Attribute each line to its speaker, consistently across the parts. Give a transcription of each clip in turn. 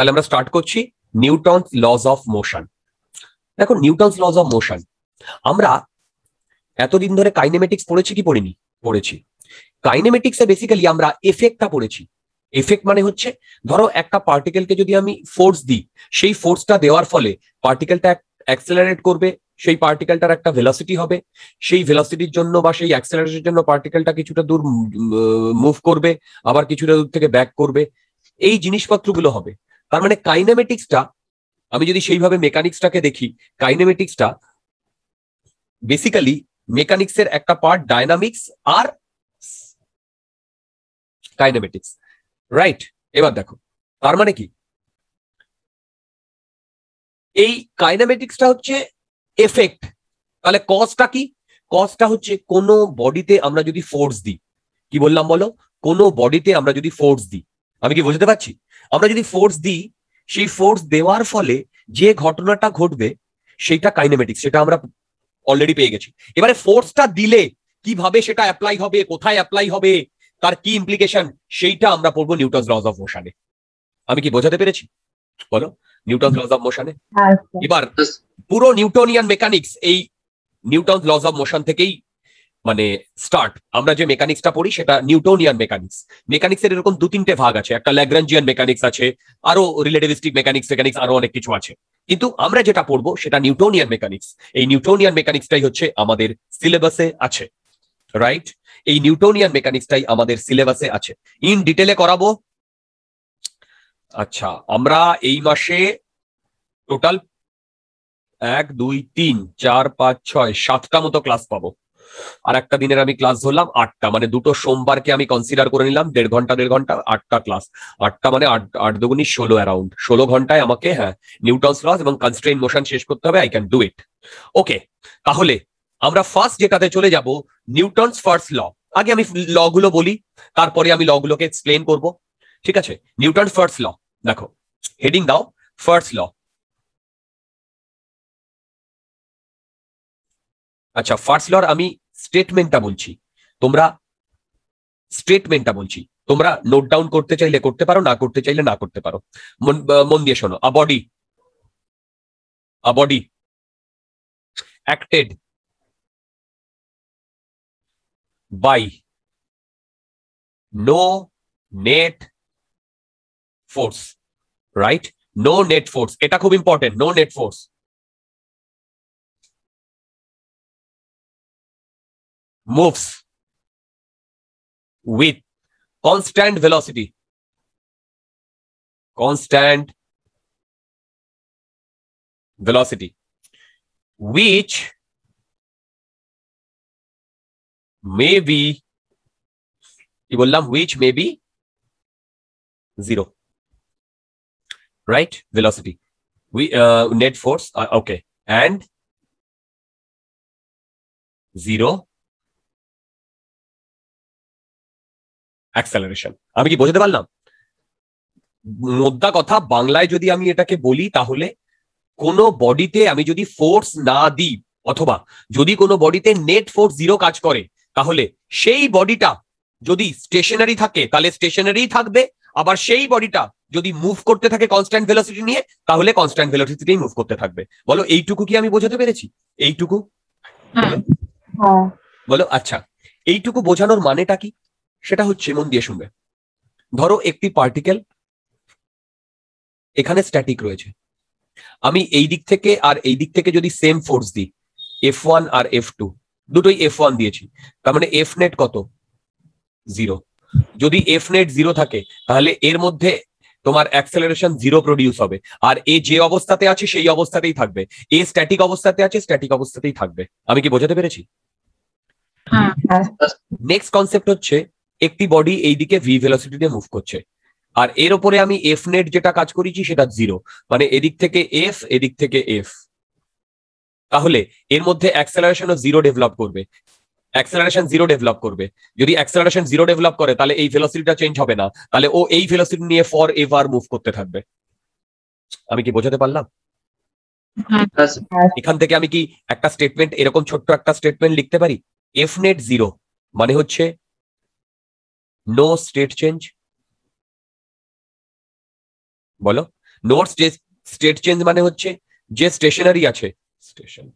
Speaker 1: তাহলে আমরা স্টার্ট করছি নিউটন লস অফ মোশন দেখো নিউটন লস অফ
Speaker 2: মোশন আমরা এতদিন ধরে কাইনেমেটিক্স পড়েছি কি পড়িনি পড়েছি কাইনেমেটিক্সে বেসিক্যালি আমরা এফেক্টটা পড়েছি এফেক্ট মানে হচ্ছে ধরো একটা পার্টিকেলকে যদি আমি ফোর্স দিই সেই ফোর্সটা দেওয়ার ফলে পার্টিকেলটা অ্যাক্সেলারেট করবে সেই পার্টিকেলটার একটা ভেলাসিটি হবে সেই ভেলাসিটির জন্য বা সেই অ্যাক্সেলারেশনের জন্য পার্টিকেলটা কিছুটা দূর মুভ করবে আবার কিছুটা দূর থেকে ব্যাক করবে এই জিনিসপত্রগুলো হবে তার মানে কাইনামেটিক্সটা আমি যদি সেইভাবে মেকানিক্সটাকে দেখি কাইনামেটিক্সটা বেসিক্যালি মেকানিক্সের একটা পার্ট ডায়নামিক্স আর
Speaker 1: কাইনামেটিক্স রাইট এবার দেখো তার মানে কি এই কাইনামেটিক্সটা হচ্ছে
Speaker 2: এফেক্ট তাহলে কজটা কি কজটা হচ্ছে কোন বডিতে আমরা যদি ফোর্স দিই কি বললাম বলো কোনো বডিতে আমরা যদি ফোর্স দিই আমি কি বুঝতে পারছি আমরা যদি ফোর্স দিই সেই ফোর্স দেওয়ার ফলে যে ঘটনাটা ঘটবে সেটা কাইনেমেটিক্স সেটা আমরা অলরেডি পেয়ে গেছি এবারে ফোর্সটা দিলে কিভাবে সেটা অ্যাপ্লাই হবে কোথায় অ্যাপ্লাই হবে তার কি ইমপ্লিকেশন সেইটা আমরা পড়বো নিউটন লজ অফ মোশানে আমি কি বোঝাতে পেরেছি বলো নিউটন লজ অফ মোশানে এবার পুরো নিউটনিয়ান মেকানিক্স এই নিউটন লজ অফ মোশন থেকেই মানে স্টার্ট আমরা যে মেকানিক্সটা পড়ি সেটা নিউটনিয়ান মেকানিক্স মেকানিক্স এর এরকম দু তিনটে ভাগ আছে একটা ল্যাগ্রানজিয়ান মেকানিক্স আছে আরো রিলেটিভিস্টিক মেকানিক্স মেকানিক্স আরো অনেক কিছু আছে কিন্তু আমরা যেটা পড়বো সেটা নিউটনিয়ান মেকানিক্স এই নিউটোনিয়ান মেকানিক্সটাই হচ্ছে আমাদের সিলেবাসে আছে রাইট এই নিউটনিয়ান মেকানিক্সটাই আমাদের সিলেবাসে আছে ইন ডিটেলে করাবো আচ্ছা আমরা এই মাসে টোটাল এক দুই তিন চার পাঁচ ছয় সাতটা মতো ক্লাস পাবো আর একটা দিনের আমি ক্লাস ধরলাম আটটা মানে দুটো সোমবারকে আমি কনসিডার করে নিলাম দেড় ঘন্টা দেড় ঘন্টা আটটা ক্লাস আটটা মানে আট আট দুগুনি ষোলো অ্যারাউন্ড ষোলো ঘন্টায় আমাকে হ্যাঁ নিউটন ক্লাস এবং কনস্ট্রেন মোশন শেষ করতে হবে I can do it okay তাহলে আমরা ফার্স্ট যেটাতে চলে যাব নিউটনস ফার্স্ট ল আগে আমি ল
Speaker 1: গুলো বলি তারপরে আমি ল গুলোকে এক্সপ্লেন করব ঠিক আছে নিউটন ফার্স্ট ল দেখো হেডিং দাও ফার্স্ট ল আচ্ছা ফার্স্ট লর আমি স্টেটমেন্টটা বলছি তোমরা
Speaker 2: স্টেটমেন্টটা বলছি তোমরা নোট ডাউন করতে চাইলে করতে পারো না করতে চাইলে না করতে পারো
Speaker 1: মন দিয়ে শোনো a body a body acted by no net force right no net force এটা খুব important no net force moves with constant velocity. Constant velocity, which may be, which may be zero, right? Velocity, we uh, net force, uh, okay, and zero acceleration আমি কি বোঝাতে পারলাম মোদ্দা কথা
Speaker 2: বাংলায় যদি আমি এটাকে বলি তাহলে কোন বডিতে আমি যদি ফোর্স না দিই অথবা যদি কোনো বডিতে নেট ফোর্স জিরো কাজ করে তাহলে সেই বডিটা যদি স্টেশনারি থাকে তাহলে স্টেশনারি থাকবে আবার সেই বডিটা যদি মুভ করতে থাকে কনস্ট্যান্ট ভেলোসিটি নিয়ে তাহলে কনস্ট্যান্ট ভেলোসিটিতেই মুভ করতে থাকবে বলো এইটুকু কি আমি বোঝাতে পেরেছি এইটুকু হ্যাঁ। হ্যাঁ। বলো আচ্ছা এইটুকু বোঝানোর মানেটা কি সেটা হচ্ছে মন দিয়ে শুনবে ধরো একটি পার্টিকেল এখানে স্ট্যাটিক রয়েছে আমি এই দিক থেকে আর এই দিক থেকে যদি সেম ফোর্স দিই এফ ওয়ান আর এফ টু দুটোই এফ ওয়ান দিয়েছি তার মানে এফ নেট কত জিরো যদি এফ নেট জিরো থাকে তাহলে এর মধ্যে তোমার অ্যাক্সেলারেশন জিরো প্রডিউস হবে আর এ যে অবস্থাতে আছে সেই অবস্থাতেই থাকবে এ স্ট্যাটিক অবস্থাতে আছে স্ট্যাটিক অবস্থাতেই থাকবে আমি কি বোঝাতে পেরেছি নেক্সট হ্যাঁ। কনসেপ্ট হচ্ছে একটি বডি এইদিকে ভি ভেলোসিটিতে মুভ করছে আর এর ওপরে আমি এফ নেট যেটা কাজ করেছি সেটা জিরো মানে এদিক থেকে এফ এদিক থেকে এফ তাহলে এর মধ্যে অ্যাক্সেলারেশনও জিরো ডেভেলপ করবে অ্যাক্সেলারেশন জিরো ডেভেলপ করবে যদি অ্যাক্সেলারেশন জিরো ডেভেলপ করে তাহলে এই ভেলোসিটিটা চেঞ্জ হবে না তাহলে ও এই ভেলোসিটি নিয়ে ফর এভার মুভ করতে থাকবে আমি কি বোঝাতে পারলাম হ্যাঁ। হ্যাঁ। এখান থেকে আমি কি একটা স্টেটমেন্ট এরকম ছোট্ট একটা স্টেটমেন্ট লিখতে পারি এফ নেট জিরো মানে হচ্ছে নো স্টেট চেঞ্জ বলো নো স্টেট স্টেট চেঞ্জ মানে হচ্ছে যে স্টেশনারি আছে
Speaker 1: স্টেশন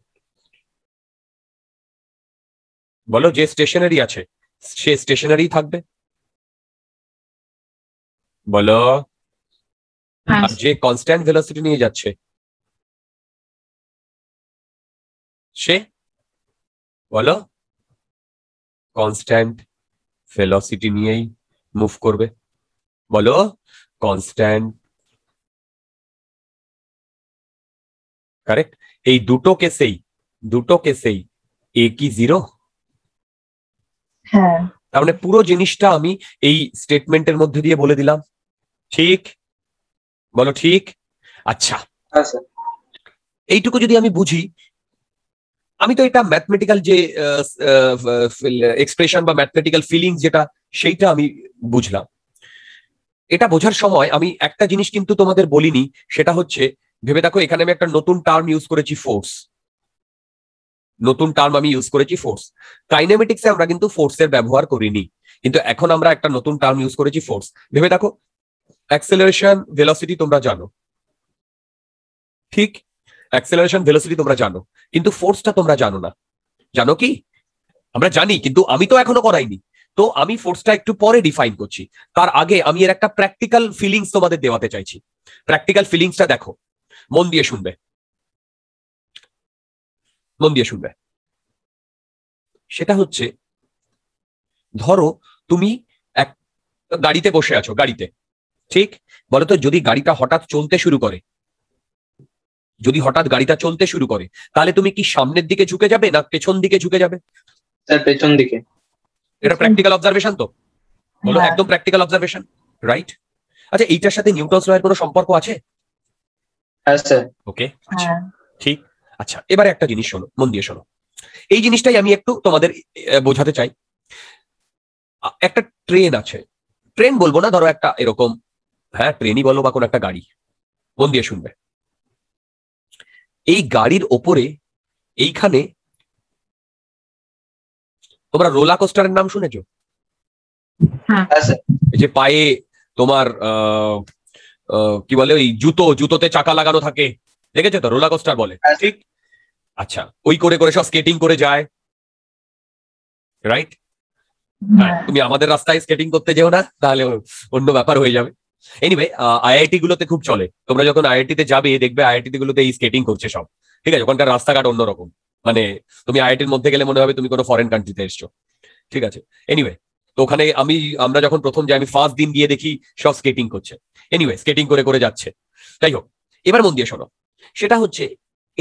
Speaker 1: বলো যে স্টেশনারি আছে সে স্টেশনারি থাকবে বলো হ্যাঁ। যে কনস্ট্যান্ট ভেলোসিটি নিয়ে যাচ্ছে সে বলো কনস্ট্যান্ট ভেলোসিটি নিয়েই মুভ করবে বলো কনস্ট্যান্ট কারেক্ট এই দুটো কেসেই দুটো কেসেই এ কি জিরো হ্যাঁ তার মানে পুরো
Speaker 2: জিনিসটা আমি এই স্টেটমেন্টের মধ্যে দিয়ে বলে দিলাম ঠিক বলো ঠিক আচ্ছা হ্যাঁ, এইটুকু যদি আমি বুঝি আমি তো এটা ম্যাথমেটিক্যাল যে এক্সপ্রেশন বা ম্যাথমেটিক্যাল ফিলিং যেটা সেইটা আমি বুঝলাম এটা বোঝার সময় আমি একটা জিনিস কিন্তু তোমাদের বলিনি সেটা হচ্ছে ভেবে দেখো এখানে আমি একটা নতুন টার্ম ইউজ করেছি ফোর্স নতুন টার্ম আমি ইউজ করেছি ফোর্স কাইনেমেটিক্সে আমরা কিন্তু ফোর্সের ব্যবহার করিনি কিন্তু এখন আমরা একটা নতুন টার্ম ইউজ করেছি ফোর্স ভেবে দেখো অ্যাক্সেলারেশন ভেলোসিটি তোমরা জানো ঠিক অ্যাক্সেলারেশন ভেলোসিটি তোমরা জানো কিন্তু ফোর্সটা তোমরা জানো না জানো কি আমরা জানি কিন্তু আমি তো এখনো করাইনি তো আমি ফোর্সটা একটু পরে ডিফাইন করছি তার আগে আমি এর একটা প্র্যাকটিক্যাল ফিলিংস তোমাদের দেওয়াতে চাইছি
Speaker 1: প্র্যাকটিক্যাল ফিলিংসটা দেখো মন দিয়ে শুনবে মন দিয়ে শুনবে সেটা হচ্ছে ধরো
Speaker 2: তুমি এক গাড়িতে বসে আছো গাড়িতে ঠিক বলতো যদি গাড়িটা হঠাৎ চলতে শুরু করে যদি হঠাৎ গাড়িটা চলতে শুরু করে তাহলে তুমি কি সামনের দিকে ঝুঁকে যাবে না পেছন দিকে ঝুঁকে যাবে পেছন দিকে এটা প্র্যাকটিক্যাল অবজারভেশন তো বলো হ্যাঁ। একদম প্র্যাকটিক্যাল অবজারভেশন রাইট আচ্ছা এইটার সাথে নিউটনস লয়ের কোনো সম্পর্ক আছে ওকে হ্যাঁ, আচ্ছা হ্যাঁ। ঠিক আচ্ছা এবারে একটা জিনিস শোনো মন দিয়ে শোনো এই জিনিসটাই আমি একটু তোমাদের বোঝাতে চাই একটা ট্রেন আছে ট্রেন বলবো না ধরো একটা এরকম হ্যাঁ ট্রেনই বলো বা কোনো একটা গাড়ি
Speaker 1: মন দিয়ে শুনবে এই গাড়ির ওপরে এইখানে তোমরা রোলা কোস্টারের নাম
Speaker 2: হ্যাঁ। হ্যাঁ, এই যে পায়ে তোমার কি বলে ওই জুতো জুতোতে চাকা লাগানো থাকে দেখেছো তো রোলা কোস্টার বলে হ্যাঁ, ঠিক আচ্ছা ওই করে করে সব স্কেটিং করে যায় রাইট তুমি আমাদের রাস্তায় স্কেটিং করতে যেও না তাহলে অন্য ব্যাপার হয়ে যাবে এনিওয়ে আইআইটি গুলোতে খুব চলে তোমরা যখন আইআইটিতে যাবে দেখবে আইআইটি গুলোতে এই স্কেটিং করছে সব ঠিক আছে ওখানকার রাস্তাঘাট অন্যরকম মানে তুমি আইআইটির মধ্যে গেলে মনে হবে তুমি কোনো ফরেন কান্ট্রিতে এসছো ঠিক আছে এনিওয়ে তো ওখানে আমি আমরা যখন প্রথম যাই আমি ফার্স্ট দিন গিয়ে দেখি সব স্কেটিং করছে এনিওয়ে স্কেটিং করে করে যাচ্ছে যাই হোক এবার মন দিয়ে শোনো সেটা হচ্ছে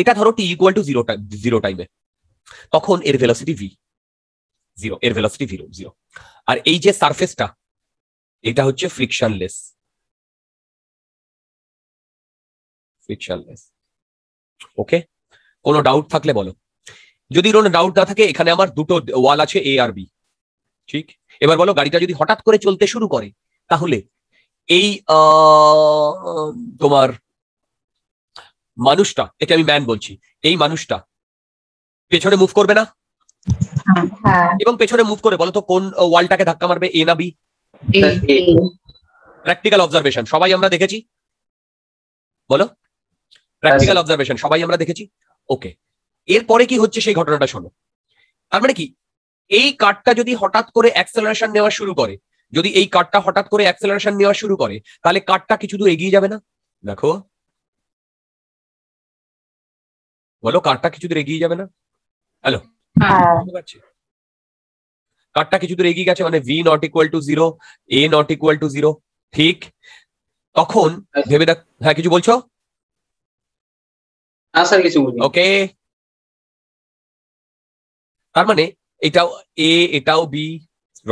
Speaker 2: এটা ধরো T equal to zero zero টাইমে তখন এর ভেলোসিটি ভি জিরো এর ভেলোসিটি জিরো জিরো আর এই
Speaker 1: যে সারফেসটা এটা হচ্ছে ফ্রিকশনলেস ফ্রিকশনলেস ওকে কোনো ডাউট থাকলে বলো
Speaker 2: যদি কোনো ডাউট না থাকে এখানে আমার দুটো ওয়াল আছে এ আর বি ঠিক এবার বলো গাড়িটা যদি হঠাৎ করে চলতে শুরু করে তাহলে এই তোমার মানুষটা এটা আমি ম্যান বলছি এই মানুষটা পেছনে মুভ করবে না হ্যাঁ। এবং পেছনে মুভ করে বলো তো কোন ওয়ালটাকে ধাক্কা মারবে এ না বি প্র্যাকটিক্যাল অবজারভেশন সবাই আমরা দেখেছি বলো প্র্যাকটিক্যাল অবজারভেশন সবাই আমরা দেখেছি ওকে এরপরে কি হচ্ছে সেই ঘটনাটা শোনো তার মানে কি এই কার্ডটা যদি হঠাৎ করে অ্যাক্সেলারেশন নেওয়া শুরু করে যদি এই কার্ডটা হঠাৎ করে অ্যাক্সেলারেশন নেওয়া শুরু করে তাহলে কার্ডটা কিছু দূর এগিয়ে যাবে না
Speaker 1: দেখো বলো কার্ডটা কিছু দূর এগিয়ে যাবে না হ্যালো কার্ডটা কিছু দূর এগিয়ে গেছে মানে V not
Speaker 2: equal to zero A not equal to zero ঠিক তখন ভেবে দেখ
Speaker 1: হ্যাঁ কিছু বলছো আসার কিছু বুঝি ওকে তার মানে এটাও এ এটাও বি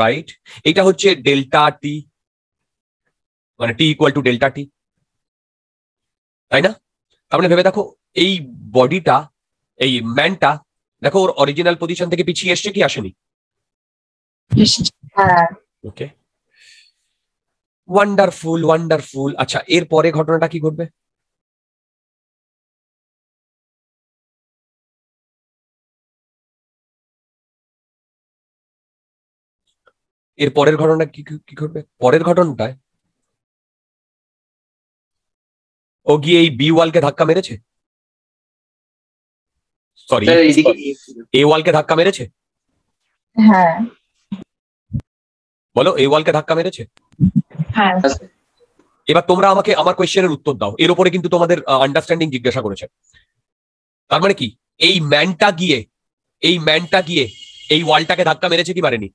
Speaker 1: রাইট
Speaker 2: এটা হচ্ছে ডেল্টা টি মানে T equal to delta T তাই না তার মানে ভেবে দেখো এই বডিটা এই ম্যানটা দেখো ওর অরিজিনাল পজিশন থেকে পিছিয়ে এসছে কি আসেনি
Speaker 1: ওকে ওয়ান্ডারফুল ওয়ান্ডারফুল আচ্ছা এরপরে ঘটনাটা কি ঘটবে এর পরের ঘটনা কি কি ঘটবে পরের ঘটনাটায় ও গিয়ে এই বি ওয়ালকে ধাক্কা মেরেছে সরি এ ওয়ালকে ধাক্কা মেরেছে হ্যাঁ
Speaker 2: বলো এ ওয়ালকে ধাক্কা মেরেছে হ্যাঁ, হ্যাঁ এবার তোমরা আমাকে আমার কোয়েশ্চেনের উত্তর দাও এর উপরে কিন্তু তোমাদের আন্ডারস্ট্যান্ডিং জিজ্ঞাসা করেছে তার মানে কি এই ম্যানটা গিয়ে এই ম্যানটা গিয়ে এই ওয়ালটাকে ধাক্কা মেরেছে কি মারেনি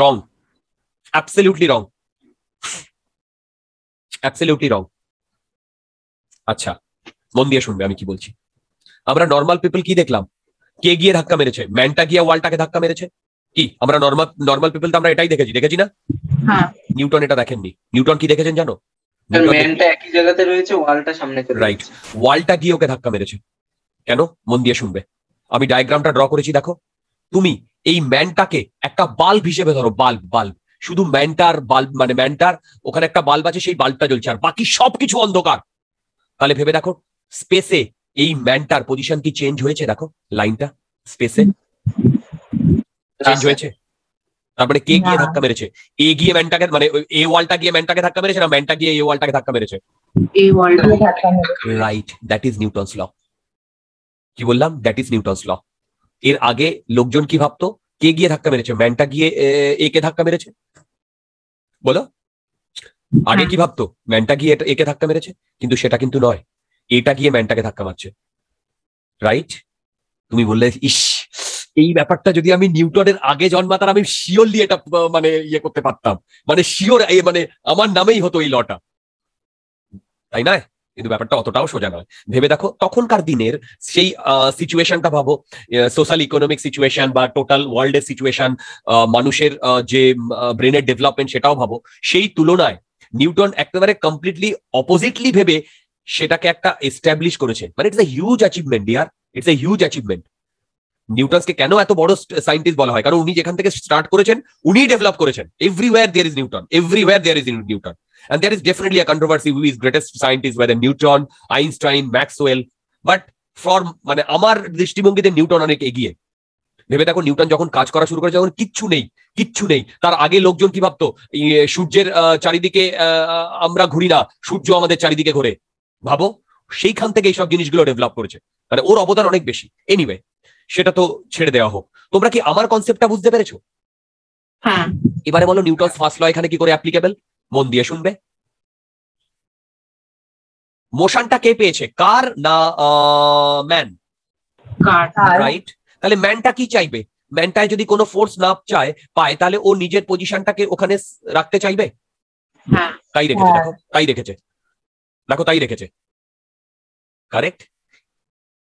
Speaker 2: রং অ্যাবসলিউটলি রং অ্যাবসলিউটলি রং আচ্ছা মন দিয়ে শুনবে আমি কি বলছি আমরা নর্মাল পিপল কি দেখলাম কে গিয়ে ধাক্কা মেরেছে ম্যানটা গিয়ে ওয়ালটাকে ধাক্কা মেরেছে কি আমরা নর্মাল নর্মাল পিপল তো আমরা এটাই দেখেছি দেখেছি না নিউটন হ্যাঁ। এটা দেখেননি নিউটন কি দেখেছেন জানো ওয়ালটা রাইট ওয়ালটা গিয়ে ওকে ধাক্কা মেরেছে কেন মন দিয়ে শুনবে আমি ডায়াগ্রামটা ড্র করেছি দেখো তুমি এই ম্যানটাকে একটা বাল্ব হিসেবে ধরো বাল্ব বাল্ব শুধু ম্যানটার বাল্ব মানে ম্যানটার ওখানে একটা বাল্ব আছে সেই বাল্বটা জ্বলছে আর বাকি সবকিছু অন্ধকার তাহলে ভেবে দেখো স্পেসে এই ম্যানটার পজিশন কি চেঞ্জ হয়েছে দেখো লাইনটা স্পেসে চেঞ্জ হয়েছে তারপরে মানে কে গিয়ে ধাক্কা মেরেছে এ গিয়ে ম্যানটাকে মানে এ ওয়ালটা গিয়ে ম্যানটাকে ধাক্কা মেরেছে না ম্যানটা গিয়ে এ ওয়ালটাকে ধাক্কা মেরেছে right that is Newton's law কি বললাম দ্যাট ইজ নিউটনস ল এর আগে লোকজন কি ভাবতো কে গিয়ে ধাক্কা মেরেছে ম্যানটা গিয়ে একে ধাক্কা মেরেছে বলো আগে হ্যাঁ। কি ভাবতো ম্যানটা গিয়ে একে ধাক্কা মেরেছে কিন্তু সেটা কিন্তু নয় এটা গিয়ে ম্যানটাকে ধাক্কা মারছে রাইট তুমি বললে ইস এই ব্যাপারটা যদি আমি নিউটনের আগে জন্মাতার আমি শিওরলি এটা মানে ইয়ে করতে পারতাম মানে শিওর মানে আমার নামেই হতো এই লটা তাই না কিন্তু ব্যাপারটা অতটাও সোজা নয় ভেবে দেখো তখনকার দিনের সেই সিচুয়েশনটা ভাবো সোশ্যাল ইকোনমিক সিচুয়েশন বা টোটাল ওয়ার্ল্ডের সিচুয়েশন মানুষের যে ব্রেনের ডেভেলপমেন্ট সেটাও ভাবো সেই তুলনায় নিউটন একেবারে কমপ্লিটলি অপোজিটলি ভেবে সেটাকে একটা এস্টাবলিশ করেছে মানে it's a huge achievement dear it's a huge achievement নিউটনকে কেন এত বড় সাইন্টিস্ট বলা হয় কারণ উনি যেখান থেকে স্টার্ট করেছেন উনি ডেভেলপ করেছেন everywhere there is Newton everywhere there is Newton and there is definitely a controversy who is greatest scientist whether Newton Einstein Maxwell but for মানে আমার দৃষ্টিভঙ্গিতে নিউটন অনেক এগিয়ে ভেবে দেখো নিউটন যখন কাজ করা শুরু করে যখন কিচ্ছু নেই কিচ্ছু নেই তার আগে লোকজন কি ভাবতো সূর্যের চারিদিকে আমরা ঘুরি না সূর্য আমাদের চারিদিকে ঘোরে ভাবো সেইখান থেকে এইসব জিনিসগুলো ডেভেলপ করেছে মানে ওর অবদান অনেক বেশি এনিওয়ে সেটা তো ছেড়ে দেওয়া হোক তোমরা কি আমার কনসেপ্টটা বুঝতে পেরেছো হ্যাঁ। এবারে বলো নিউটন ফার্স্ট ল এখানে কি করে অ্যাপ্লিকেবল মন দিয়ে শুনবে মোশনটা কে পেয়েছে কার না ম্যান রাইট তাহলে ম্যানটা কি চাইবে ম্যানটায় যদি কোনো ফোর্স না চায় পায় তাহলে ও নিজের পজিশনটাকে ওখানে রাখতে চাইবে হ্যাঁ। তাই রেখেছে হ্যাঁ। দেখো তাই রেখেছে দেখো তাই রেখেছে কারেক্ট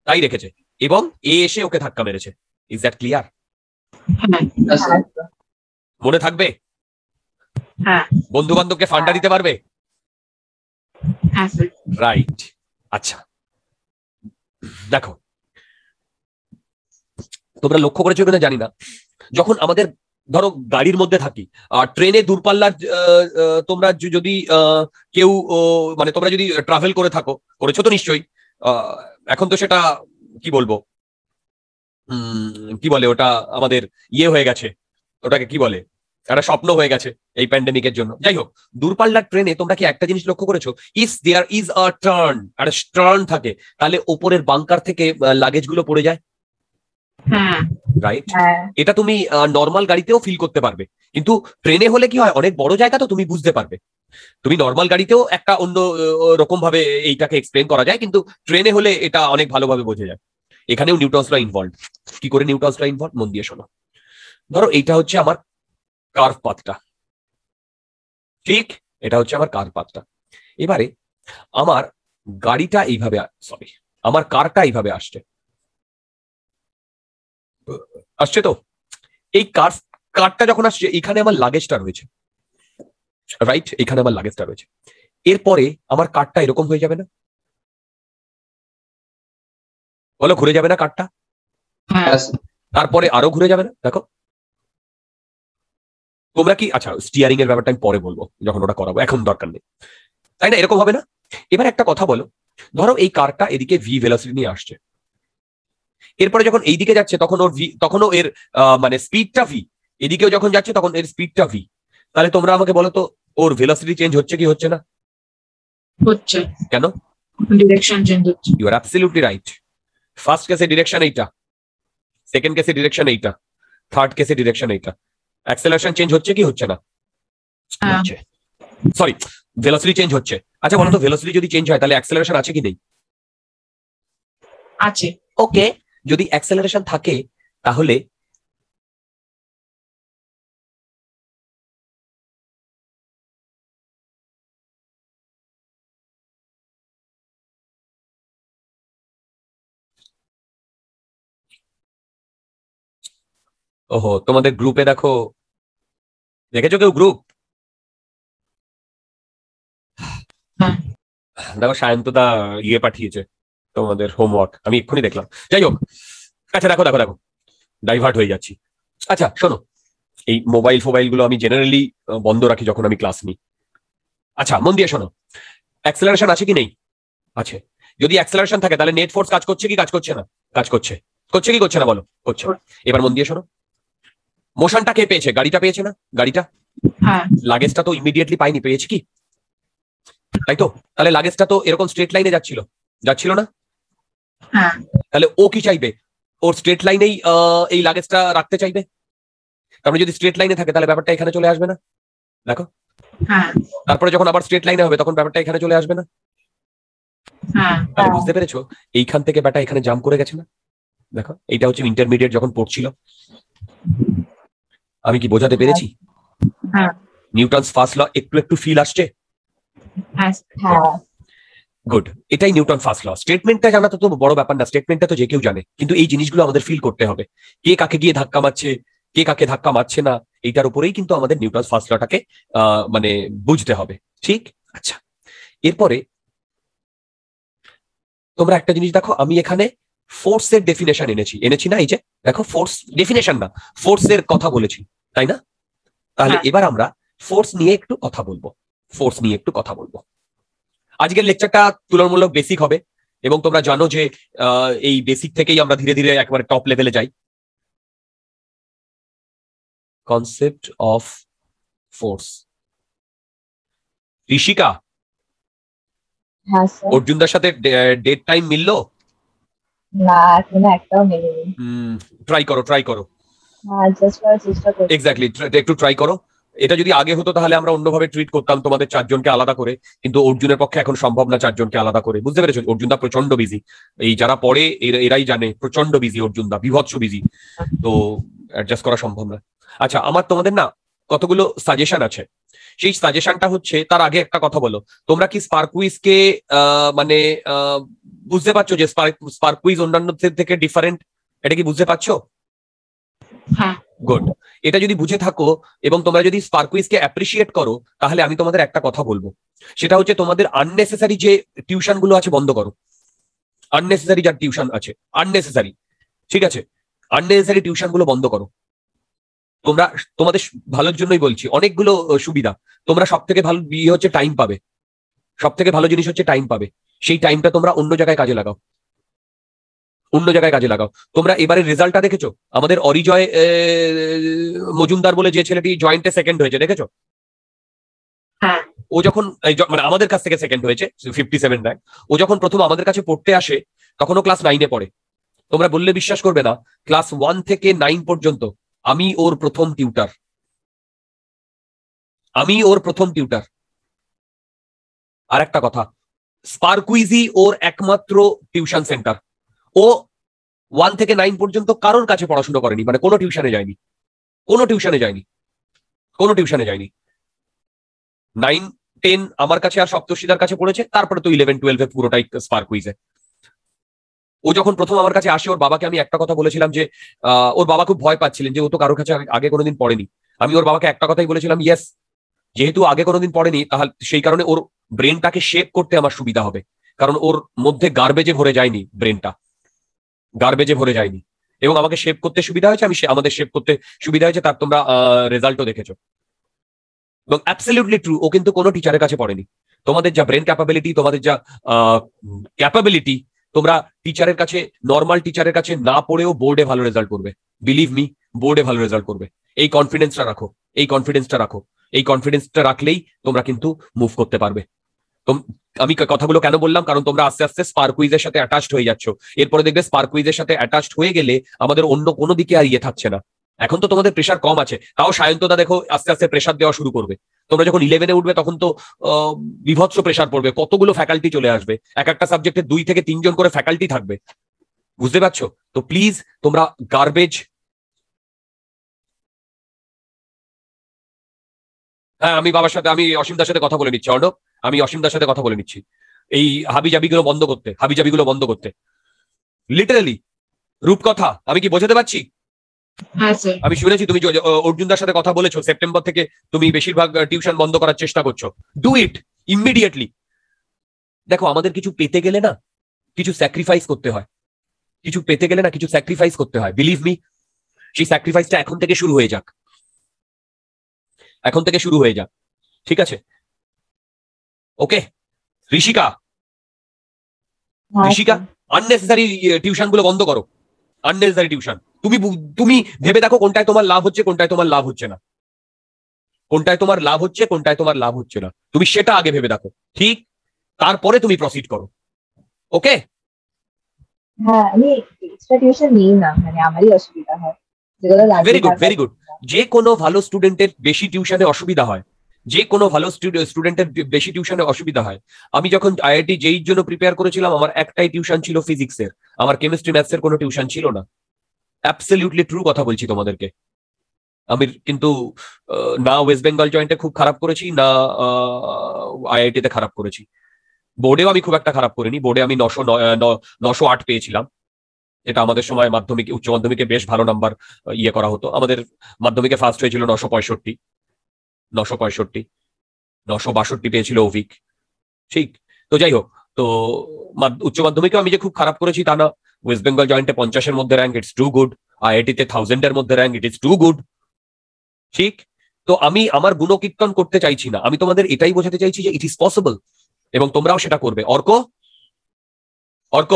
Speaker 2: তাই রেখেছে এবং এ এসে ওকে ধাক্কা মেরেছে ইজ দ্যাট ক্লিয়ার মনে থাকবে হ্যাঁ। বন্ধু বান্ধবকে ফান্ডা দিতে পারবে রাইট হ্যাঁ, আচ্ছা দেখো তোমরা লক্ষ্য করেছো কিনা জানি না যখন আমাদের ধরো গাড়ির মধ্যে থাকি আর ট্রেনে দূরপাল্লার তোমরা যদি কেউ মানে তোমরা যদি ট্রাভেল করে থাকো করেছো তো নিশ্চয়ই এখন তো সেটা কি বলবো কি বলে ওটা আমাদের ইয়ে হয়ে গেছে ওটাকে কি বলে একটা স্বপ্ন হয়ে গেছে এই প্যান্ডেমিকের জন্য যাই হোক দূরপাল্লার ট্রেনে তোমরা কি একটা জিনিস লক্ষ্য করেছো if there is a turn একটা টার্ন থাকে তাহলে ওপরের বাংকার থেকে লাগেজ গুলো পড়ে যায় রাইট হ্যাঁ। হ্যাঁ। এটা তুমি নর্মাল গাড়িতেও ফিল করতে পারবে কিন্তু ট্রেনে হলে কি হয় অনেক বড় জায়গা তো তুমি বুঝতে পারবে তুমি নর্মাল গাড়িতেও একটা অন্য রকম ভাবে এইটাকে এক্সপ্লেন করা যায় কিন্তু ট্রেনে হলে এটা অনেক ভালোভাবে বোঝা যায় এখানেও নিউটনসরা ইনভলভ কি করে নিউটনসরা ইনভলভ মন দিয়ে শোনো ধরো এইটা হচ্ছে আমার কার্ভ পাতটা ঠিক এটা হচ্ছে আমার কার্ভ পাতটা এবারে আমার গাড়িটা এইভাবে সরি আমার কারটা এইভাবে আসছে আসছে তো এই কার্ভ কারটা যখন আসছে এখানে আমার লাগেজটা রয়েছে রাইট এখানে আমার লাগেজটা রয়েছে এরপরে
Speaker 1: আমার কার্ডটা এরকম হয়ে যাবে না বলো ঘুরে যাবে না কার্ডটা হ্যাঁ। তারপরে আরো ঘুরে যাবে না দেখো
Speaker 2: তোমরা কি আচ্ছা স্টিয়ারিং এর ব্যাপারটা আমি পরে বলবো যখন ওটা করাবো এখন দরকার নেই তাই না এরকম হবে না এবার একটা কথা বলো ধরো এই কারটা এদিকে ভি ভেলোসিটি নিয়ে আসছে এরপরে যখন এইদিকে যাচ্ছে তখন ওর ভি তখনও এর মানে স্পিডটা ভি এদিকেও যখন যাচ্ছে তখন এর স্পিডটা ভি তাহলে তোমরা আমাকে বলো তো ওর ভেলোসিটি চেঞ্জ হচ্ছে কি হচ্ছে না হচ্ছে কেন ডিরেকশন চেঞ্জ হচ্ছে you are absolutely right first কেসে ডিরেকশন এইটা সেকেন্ড কেসে ডিরেকশন এইটা থার্ড কেসে ডিরেকশন এইটা অ্যাক্সেলারেশন চেঞ্জ হচ্ছে কি হচ্ছে না হ্যাঁ। হচ্ছে সরি ভেলোসিটি চেঞ্জ হচ্ছে
Speaker 1: আচ্ছা বলো তো ভেলোসিটি যদি চেঞ্জ হয় তাহলে অ্যাক্সেলারেশন আছে কি নেই আছে ওকে যদি অ্যাক্সেলারেশন থাকে তাহলে ওহো তোমাদের গ্রুপে দেখো দেখেছো কেউ গ্রুপ হ্যাঁ। দেখো সায়ন্তদা ইয়ে পাঠিয়েছে তোমাদের হোমওয়ার্ক আমি এক্ষুনি দেখলাম
Speaker 2: যাই হোক আচ্ছা দেখো দেখো দেখো ডাইভার্ট হয়ে যাচ্ছি আচ্ছা শোনো এই মোবাইল ফোবাইল গুলো আমি জেনারেলি বন্ধ রাখি যখন আমি ক্লাস নিই আচ্ছা মন দিয়ে শোনো অ্যাক্সেলারেশন আছে কি নেই আছে যদি অ্যাক্সেলারেশন থাকে তাহলে নেট ফোর্স কাজ করছে কি কাজ করছে না কাজ করছে করছে কি করছে না বলো করছে এবার মন দিয়ে শোনো মোশনটা কে পেয়েছে গাড়িটা পেয়েছে না গাড়িটা লাগেজটা হ্যাঁ। তো ইমিডিয়েটলি পাইনি পেয়েছে কি তাই তো তাহলে লাগেজটা তো এরকম স্ট্রেট লাইনে যাচ্ছিল যাচ্ছিল না হ্যাঁ। তাহলে ও কি চাইবে ওর স্ট্রেট লাইনেই এই লাগেজটা রাখতে চাইবে কারণ যদি স্ট্রেট লাইনে থাকে তাহলে ব্যাপারটা এখানে চলে আসবে না দেখো হ্যাঁ। তারপরে যখন আবার স্ট্রেট লাইনে হবে তখন ব্যাপারটা এখানে চলে আসবে না বুঝতে পেরেছো এইখান থেকে ব্যাটা এখানে জাম্প করে গেছে না দেখো এইটা হচ্ছে ইন্টারমিডিয়েট যখন পড়ছিল আমি কি বোঝাতে পেরেছি হ্যাঁ। নিউটনস ফার্স্ট ল একটু একটু ফিল আসছে গুড হ্যাঁ। এটাই নিউটন ফার্স্ট ল স্টেটমেন্টটা জানা তো বড় ব্যাপার না স্টেটমেন্টটা তো যে কেউ জানে কিন্তু এই জিনিসগুলো আমাদের ফিল করতে হবে কে কাকে গিয়ে ধাক্কা মারছে কে কাকে ধাক্কা মারছে না এইটার উপরেই কিন্তু আমাদের নিউটন ফার্স্ট লটাকে মানে বুঝতে হবে ঠিক আচ্ছা এরপরে তোমরা একটা জিনিস দেখো আমি এখানে ফোর্সের ডেফিনেশন এনেছি এনেছি না এই যে দেখো ফোর্স ডেফিনেশন না এর কথা বলেছি তাই না তাহলে হ্যাঁ। এবার আমরা ফোর্স নিয়ে একটু কথা বলবো ফোর্স নিয়ে একটু কথা বলবো আজকের লেকচারটা তুলনামূলক বেসিক হবে এবং তোমরা জানো যে এই বেসিক থেকেই
Speaker 1: আমরা ধীরে ধীরে একেবারে টপ লেভেলে যাই কনসেপ্ট অফ ফোর্স ঋষিকা হ্যাঁ,
Speaker 2: অর্জুনদার সাথে ডেট টাইম মিললো ট্রাই করো ট্রাই করো একটু ট্রাই করো এটা যদি আগে হতো তাহলে আমরা অন্যভাবে ট্রিট করতাম তোমাদের চারজনকে আলাদা করে কিন্তু অর্জুনের পক্ষে এখন সম্ভব না চারজনকে আলাদা করে বুঝতে পেরেছো অর্জুন দা প্রচন্ড বিজি এই যারা পড়ে এরাই জানে প্রচন্ড বিজি অর্জুন দা বিভৎস বিজি তো অ্যাডজাস্ট করা সম্ভব না আচ্ছা আমার তোমাদের না কতগুলো সাজেশন আছে সেই সাজেশনটা হচ্ছে তার আগে একটা কথা বলো তোমরা কি স্পার্কুইজ কে মানে বুঝতে পারছো যে স্পার্ক কুইজ অন্যান্য থেকে ডিফারেন্ট এটা কি বুঝতে পারছো গুড হ্যাঁ। এটা যদি বুঝে থাকো এবং তোমরা যদি স্পার্কুইজকে অ্যাপ্রিসিয়েট করো তাহলে আমি তোমাদের একটা কথা বলবো সেটা হচ্ছে তোমাদের আননেসেসারি যে টিউশন গুলো আছে বন্ধ করো আননেসেসারি যার টিউশন আছে আননেসেসারি ঠিক আছে আননেসেসারি টিউশন গুলো বন্ধ করো তোমরা তোমাদের ভালোর জন্যই বলছি অনেকগুলো সুবিধা তোমরা সব থেকে ভালো বিয়ে হচ্ছে টাইম পাবে সব থেকে ভালো জিনিস হচ্ছে টাইম পাবে সেই টাইমটা তোমরা অন্য জায়গায় কাজে লাগাও অন্য জায়গায় কাজে লাগাও তোমরা এবারে রেজাল্টটা দেখেছো আমাদের অরিজয় মজুমদার বলে যে ছেলেটি জয়েন্টে সেকেন্ড হয়েছে দেখেছো হ্যাঁ। ও যখন মানে আমাদের কাছ থেকে সেকেন্ড হয়েছে ফিফটি সেভেন র্যাঙ্ক ও যখন প্রথম আমাদের কাছে পড়তে আসে তখন ও ক্লাস নাইনে পড়ে তোমরা বললে বিশ্বাস করবে না ক্লাস ওয়ান থেকে নাইন পর্যন্ত আমি ওর প্রথম টিউটার
Speaker 1: আমি ওর প্রথম টিউটার আর একটা কথা স্পার্কুইজি ওর একমাত্র টিউশন সেন্টার আচ্ছা। ও
Speaker 2: ওয়ান থেকে নাইন পর্যন্ত কারোর কাছে পড়াশোনা করেনি মানে কোনো টিউশনে যায়নি কোনো টিউশনে যায়নি কোনো টিউশনে যায়নি নাইন টেন আমার কাছে আর সপ্তর্ষিদার কাছে পড়েছে তারপরে তো ইলেভেন টুয়েলভে পুরোটাই স্পার্ক ও যখন প্রথম আমার কাছে আসে ওর বাবাকে আমি একটা কথা বলেছিলাম যে ওর বাবা খুব ভয় পাচ্ছিলেন যে ও তো কারোর কাছে আগে কোনোদিন পড়েনি আমি ওর বাবাকে একটা কথাই বলেছিলাম ইয়েস যেহেতু আগে কোনোদিন পড়েনি তাহলে সেই কারণে ওর ব্রেনটাকে শেপ করতে আমার সুবিধা হবে কারণ ওর মধ্যে গার্বেজে ভরে যায়নি ব্রেনটা গার্বেজে ভরে যায়নি এবং আমাকে শেপ করতে সুবিধা হয়েছে আমি আমাদের শেপ করতে সুবিধা হয়েছে তার তোমরা রেজাল্টও দেখেছো এবং অ্যাবসলিউটলি ট্রু ও কিন্তু কোনো টিচারের কাছে পড়েনি তোমাদের যা ব্রেন ক্যাপাবিলিটি তোমাদের যা ক্যাপাবিলিটি তোমরা টিচারের কাছে নর্মাল টিচারের কাছে না পড়েও বোর্ডে ভালো রেজাল্ট করবে বিলিভ মি বোর্ডে ভালো রেজাল্ট করবে এই কনফিডেন্সটা রাখো এই কনফিডেন্সটা রাখো এই কনফিডেন্সটা রাখলেই তোমরা কিন্তু মুভ করতে পারবে আমি কথাগুলো কেন বললাম কারণ তোমরা আস্তে আস্তে স্পার্কুইজের সাথে অ্যাটাচড হয়ে যাচ্ছ এরপরে দেখবে স্পার্কুইজের সাথে অ্যাটাচড হয়ে গেলে আমাদের অন্য কোনো দিকে আর ইয়ে থাকছে না এখন তো তোমাদের প্রেশার কম আছে তাও সায়ন্তদা দেখো আস্তে আস্তে প্রেশার দেওয়া শুরু করবে তোমরা যখন ইলেভেনে উঠবে তখন তো বিভৎস প্রেশার পড়বে কতগুলো ফ্যাকাল্টি চলে আসবে এক একটা সাবজেক্টে দুই থেকে তিনজন করে ফ্যাকাল্টি থাকবে বুঝতে পারছো
Speaker 1: তো প্লিজ তোমরা গার্বেজ হ্যাঁ আমি বাবার সাথে আমি অসীমদার সাথে কথা বলে নিচ্ছি অর্ণব আমি অসীমদার সাথে কথা
Speaker 2: বলে নিচ্ছি এই হাবিজাবিগুলো বন্ধ করতে হাবিজাবিগুলো বন্ধ করতে লিটারালি রূপকথা আমি কি বোঝাতে পারছি হ্যাঁ, আমি শুনেছি তুমি অর্জুনদার সাথে কথা বলেছো সেপ্টেম্বর থেকে তুমি বেশিরভাগ টিউশন বন্ধ করার চেষ্টা করছো ডু ইট ইমিডিয়েটলি দেখো আমাদের কিছু পেতে গেলে না কিছু স্যাক্রিফাইস করতে হয় কিছু পেতে গেলে না কিছু স্যাক্রিফাইস করতে হয় বিলিভ মি সেই স্যাক্রিফাইসটা এখন থেকে শুরু হয়ে যাক
Speaker 1: এখন থেকে শুরু হয়ে যাক ঠিক আছে okay Rishika Rishika unnecessary tuition গুলো বন্ধ করো
Speaker 2: আননেসেসারি টিউশন তুমি তুমি ভেবে দেখো কোনটায় তোমার লাভ হচ্ছে কোনটায় তোমার লাভ হচ্ছে না কোনটায় তোমার লাভ হচ্ছে কোনটায় তোমার লাভ হচ্ছে না তুমি সেটা আগে ভেবে দেখো ঠিক তারপরে তুমি প্রসিড করো ওকে
Speaker 1: হ্যাঁ আমি এক্সট্রা টিউশন নেই না মানে আমারই অসুবিধা হয় ভেরি গুড
Speaker 2: ভেরি গুড যে কোনো ভালো স্টুডেন্টের বেশি টিউশনে অসুবিধা হয় যে কোনো ভালো স্টুডেন্টের বেশি টিউশনে অসুবিধা হয় আমি যখন আইআইটি যেই জন্য প্রিপেয়ার করেছিলাম আমার একটাই টিউশন ছিল ফিজিক্সের আমার কেমিস্ট্রি ম্যাথসের কোনো টিউশন ছিল না অ্যাবসলিউটলি ট্রু কথা বলছি তোমাদেরকে আমি কিন্তু না ওয়েস্ট বেঙ্গল জয়েন্টে খুব খারাপ করেছি না আইআইটিতে খারাপ করেছি বোর্ডেও আমি খুব একটা খারাপ করিনি বোর্ডে আমি নশো নশো আট পেয়েছিলাম এটা আমাদের সময় মাধ্যমিক উচ্চ মাধ্যমিকে বেশ ভালো নাম্বার ইয়ে করা হতো আমাদের মাধ্যমিকে ফার্স্ট হয়েছিল নশো পঁয়ষট্টি নশো পঁয়ষট্টি নশো বাষট্টি পেয়েছিল অভিক ঠিক তো যাই হোক তো উচ্চ মাধ্যমিকে আমি যে খুব খারাপ করেছি তা না ওয়েস্ট বেঙ্গল জয়েন্টে পঞ্চাশের মধ্যে র্যাঙ্ক ইটস টু গুড আইআইটিতে থাউজেন্ডের মধ্যে rank it is too good ঠিক তো আমি আমার গুণকীর্তন করতে চাইছি না আমি তোমাদের এটাই বোঝাতে চাইছি যে ইট ইজ পসিবল এবং তোমরাও সেটা করবে অর্ক অর্ক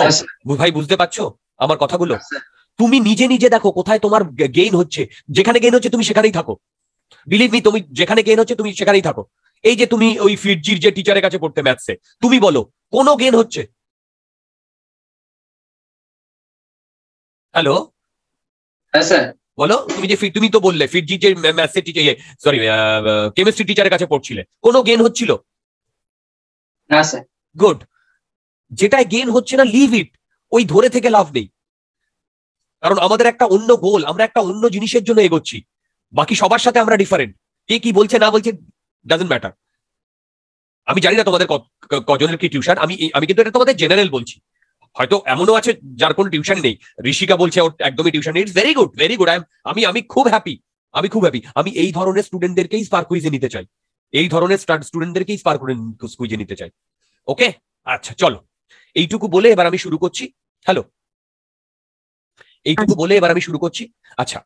Speaker 2: ভাই বুঝতে পারছো আমার কথাগুলো তুমি নিজে নিজে দেখো কোথায় তোমার গেইন হচ্ছে যেখানে গেইন হচ্ছে তুমি সেখানেই থাকো
Speaker 1: বিলিভ মি তুমি যেখানে গেন হচ্ছে তুমি সেখানেই থাকো এই যে তুমি ওই ফিরজির যে টিচারের কাছে পড়তে ম্যাথসে তুমি বলো কোনো গেন হচ্ছে হ্যালো হ্যাঁ স্যার বলো তুমি যে তুমি তো বললে ফিরজি যে ম্যাথসের টিচার
Speaker 2: সরি কেমিস্ট্রি টিচারের কাছে পড়ছিলে কোনো গেন হচ্ছিল না স্যার গুড যেটাই গেন হচ্ছে না লিভ ইট ওই ধরে থেকে লাভ নেই কারণ আমাদের একটা অন্য গোল আমরা একটা অন্য জিনিসের জন্য এগোচ্ছি বাকি সবার সাথে আমরা ডিফারেন্ট কে কি বলছে না বলছে ডাজেন্ট ম্যাটার আমি জানি না তোমাদের কজনের কি টিউশন আমি আমি কিন্তু এটা তোমাদের জেনারেল বলছি হয়তো এমনও আছে যার কোনো টিউশন নেই ঋষিকা বলছে ওর একদমই টিউশন নেই ভেরি গুড ভেরি গুড আমি আমি খুব হ্যাপি আমি খুব হ্যাপি আমি এই ধরনের স্টুডেন্টদেরকেই স্পার্ক কুইজে নিতে চাই এই ধরনের স্টুডেন্টদেরকেই স্পার্ক কুইজে নিতে চাই ওকে আচ্ছা চলো এইটুকু বলে এবার আমি শুরু করছি হ্যালো
Speaker 1: এইটুকু আচ্ছা। বলে এবার আমি শুরু করছি আচ্ছা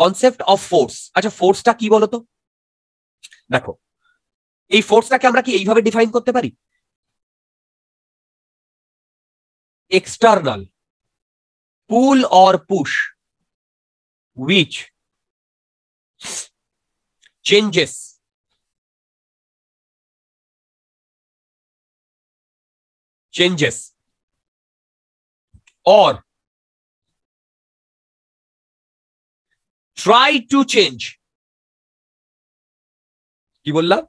Speaker 1: কনসেপ্ট অফ ফোর্স আচ্ছা ফোর্সটা কি বলতো দেখো এই ফোর্সটাকে আমরা কি এইভাবে ডিফাইন করতে পারি external pull or push which changes changes or try to change কি বললাম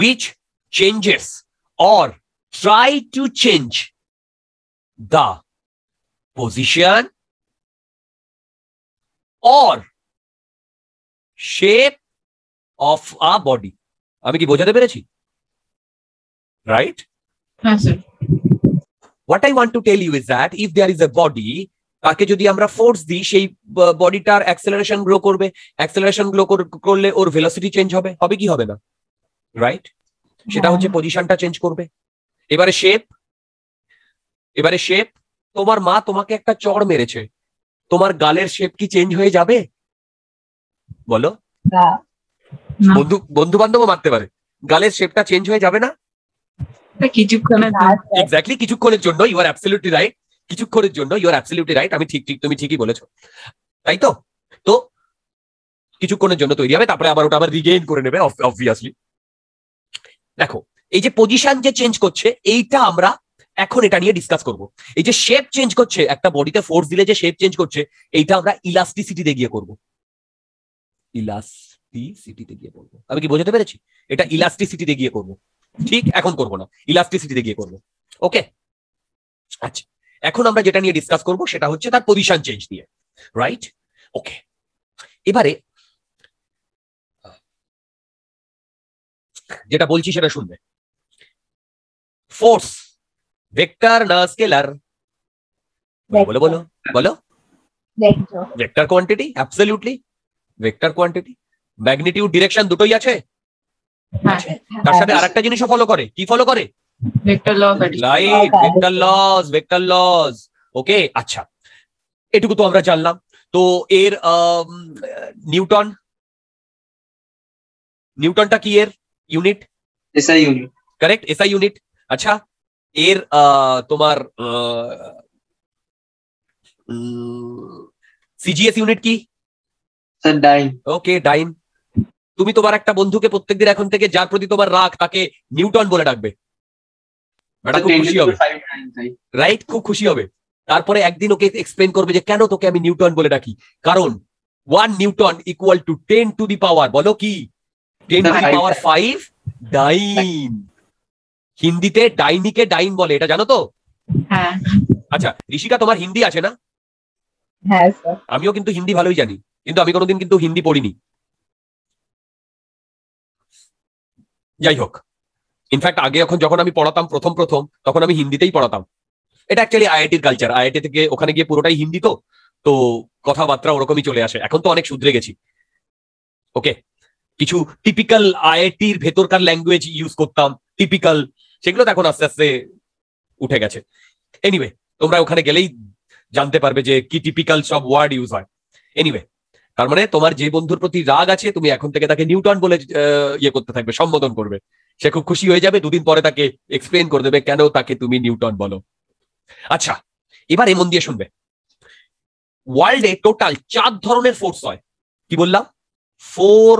Speaker 1: which changes or try to change the position or shape of our body আমি কি বোঝাতে
Speaker 2: পেরেছি right হ্যাঁ sir what i want to tell you is that if there is a body তাকে যদি আমরা ফোর্স দিই সেই বডিটার অ্যাক্সেলারেশন গ্রো করবে অ্যাক্সেলারেশন গ্রো করলে ওর ভেলোসিটি চেঞ্জ হবে হবে কি হবে না রাইট সেটা হচ্ছে পজিশনটা চেঞ্জ করবে এবারে শেপ এবারে শেপ তোমার মা তোমাকে একটা চড় মেরেছে তোমার গালের শেপ কি চেঞ্জ হয়ে যাবে বলো বন্ধু বন্ধু বান্ধব মারতে পারে গালের শেপটা চেঞ্জ হয়ে যাবে না কিছুক্ষণের এক্স্যাক্টলি কিছুক্ষণের জন্য ইউ আর অ্যাবসলিউটলি রাইট কিছুক্ষণের জন্য ইউর অ্যাবসলিউটলি রাইট আমি ঠিক ঠিক তুমি ঠিকই বলেছো তাই তো তো কিছুক্ষণের জন্য তৈরি হবে তারপরে আবার ওটা আবার রিগেইন করে নেবে অবভিয়াসলি দেখো এই যে পজিশন যে চেঞ্জ করছে এইটা আমরা এখন এটা নিয়ে ডিসকাস করব এই যে শেপ চেঞ্জ করছে একটা বডিতে ফোর্স দিলে যে শেপ চেঞ্জ করছে এইটা আমরা দিয়ে গিয়ে করব দিয়ে গিয়ে করব আমি কি বোঝাতে পেরেছি এটা দিয়ে গিয়ে করব ঠিক এখন করব না দিয়ে গিয়ে করব ওকে আচ্ছা এখন আমরা যেটা নিয়ে ডিসকাস করব সেটা হচ্ছে তার পজিশন চেঞ্জ দিয়ে রাইট ওকে
Speaker 1: এবারে যেটা বলছি সেটা শুনবে ফোর্স ভেক্টর না স্কেলার
Speaker 2: বলো বলো বলো vector quantity absolutely vector quantity magnitude direction দুটোই আছে হ্যাঁ, হ্যাঁ, তার সাথে হ্যাঁ। আরেকটা জিনিসও ফলো করে কি ফলো করে vector laws right vector laws vector laws okay আচ্ছা এটুকু তো আমরা জানলাম তো এর নিউটন নিউটনটা কি এর unit SI unit correct SI unit আচ্ছা এর তোমার সিজিএস ইউনিট কি স্যার ডাইন ওকে ডাইন তুমি তোমার একটা বন্ধুকে প্রত্যেকদিন এখন থেকে যার প্রতি তোমার রাগ তাকে নিউটন বলে ডাকবে
Speaker 1: ব্যাটা খুব খুশি হবে
Speaker 2: রাইট খুব খুশি হবে তারপরে একদিন ওকে এক্সপ্লেন করবে যে কেন তোকে আমি নিউটন বলে ডাকি কারণ one Newton equal to ten to the power বলো কি ten to the power five dyne হিন্দিতে ডাইনিকে ডাইন বলে এটা জানো তো হ্যাঁ। আচ্ছা ঋষিকা তোমার হিন্দি আছে না হ্যাঁ, আমিও কিন্তু হিন্দি ভালোই জানি কিন্তু আমি কোনোদিন কিন্তু হিন্দি পড়িনি যাই হোক ইনফ্যাক্ট আগে এখন যখন আমি পড়াতাম প্রথম প্রথম তখন আমি হিন্দিতেই পড়াতাম এটা অ্যাকচুয়ালি আইআইটির কালচার আইআইটি থেকে ওখানে গিয়ে পুরোটাই হিন্দি তো তো কথাবার্তা ওরকমই চলে আসে এখন তো অনেক শুধরে গেছি ওকে কিছু টিপিক্যাল আইআইটির ভেতরকার ল্যাঙ্গুয়েজ ইউজ করতাম টিপিক্যাল সেগুলো তো এখন আস্তে আস্তে উঠে গেছে এনিওয়ে তোমরা ওখানে গেলেই জানতে পারবে যে কি টিপিক্যাল সব ওয়ার্ড ইউজ হয় এনিওয়ে তার মানে তোমার যে বন্ধুর প্রতি রাগ আছে তুমি এখন থেকে তাকে নিউটন বলে ইয়ে করতে থাকবে সম্বোধন করবে সে খুব খুশি হয়ে যাবে দুদিন পরে তাকে এক্সপ্লেন করে দেবে কেন তাকে তুমি নিউটন বলো আচ্ছা
Speaker 1: এবার এমন দিয়ে শুনবে ওয়ার্ল্ডে টোটাল চার ধরনের ফোর্স হয় কি বললাম ফোর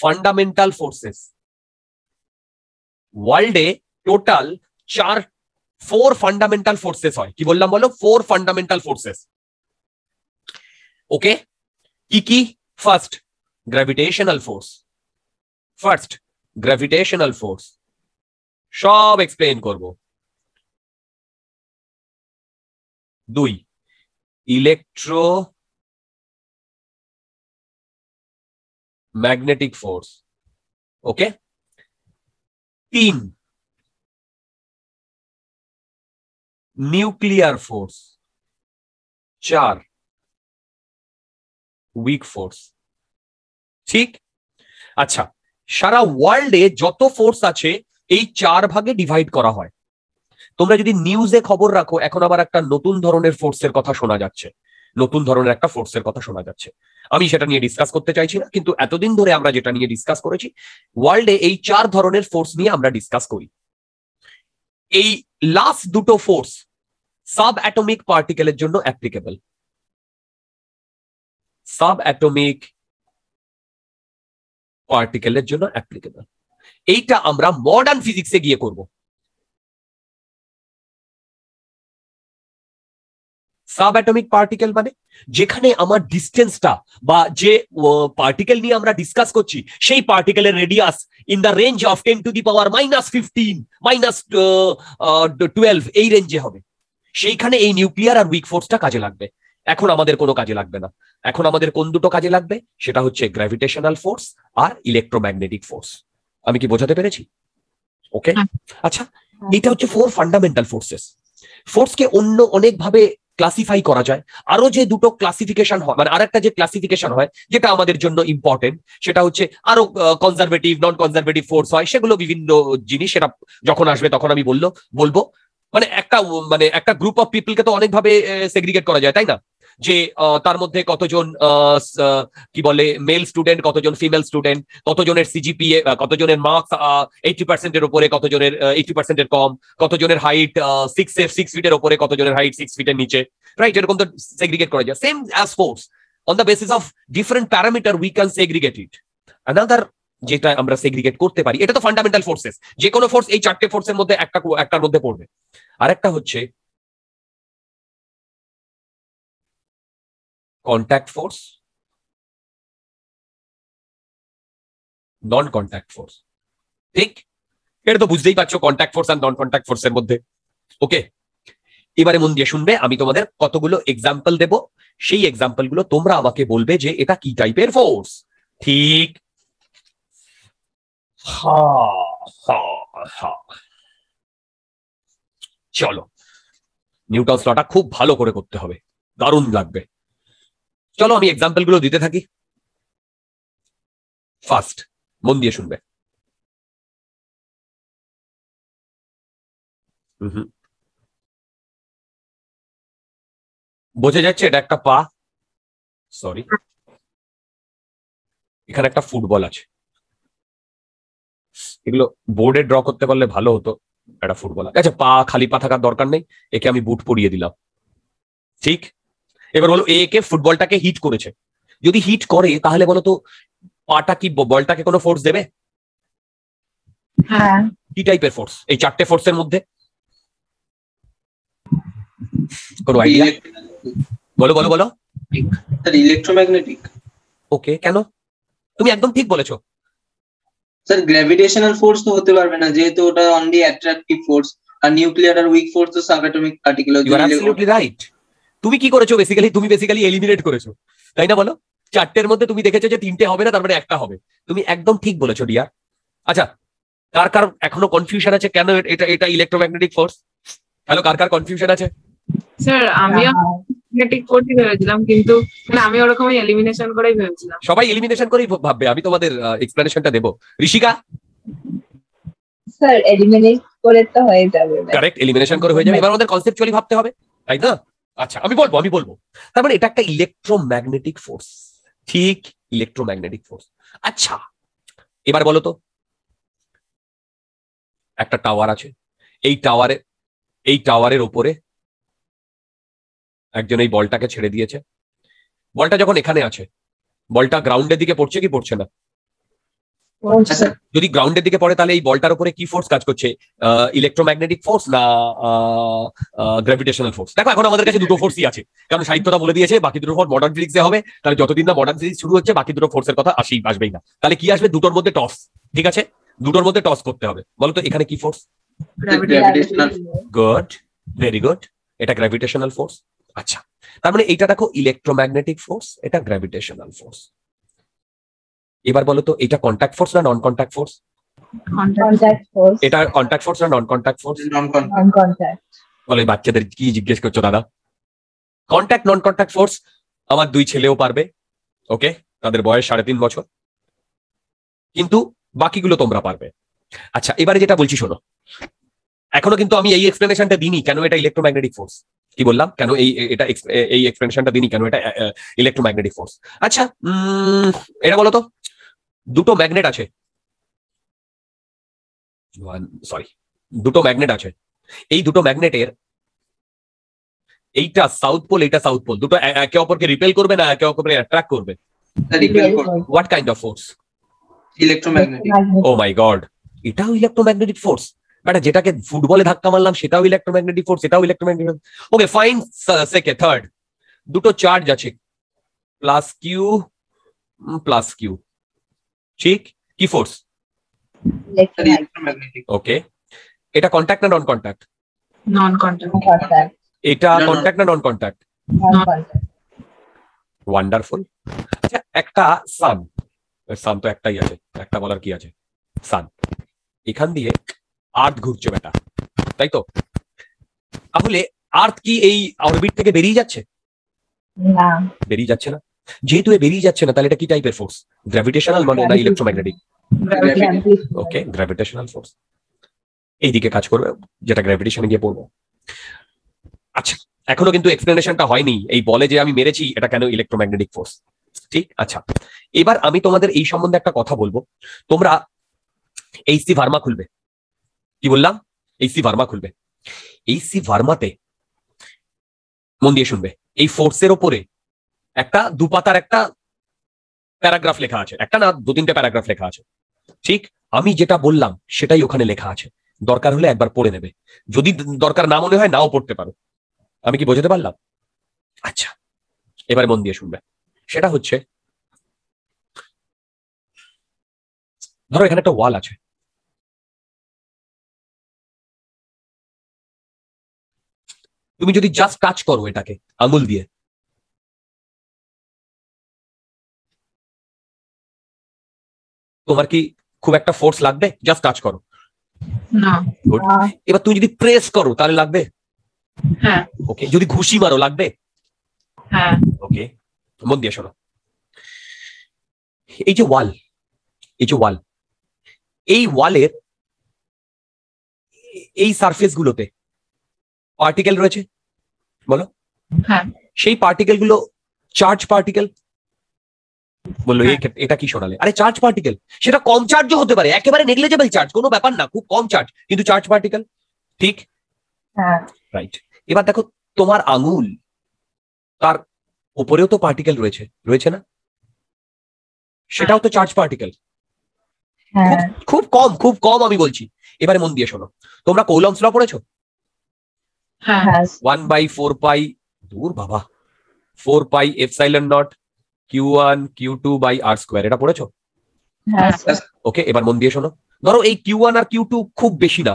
Speaker 1: ফান্ডামেন্টাল ফোর্সেস ওয়ার্ল্ডে টোটাল
Speaker 2: চার ফোর ফান্ডামেন্টাল ফোর্সেস হয় কি বললাম বলো ফোর ফান্ডামেন্টাল ফোর্সেস ওকে কি কি first gravitational
Speaker 1: force first gravitational force সব এক্সপ্লেন করব দুই ইলেকট্রো ম্যাগনেটিক ফোর্স ওকে তিন নিউক্লিয়ার ফোর্স চার উইক ফোর্স ঠিক
Speaker 2: আচ্ছা সারা ওয়ার্ল্ডে যত ফোর্স আছে এই চার ভাগে ডিভাইড করা হয় তোমরা যদি নিউজে খবর রাখো এখন আবার একটা নতুন ধরনের ফোর্সের কথা শোনা যাচ্ছে নতুন ধরনের একটা ফোর্সের কথা শোনা যাচ্ছে আমি সেটা নিয়ে ডিসকাস করতে চাইছি না কিন্তু এতদিন ধরে আমরা যেটা নিয়ে ডিসকাস করেছি ওয়ার্ল্ডে এই চার ধরনের ফোর্স নিয়ে আমরা ডিসকাস করি
Speaker 1: এই লাস্ট দুটো ফোর্স সাব অ্যাটমিক পার্টিকেলের জন্য অ্যাপ্লিকেবল সাব অ্যাটমিক পার্টিকেলের জন্য অ্যাপ্লিকেবল এইটা আমরা মডার্ন ফিজিক্সে গিয়ে করব সাব অ্যাটমিক পার্টিকেল মানে যেখানে আমার ডিস্টেন্সটা বা যে পার্টিকেল নিয়ে আমরা ডিসকাস
Speaker 2: করছি সেই পার্টিকেলের radius in the range of ten to the power minus fifteen minus twelve এই রেঞ্জে হবে সেইখানে এই নিউক্লিয়ার আর উইক ফোর্সটা কাজে লাগবে এখন আমাদের কোনো কাজে লাগবে না এখন আমাদের কোন দুটো কাজে লাগবে সেটা হচ্ছে গ্র্যাভিটেশনাল ফোর্স আর ইলেকট্রোম্যাগনেটিক ফোর্স আমি কি বোঝাতে পেরেছি ওকে হ্যাঁ। আচ্ছা এটা হচ্ছে ফোর ফান্ডামেন্টাল ফোর্সেস ফোর্সকে অন্য অনেকভাবে ক্লাসিফাই করা যায় আরো যে দুটো ক্লাসিফিকেশন হয় মানে আরেকটা যে ক্লাসিফিকেশন হয় যেটা আমাদের জন্য ইম্পর্টেন্ট সেটা হচ্ছে আরো কনজারভেটিভ নন কনজারভেটিভ ফোর্স হয় সেগুলো বিভিন্ন জিনিস সেটা যখন আসবে তখন আমি বললো বলবো মানে একটা মানে একটা গ্রুপ অফ পিপলকে তো অনেকভাবে সেগ্রিগেট করা যায় তাই না যে তার মধ্যে কতজন কি বলে মেল স্টুডেন্ট কতজন ফিমেল স্টুডেন্ট কতজনের সিজিপিএ কতজনের মার্কস এইটি পার্সেন্টের উপরে কতজনের এইটি পার্সেন্টের কম কতজনের হাইট সিক্স সিক্স ফিটের উপরে কতজনের হাইট সিক্স ফিটের নিচে রাইট এরকম তো সেগ্রিগেট করা যায় same as force on the basis of different parameter we can segregate it another যেটা আমরা সেগ্রিগেট করতে পারি এটা তো ফান্ডামেন্টাল ফোর্সেস যে কোনো ফোর্স এই চারটে ফোর্সের মধ্যে একটা
Speaker 1: একটার মধ্যে পড়বে আর একটা হচ্ছে contact force, non contact force ঠিক এটা তো বুঝতেই পারছো কন্ট্যাক্ট ফোর্স আর নন
Speaker 2: কন্ট্যাক্ট ফোর্স এর মধ্যে ওকে এবারে মন দিয়ে শুনবে আমি তোমাদের কতগুলো এক্সাম্পল দেব সেই এক্সাম্পল গুলো তোমরা আমাকে বলবে যে এটা কি টাইপের ফোর্স ঠিক চলো নিউটন স্লটা খুব ভালো করে করতে হবে দারুণ
Speaker 1: লাগবে চলো আমি এক্সাম্পল গুলো দিতে থাকি ফার্স্ট মন দিয়ে শুনবে বোঝা যাচ্ছে এটা একটা পা সরি এখানে একটা ফুটবল
Speaker 2: আছে এগুলো বোর্ডে ড্র করতে পারলে ভালো হতো একটা ফুটবল আছে আচ্ছা, পা খালি পা থাকার দরকার নেই একে আমি বুট পরিয়ে দিলাম ঠিক এবার বলো এ কে ফুটবলটাকে হিট করেছে যদি হিট করে তাহলে বলো তো পাটা কি বলটাকে কোনো ফোর্স দেবে হ্যাঁ কি টাইপের ফোর্স এই চারটে ফোর্সের মধ্যে কোনো আইডিয়া বলো বলো বলো ইলেকট্রোম্যাগনেটিক ওকে কেন তুমি একদম ঠিক বলেছো স্যার গ্র্যাভিটেশনাল ফোর্স তো হতে পারবে না যেহেতু ওটা অনলি অ্যাট্রাক্টিভ ফোর্স আর নিউক্লিয়ার আর উইক ফোর্স তো sub particular you are right তুমি কি করেছো বেসিক্যালি তুমি বেসিক্যালি এলিমিনেট করেছো তাই না বলো চারটের মধ্যে তুমি দেখেছো যে তিনটে হবে না তার মানে একটা হবে তুমি একদম ঠিক বলেছো ডিয়ার আচ্ছা কার কার এখনো কনফিউশন আছে কেন এটা এটা ইলেকট্রোম্যাগনেটিক ফোর্স হ্যালো কার কার কনফিউশন আছে
Speaker 1: স্যার আমিও হ্যাঁ, হ্যাঁ। ভেবেছিলাম কিন্তু মানে আমি ওরকমই এলিমিনেশন করেই
Speaker 2: সবাই এলিমিনেশন করেই ভাববে আমি তোমাদের এক্সপ্লেনেশনটা ঋষিকা
Speaker 1: এলিমিনেশন করে হয়ে যাবে
Speaker 2: এবার ভাবতে হবে তাই না আচ্ছা আমি বলবো আমি বলবো তার মানে এটা একটা ইলেকট্রোম্যাগনেটিক ফোর্স ঠিক ইলেকট্রোম্যাগনেটিক ফোর্স আচ্ছা এবার বলো তো একটা টাওয়ার আছে এই টাওয়ারে এই টাওয়ারের ওপরে একজন এই বলটাকে ছেড়ে দিয়েছে বলটা যখন এখানে আছে বলটা গ্রাউন্ডের দিকে পড়ছে কি পড়ছে না আচ্ছা, যদি গ্রাউন্ডের দিকে পড়ে তাহলে এই বলটার উপরে কি ফোর্স কাজ করছে ইলেকট্রোম্যাগনেটিক ফোর্স না গ্র্যাভিটেশনাল ফোর্স দেখো এখন আমাদের কাছে দুটো ফোর্সই আছে কারণ সাহিত্যটা বলে দিয়েছে বাকি দুটো ফোর্স মডার্ন ফিজিক্সে হবে তাহলে যতদিন না মডার্ন ফিজিক্স শুরু হচ্ছে বাকি দুটো ফোর্সের কথা আসেই আসবেই না তাহলে কি আসবে দুটোর মধ্যে টস ঠিক আছে দুটোর মধ্যে টস করতে হবে বলো তো এখানে কি ফোর্স গুড ভেরি গুড এটা গ্র্যাভিটেশনাল ফোর্স আচ্ছা তার মানে এটা দেখো ইলেকট্রোম্যাগনেটিক ফোর্স এটা গ্র্যাভিটেশনাল ফোর্স এবার বলো তো এটা কন্ট্যাক্ট ফোর্স না নন কন্ট্যাক্ট ফোর্স এটা কন্ট্যাক্ট ফোর্স না নন কন্ট্যাক্ট ফোর্স বলে বাচ্চাদের কি জিজ্ঞেস করছো দাদা কন্ট্যাক্ট নন কন্ট্যাক্ট ফোর্স আমার দুই ছেলেও পারবে ওকে তাদের বয়স সাড়ে তিন বছর কিন্তু বাকিগুলো তোমরা পারবে আচ্ছা এবারে যেটা বলছি শোনো এখনো কিন্তু আমি এই এক্সপ্লেনেশনটা দিইনি কেন এটা ইলেকট্রোম্যাগনেটিক ফোর্স কি বললাম কেন এই এটা এই এক্সপ্লেনেশনটা দিনই কেন এটা ইলেকট্রোম্যাগনেটিক ফোর্স আচ্ছা এটা বলো তো দুটো ম্যাগনেট আছে সরি দুটো ম্যাগনেট আছে এই দুটো ম্যাগনেটের এইটা সাউথ পোল এইটা সাউথ পোল দুটো একে অপরকে রিপেল করবে না একে অপরকে অ্যাট্রাক্ট করবে what kind of force electromagnetic oh my god এটাও ইলেকট্রোম্যাগনেটিক ফোর্স ব্যাটা যেটাকে ফুটবলে ধাক্কা মারলাম সেটাও ইলেকট্রোম্যাগনেটিক ফোর্স এটাও ইলেকট্রোম্যাগনেটিক ওকে ফাইন সেকে থার্ড দুটো চার্জ আছে প্লাস কিউ প্লাস কিউ ঠিক কি ফোর্স ওকে এটা কন্ট্যাক্ট না নন কন্ট্যাক্ট
Speaker 1: নন কন্ট্যাক্ট
Speaker 2: এটা কন্ট্যাক্ট না নন কন্ট্যাক্ট ওয়ান্ডারফুল আচ্ছা একটা সান সান তো একটাই আছে একটা বলার কি আছে সান এখান দিয়ে আর্থ ঘুরছে বেটা তাই তো তাহলে আর্থ কি এই অরবিট থেকে বেরিয়ে যাচ্ছে না বেরিয়ে যাচ্ছে না যেহেতু এ বেরিয়ে যাচ্ছে না তাহলে এটা কি টাইপের ফোর্স গ্র্যাভিটেশনাল মানে না ইলেকট্রোম্যাগনেটিক ওকে গ্র্যাভিটেশনাল ফোর্স এইদিকে কাজ করবে যেটা গ্র্যাভিটেশনে গিয়ে পড়বো আচ্ছা এখনো কিন্তু এক্সপ্লেনেশনটা হয়নি এই বলে যে আমি মেরেছি এটা কেন ইলেকট্রোম্যাগনেটিক ফোর্স ঠিক আচ্ছা এবার আমি তোমাদের এই সম্বন্ধে একটা কথা বলবো তোমরা এইচসি ভার্মা খুলবে কি বললাম এইচসি ভার্মা খুলবে এইচসি ভার্মাতে মন দিয়ে শুনবে এই ফোর্সের ওপরে একটা দুপাতার একটা প্যারাগ্রাফ লেখা আছে একটা না দু তিনটে প্যারাগ্রাফ লেখা আছে ঠিক আমি যেটা বললাম সেটাই ওখানে লেখা আছে দরকার হলে একবার পড়ে নেবে যদি দরকার না মনে হয় নাও পড়তে পারো আমি কি বোঝাতে পারলাম আচ্ছা
Speaker 1: এবার মন দিয়ে শুনবে সেটা হচ্ছে ধরো এখানে একটা ওয়াল আছে তুমি যদি জাস্ট টাচ করো এটাকে আঙুল দিয়ে তোমার কি খুব একটা ফোর্স লাগবে জাস্ট টাচ করো এবার তুমি
Speaker 2: যদি প্রেস করো তাহলে লাগবে ওকে হ্যাঁ। যদি ঘুষি মারো লাগবে ওকে হ্যাঁ। মন দিয়ে শোনো এই যে ওয়াল এই যে ওয়াল এই ওয়ালের এই সারফেস গুলোতে পার্টিকেল রয়েছে বলো হ্যাঁ। সেই পার্টিকেল গুলো চার্জ পার্টিকেল বললো হ্যাঁ। এটা কি শোনালে আরে চার্জ পার্টিকেল সেটা কম চার্জও হতে পারে একেবারে নেগলেজেবল চার্জ কোনো ব্যাপার না খুব কম চার্জ কিন্তু চার্জ পার্টিকেল ঠিক রাইট হ্যাঁ। এবার দেখো তোমার আঙুল তার উপরেও তো পার্টিকেল রয়েছে রয়েছে না সেটাও তো চার্জ হ্যাঁ। পার্টিকেল খুব কম খুব কম আমি বলছি এবারে মন দিয়ে শোনো তোমরা কৌলম ল পড়েছো ওয়ান বাই ফোর পাই দূর বাবা four pi epsilon naught q one q two by r square এটা পড়েছো ওকে হ্যাঁ। এবার মন দিয়ে শোনো ধরো এই কিউ ওয়ান আর কিউ টু খুব বেশি না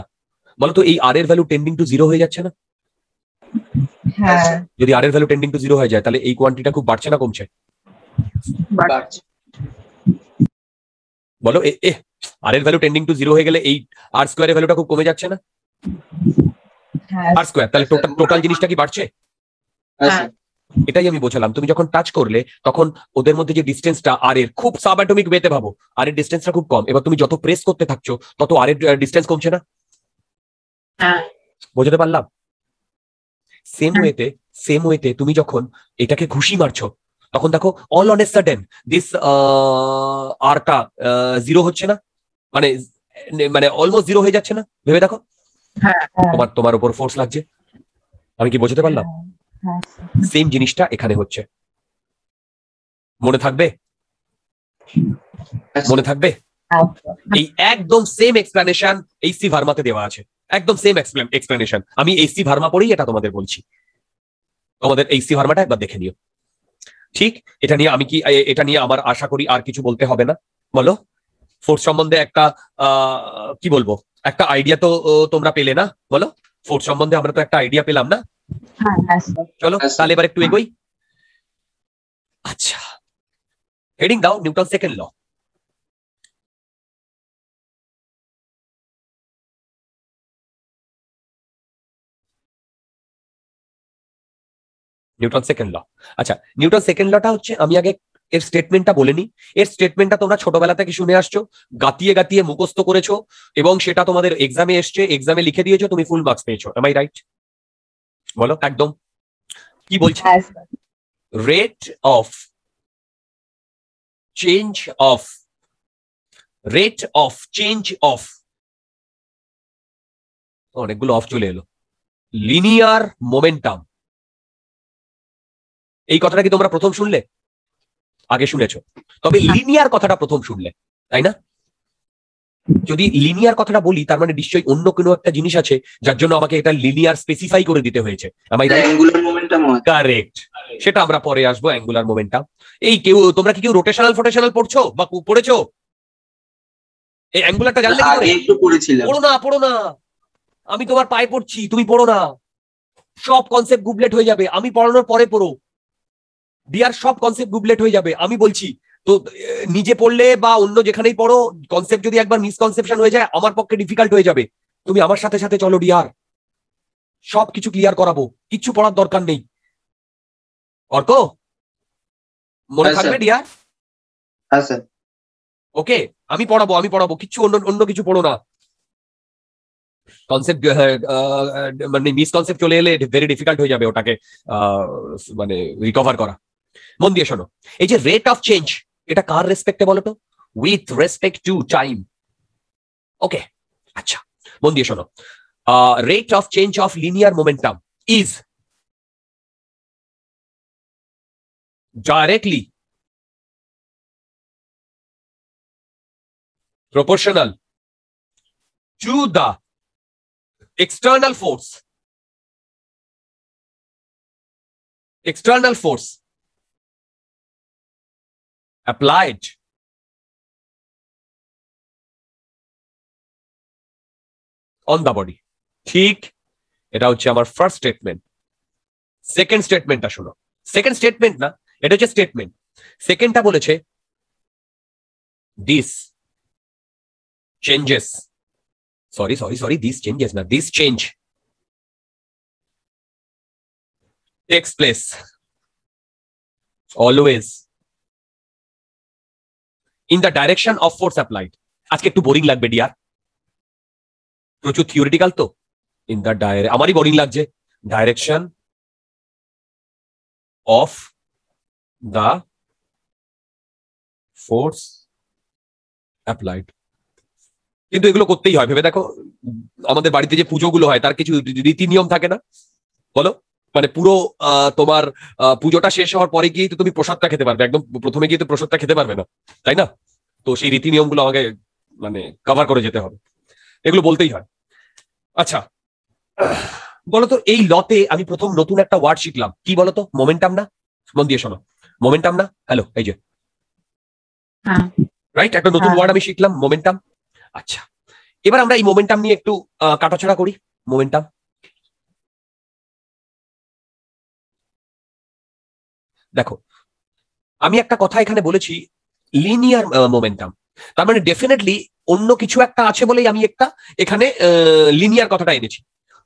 Speaker 2: বলতো এই আর এর ভ্যালু টেন্ডিং টু জিরো হয়ে যাচ্ছে না হ্যাঁ। যদি আর এর ভ্যালু টেন্ডিং টু জিরো হয়ে যায় তাহলে এই কোয়ান্টিটা খুব বাড়ছে না কমছে বলো এ আর এর ভ্যালু টেন্ডিং টু জিরো হয়ে গেলে এই আর স্কোয়ারের ভ্যালুটা খুব কমে যাচ্ছে না আর হ্যাঁ। স্কোয়ার তাহলে টোটাল জিনিসটা কি বাড়ছে এটাই আমি বোঝালাম তুমি যখন টাচ করলে তখন ওদের মধ্যে যে ডিস্টেন্সটা আর এর খুব সাব অ্যাটমিক ওয়েতে ভাবো আর এর ডিস্টেন্সটা খুব কম এবার তুমি যত প্রেস করতে থাকছো তত আর এর ডিস্টেন্স কমছে না হ্যাঁ। বোঝাতে পারলাম সেম ওয়েতে সেম ওয়েতে তুমি যখন এটাকে ঘুষি মারছো তখন দেখো all on a sudden this আরটা জিরো হচ্ছে না মানে মানে অলমোস্ট জিরো হয়ে যাচ্ছে না ভেবে দেখো হ্যাঁ, হ্যাঁ। তোমার তোমার উপর ফোর্স লাগছে আমি কি বোঝাতে পারলাম সেম হ্যাঁ, জিনিসটা এখানে হচ্ছে মনে থাকবে মনে থাকবে আচ্ছা। এই একদম সেম এক্সপ্লানেশন এই সি ভার্মাতে দেওয়া আছে একদম সেম এক্সপ্লেনেশন আমি এই সি ভার্মা পড়েই এটা তোমাদের বলছি তোমাদের এই সি ভার্মাটা একবার দেখে নিও ঠিক এটা নিয়ে আমি কি এটা নিয়ে আমার আশা করি আর কিছু বলতে হবে না বলো ফোর্স সম্বন্ধে একটা কি বলবো একটা আইডিয়া তো তোমরা পেলে না বলো ফোর্স সম্বন্ধে আমরা তো একটা আইডিয়া পেলাম না হ্যাঁ, হ্যাঁ, চলো হ্যাঁ, তাহলে এবার একটু এগোই
Speaker 1: আচ্ছা হেডিং দাও Newton second law Newton second law আচ্ছা নিউটন সেকেন্ড হচ্ছে আমি আগে এর স্টেটমেন্টটা বলে এর স্টেটমেন্টটা তোমরা ছোটবেলা থেকে শুনে
Speaker 2: আসছো গাতিয়ে গাতিয়ে মুখস্ত করেছো এবং সেটা তোমাদের এক্সামে এসছে এক্সামে লিখে দিয়েছো তুমি ফুল
Speaker 1: মার্কস পেয়েছো এম আই রাইট বলো একদম কি বলছে rate of change of rate of change of অনেকগুলো অফ চলে এলো লিনিয়ার মোমেন্টাম এই
Speaker 2: কথাটা কি তোমরা প্রথম শুনলে আগে শুনেছ তবে লিনিয়ার হ্যাঁ। কথাটা প্রথম শুনলে তাই না যদি লিনিয়ার কথাটা বলি তার মানে নিশ্চয়ই অন্য কোনো একটা জিনিস আছে যার জন্য আমাকে এটা লিনিয়ার স্পেসিফাই করে দিতে হয়েছে কারেক্ট সেটা আমরা পরে আসবো অ্যাঙ্গুলার মোমেন্টাম এই কেউ তোমরা কি কেউ রোটেশনাল ফোটেশনাল পড়ছো বা পড়েছো এই অ্যাঙ্গুলারটা জানলে পড়ো না পড়ো না আমি তোমার পায়ে পড়ছি তুমি পড়ো না সব কনসেপ্ট গুবলেট হয়ে যাবে আমি পড়ানোর পরে পড়ো ডিয়ার সব কনসেপ্ট গুবলেট হয়ে যাবে আমি বলছি তো নিজে পড়লে বা অন্য যেখানেই পড়ো কনসেপ্ট যদি একবার মিসকনসেপশন হয়ে যায় আমার পক্ষে ডিফিকাল্ট হয়ে যাবে তুমি আমার সাথে সাথে চলো ডিয়ার
Speaker 1: সব কিছু ক্লিয়ার করাবো কিচ্ছু পড়ার দরকার নেই অর্ক মনে হ্যাঁ, থাকবে ডিয়ার হ্যাঁ, ওকে আমি পড়াবো আমি পড়াবো কিচ্ছু অন্য অন্য কিছু পড়ো না কনসেপ্ট
Speaker 2: মানে মিসকনসেপ্ট চলে এলে ভেরি ডিফিকাল্ট হয়ে যাবে ওটাকে মানে রিকভার করা মন দিয়ে শোনো এই যে রেট অফ চেঞ্জ এটা কার রেসপেক্টে বলো তো with respect
Speaker 1: to time okay আচ্ছা মন দিয়ে শোনো rate of change of linear momentum is directly proportional to the external force external force applied on the body ঠিক এটা হচ্ছে আমার ফার্স্ট স্টেটমেন্ট সেকেন্ড স্টেটমেন্টটা শোনো সেকেন্ড স্টেটমেন্ট
Speaker 2: না এটা হচ্ছে স্টেটমেন্ট সেকেন্ডটা বলেছে this
Speaker 1: changes sorry sorry sorry this changes না this change takes place always in the direction of force
Speaker 2: applied আজকে একটু বোরিং লাগবে ডিয়ার প্রচুর থিওরিটিক্যাল তো ইন দ্য
Speaker 1: ডাইরে আমারই বোরিং লাগছে direction of the force applied কিন্তু এগুলো করতেই হয় ভেবে দেখো আমাদের বাড়িতে যে পুজোগুলো হয় তার
Speaker 2: কিছু রীতি নিয়ম থাকে না বলো মানে পুরো তোমার পুজোটা শেষ হওয়ার পরে গিয়ে তো তুমি প্রসাদটা খেতে পারবে একদম প্রথমে গিয়ে তো প্রসাদটা খেতে পারবে না তাই না তো সেই রীতি নিয়মগুলো আমাকে মানে কভার করে যেতে হবে এগুলো বলতেই হয় আচ্ছা বলতো এই লতে আমি প্রথম নতুন একটা ওয়ার্ড শিখলাম কি বলতো মোমেন্টাম না মন দিয়ে শোনো মোমেন্টাম না হ্যালো এই যে রাইট হ্যাঁ। একটা নতুন ওয়ার্ড হ্যাঁ। আমি
Speaker 1: শিখলাম মোমেন্টাম আচ্ছা এবার আমরা এই মোমেন্টাম নিয়ে একটু কাটাছড়া করি মোমেন্টাম দেখো আমি একটা কথা এখানে বলেছি লিনিয়ার মোমেন্টাম তার মানে
Speaker 2: ডেফিনেটলি অন্য কিছু একটা আছে বলেই আমি একটা এখানে লিনিয়ার কথাটা এনেছি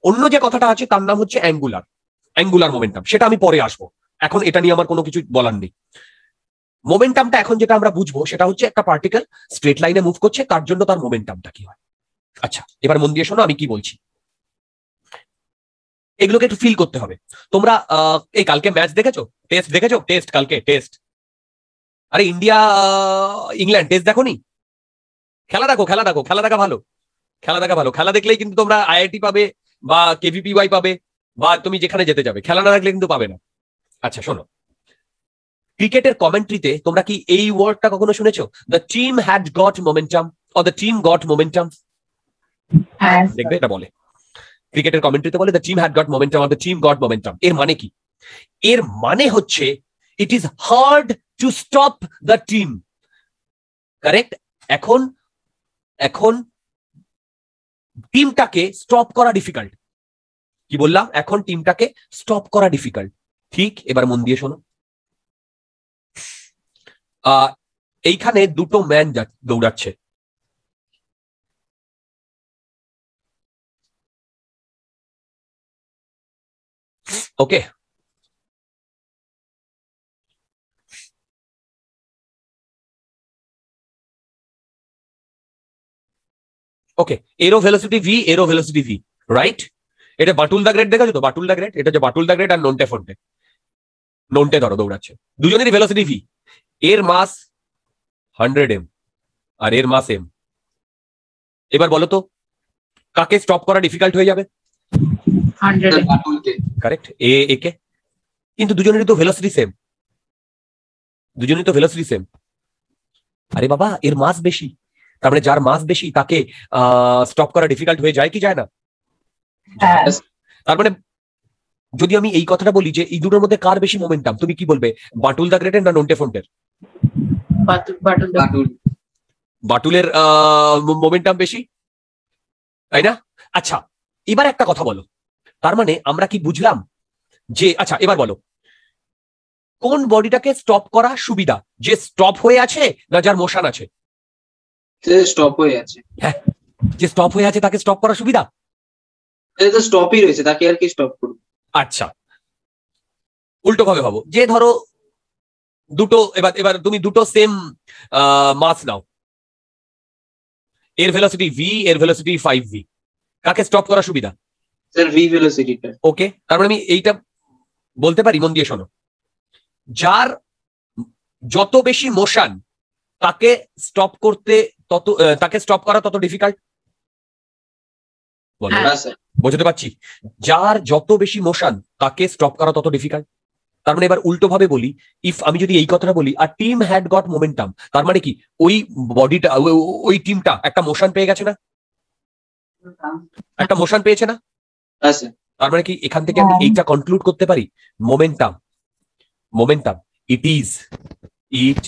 Speaker 2: অন্য যে কথাটা আছে তার নাম হচ্ছে অ্যাঙ্গুলার অ্যাঙ্গুলার মোমেন্টাম সেটা আমি পরে আসবো এখন এটা নিয়ে আমার কোনো কিছু বলার নেই মোমেন্টামটা এখন যেটা আমরা বুঝবো সেটা হচ্ছে একটা পার্টিকেল স্ট্রেট লাইনে মুভ করছে তার জন্য তার মোমেন্টামটা কি হয় আচ্ছা এবার মন দিয়ে শোনো আমি কি বলছি এগুলোকে একটু ফিল করতে হবে তোমরা এই কালকে ম্যাচ দেখেছো টেস্ট দেখেছো টেস্ট কালকে টেস্ট আরে ইন্ডিয়া ইংল্যান্ড টেস্ট দেখো নি খেলা দেখো খেলা দেখো খেলা দেখা ভালো খেলা দেখা ভালো খেলা দেখলেই কিন্তু তোমরা আইআইটি পাবে বা কেভিপি ওয়াই পাবে বা তুমি যেখানে যেতে যাবে খেলা না দেখলে কিন্তু পাবে না আচ্ছা শোনো ক্রিকেটের কমেন্ট্রিতে তোমরা কি এই ওয়ার্ডটা কখনো শুনেছো the team had got momentum or the team got momentum দেখবে এটা বলে ক্রিকেটের কমেন্ট্রিতে বলে the team had got momentum the team got momentum এর মানে কি এর মানে হচ্ছে it is hard to stop the team correct এখন এখন টিমটাকে স্টপ করা ডিফিকাল্ট কি বললাম এখন টিমটাকে স্টপ করা ডিফিকাল্ট ঠিক এবার মন দিয়ে শোনো
Speaker 1: এইখানে দুটো ম্যান দৌড়াচ্ছে ওকে ওকে এরো ভেলোসিটি ভি এরো ভেলোসিটি ভি রাইট
Speaker 2: এটা বাটুল দা গ্রেড দেখাছো তো বাটুল দা গ্রেড এটা হচ্ছে বাটুল দা গ্রেড আর নন্টে ফন্টে নন্টে ধরো দৌড়াচ্ছে দুজনেরই ভেলোসিটি ভি এর মাস হান্ড্রেড এম আর এর মাস এম এবার বলো তো কাকে স্টপ করা ডিফিকাল্ট হয়ে যাবে কারেক্ট এ এ কে কিন্তু দুজনেরই তো ভেলোসিটি সেম দুজনেরই তো ভেলোসিটি সেম আরে বাবা এর মাস বেশি তার মানে যার মাস বেশি তাকে স্টপ করা ডিফিকাল্ট হয়ে যায় কি যায় না হ্যাঁ। তার মানে যদি আমি এই কথাটা বলি যে এই দুটোর মধ্যে কার বেশি মোমেন্টাম তুমি কি বলবে বাটুল দা গ্রেটের না নন্টে বাটুল বাটুলের মোমেন্টাম বেশি তাই না আচ্ছা এবার একটা কথা বলো তার মানে আমরা কি বুঝলাম যে আচ্ছা এবার বলো কোন বডিটাকে স্টপ করা সুবিধা যে স্টপ হয়ে আছে না যার মোশন আছে যে স্টপ হয়ে আছে হ্যাঁ যে স্টপ হয়ে আছে তাকে স্টপ করা সুবিধা তো স্টপই রয়েছে তাকে আর কি স্টপ করব আচ্ছা উল্টো ভাবে ভাবো যে ধরো দুটো এবার এবার তুমি দুটো সেম মাস নাও এর ভেলোসিটি ভি এর ভেলোসিটি ফাইভ ভি কাকে স্টপ করা সুবিধা ওকে তারপরে মানে আমি এইটা বলতে পারি মন দিয়ে শোনো যার যত বেশি মোশন তাকে স্টপ করতে তত তাকে স্টপ করা তত ডিফিকাল্ট হ্যাঁ, বোঝাতে পারছি যার যত বেশি মোশন তাকে স্টপ করা তত ডিফিকাল্ট তার মানে এবার উল্টো ভাবে বলি ইফ আমি যদি এই কথাটা বলি আর টিম হ্যাড গট মোমেন্টাম তার মানে কি ওই বডিটা ওই টিমটা একটা মোশন পেয়ে গেছে না একটা মোশন পেয়েছে না তার মানে কি এখান থেকে আমি হ্যাঁ। এইটা কনক্লুড করতে পারি momentum momentum
Speaker 1: it is it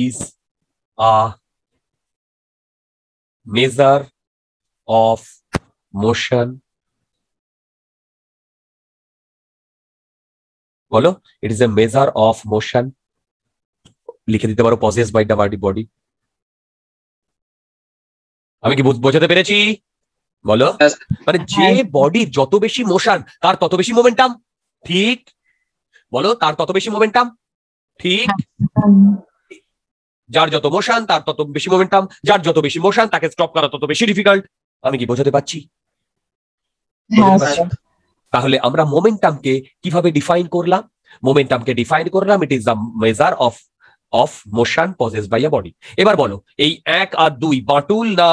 Speaker 1: is a measure of motion বলো it is a measure of motion লিখে দিতে পারো পজেস বাই ডাভার্টি বডি আমি
Speaker 2: কি বোঝাতে পেরেছি বলো মানে যে বডি যত বেশি মোশন তার তত বেশি মোমেন্টাম ঠিক বলো তার তত বেশি মোমেন্টাম ঠিক যার যত মোশন তার তত বেশি মোমেন্টাম যার যত বেশি মোশন তাকে স্টপ করা তত বেশি ডিফিকাল্ট আমি কি বোঝাতে পারছি হ্যাঁ, তাহলে আমরা মোমেন্টামকে কিভাবে ডিফাইন করলাম মোমেন্টামকে ডিফাইন করলাম it is the measure of of motion possess by a body এবার বলো এই এক আর দুই বাটুল না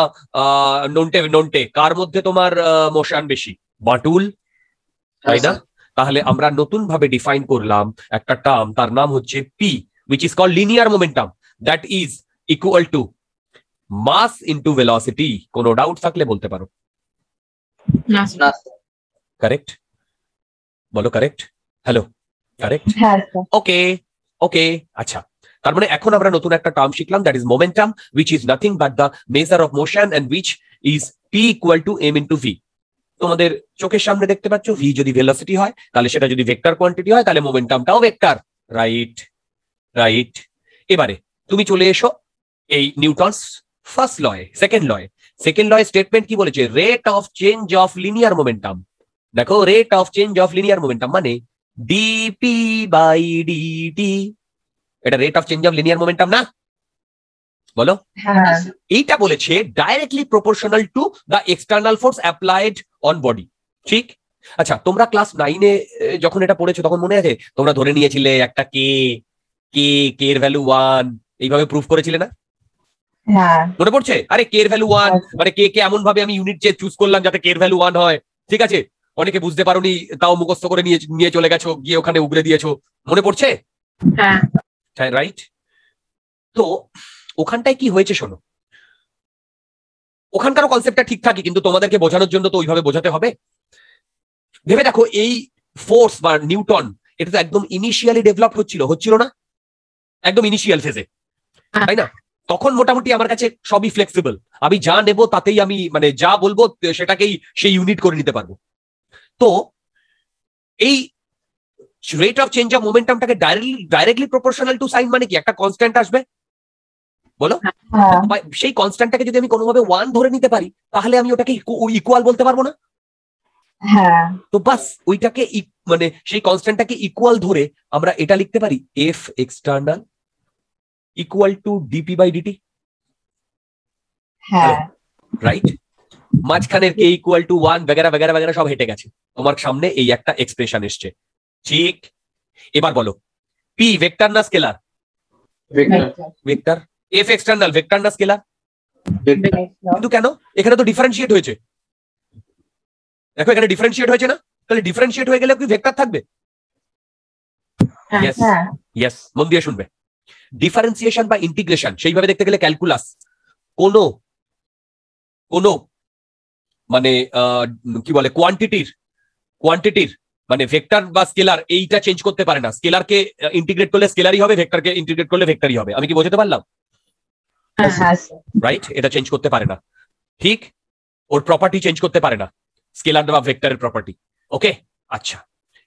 Speaker 2: নন্টে নন্টে কার মধ্যে তোমার মোশন বেশি বাটুল তাই না তাহলে আমরা নতুন ভাবে ডিফাইন করলাম একটা টার্ম তার নাম হচ্ছে p which is call linear momentum that is equal to mass into velocity কোনো ডাউট থাকলে বলতে পারো না না কারেক্ট বলো correct hello correct okay okay আচ্ছা তার মানে এখন আমরা নতুন একটা টার্ম শিখলাম that is momentum which is nothing but the measure of motion and which is p equal to m into v তোমাদের চোখের সামনে দেখতে পাচ্ছ ভি যদি ভেলোসিটি হয় তাহলে সেটা যদি ভেক্টর কোয়ান্টিটি হয় তাহলে মোমেন্টামটাও ভেক্টর রাইট রাইট এবারে তুমি চলে এসো এই Newton's first law second law second law statement কি বলেছে rate of change of linear momentum দেখো rate of change of linear momentum মানে ডিপি বাই ডিটি এটা rate of change of linear momentum না বলো হ্যাঁ। এইটা বলেছে directly proportional to the external force applied on body ঠিক আচ্ছা তোমরা ক্লাস নাইনে যখন এটা পড়েছো তখন মনে আছে তোমরা ধরে নিয়েছিলে একটা কে কে কে এর ভ্যালু ওয়ান এইভাবে প্রুফ করেছিলে না হ্যাঁ। মনে পড়ছে আরে কে এর ভ্যালু ওয়ান মানে কে কে এমন ভাবে আমি ইউনিট যে চুজ করলাম যাতে কে এর ভ্যালু ওয়ান হয় ঠিক আছে অনেকে বুঝতে পারোনি তাও মুখস্থ করে নিয়ে নিয়ে চলে গেছো গিয়ে ওখানে উগরে দিয়েছো মনে পড়ছে হ্যাঁ। রাইট তো ওখানটায় কি হয়েছে শোনো ওখানকার কনসেপ্টটা ঠিক থাকে কিন্তু তোমাদেরকে বোঝানোর জন্য তো ওইভাবে বোঝাতে হবে ভেবে দেখো এই ফোর্স বা নিউটন এটা তো একদম ইনিশিয়ালি ডেভেলপ হচ্ছিল হচ্ছিল না একদম ইনিশিয়াল হ্যাঁ। ফেজে তাই না তখন মোটামুটি আমার কাছে সবই ফ্লেক্সিবল আমি যা নেব তাতেই আমি মানে যা বলবো সেটাকেই সেই ইউনিট করে নিতে পারবো তো এই রেট অফ চেঞ্জ অফ মোমেন্টামটাকে directly directly proportional to sign মানে কি একটা কনস্ট্যান্ট আসবে বলো হ্যাঁ। সেই কনস্ট্যান্টটাকে যদি আমি কোনোভাবে ওয়ান ধরে নিতে পারি তাহলে আমি ওটাকে ইকুয়াল বলতে পারবো না হ্যাঁ। তো বাস ওইটাকে মানে সেই কনস্ট্যান্টটাকে ইকুয়াল ধরে আমরা এটা লিখতে পারি F external equal to dp by dt right মাঝখানের কে ইকুয়াল টু ওয়ান বেগারা বেগারা বেগারা সব হেঁটে গেছে তোমার সামনে এই একটা এক্সপ্রেশন এসছে ঠিক এবার বলো পি ভেক্টর না scalar vector F external vector না স্কেলার কিন্তু কেন এখানে তো ডিফারেন্সিয়েট হয়েছে দেখো এখানে ডিফারেন্সিয়েট হয়েছে না তাহলে ডিফারেন্সিয়েট হয়ে গেলে কি ভেক্টর থাকবে
Speaker 1: ইয়েস হ্যাঁ, হ্যাঁ।
Speaker 2: মন দিয়ে শুনবে ডিফারেন্সিয়েশন বা ইন্টিগ্রেশন সেইভাবে দেখতে গেলে ক্যালকুলাস কোনো কোনো মানে কি বলে কোয়ান্টিটির কোয়ান্টিটির মানে ভেক্টর বা স্কেলার এইটা চেঞ্জ করতে পারে না স্কেলারকে ইন্টিগ্রেট করলে স্কেলারই হবে ভেক্টরকে ইন্টিগ্রেট করলে ভেক্টরই হবে আমি কি বোঝাতে পারলাম রাইট হ্যাঁ, হ্যাঁ। এটা চেঞ্জ করতে পারে না ঠিক ওর প্রপার্টি চেঞ্জ করতে পারে না স্কেলার বা ভেক্টরের প্রপার্টি ওকে আচ্ছা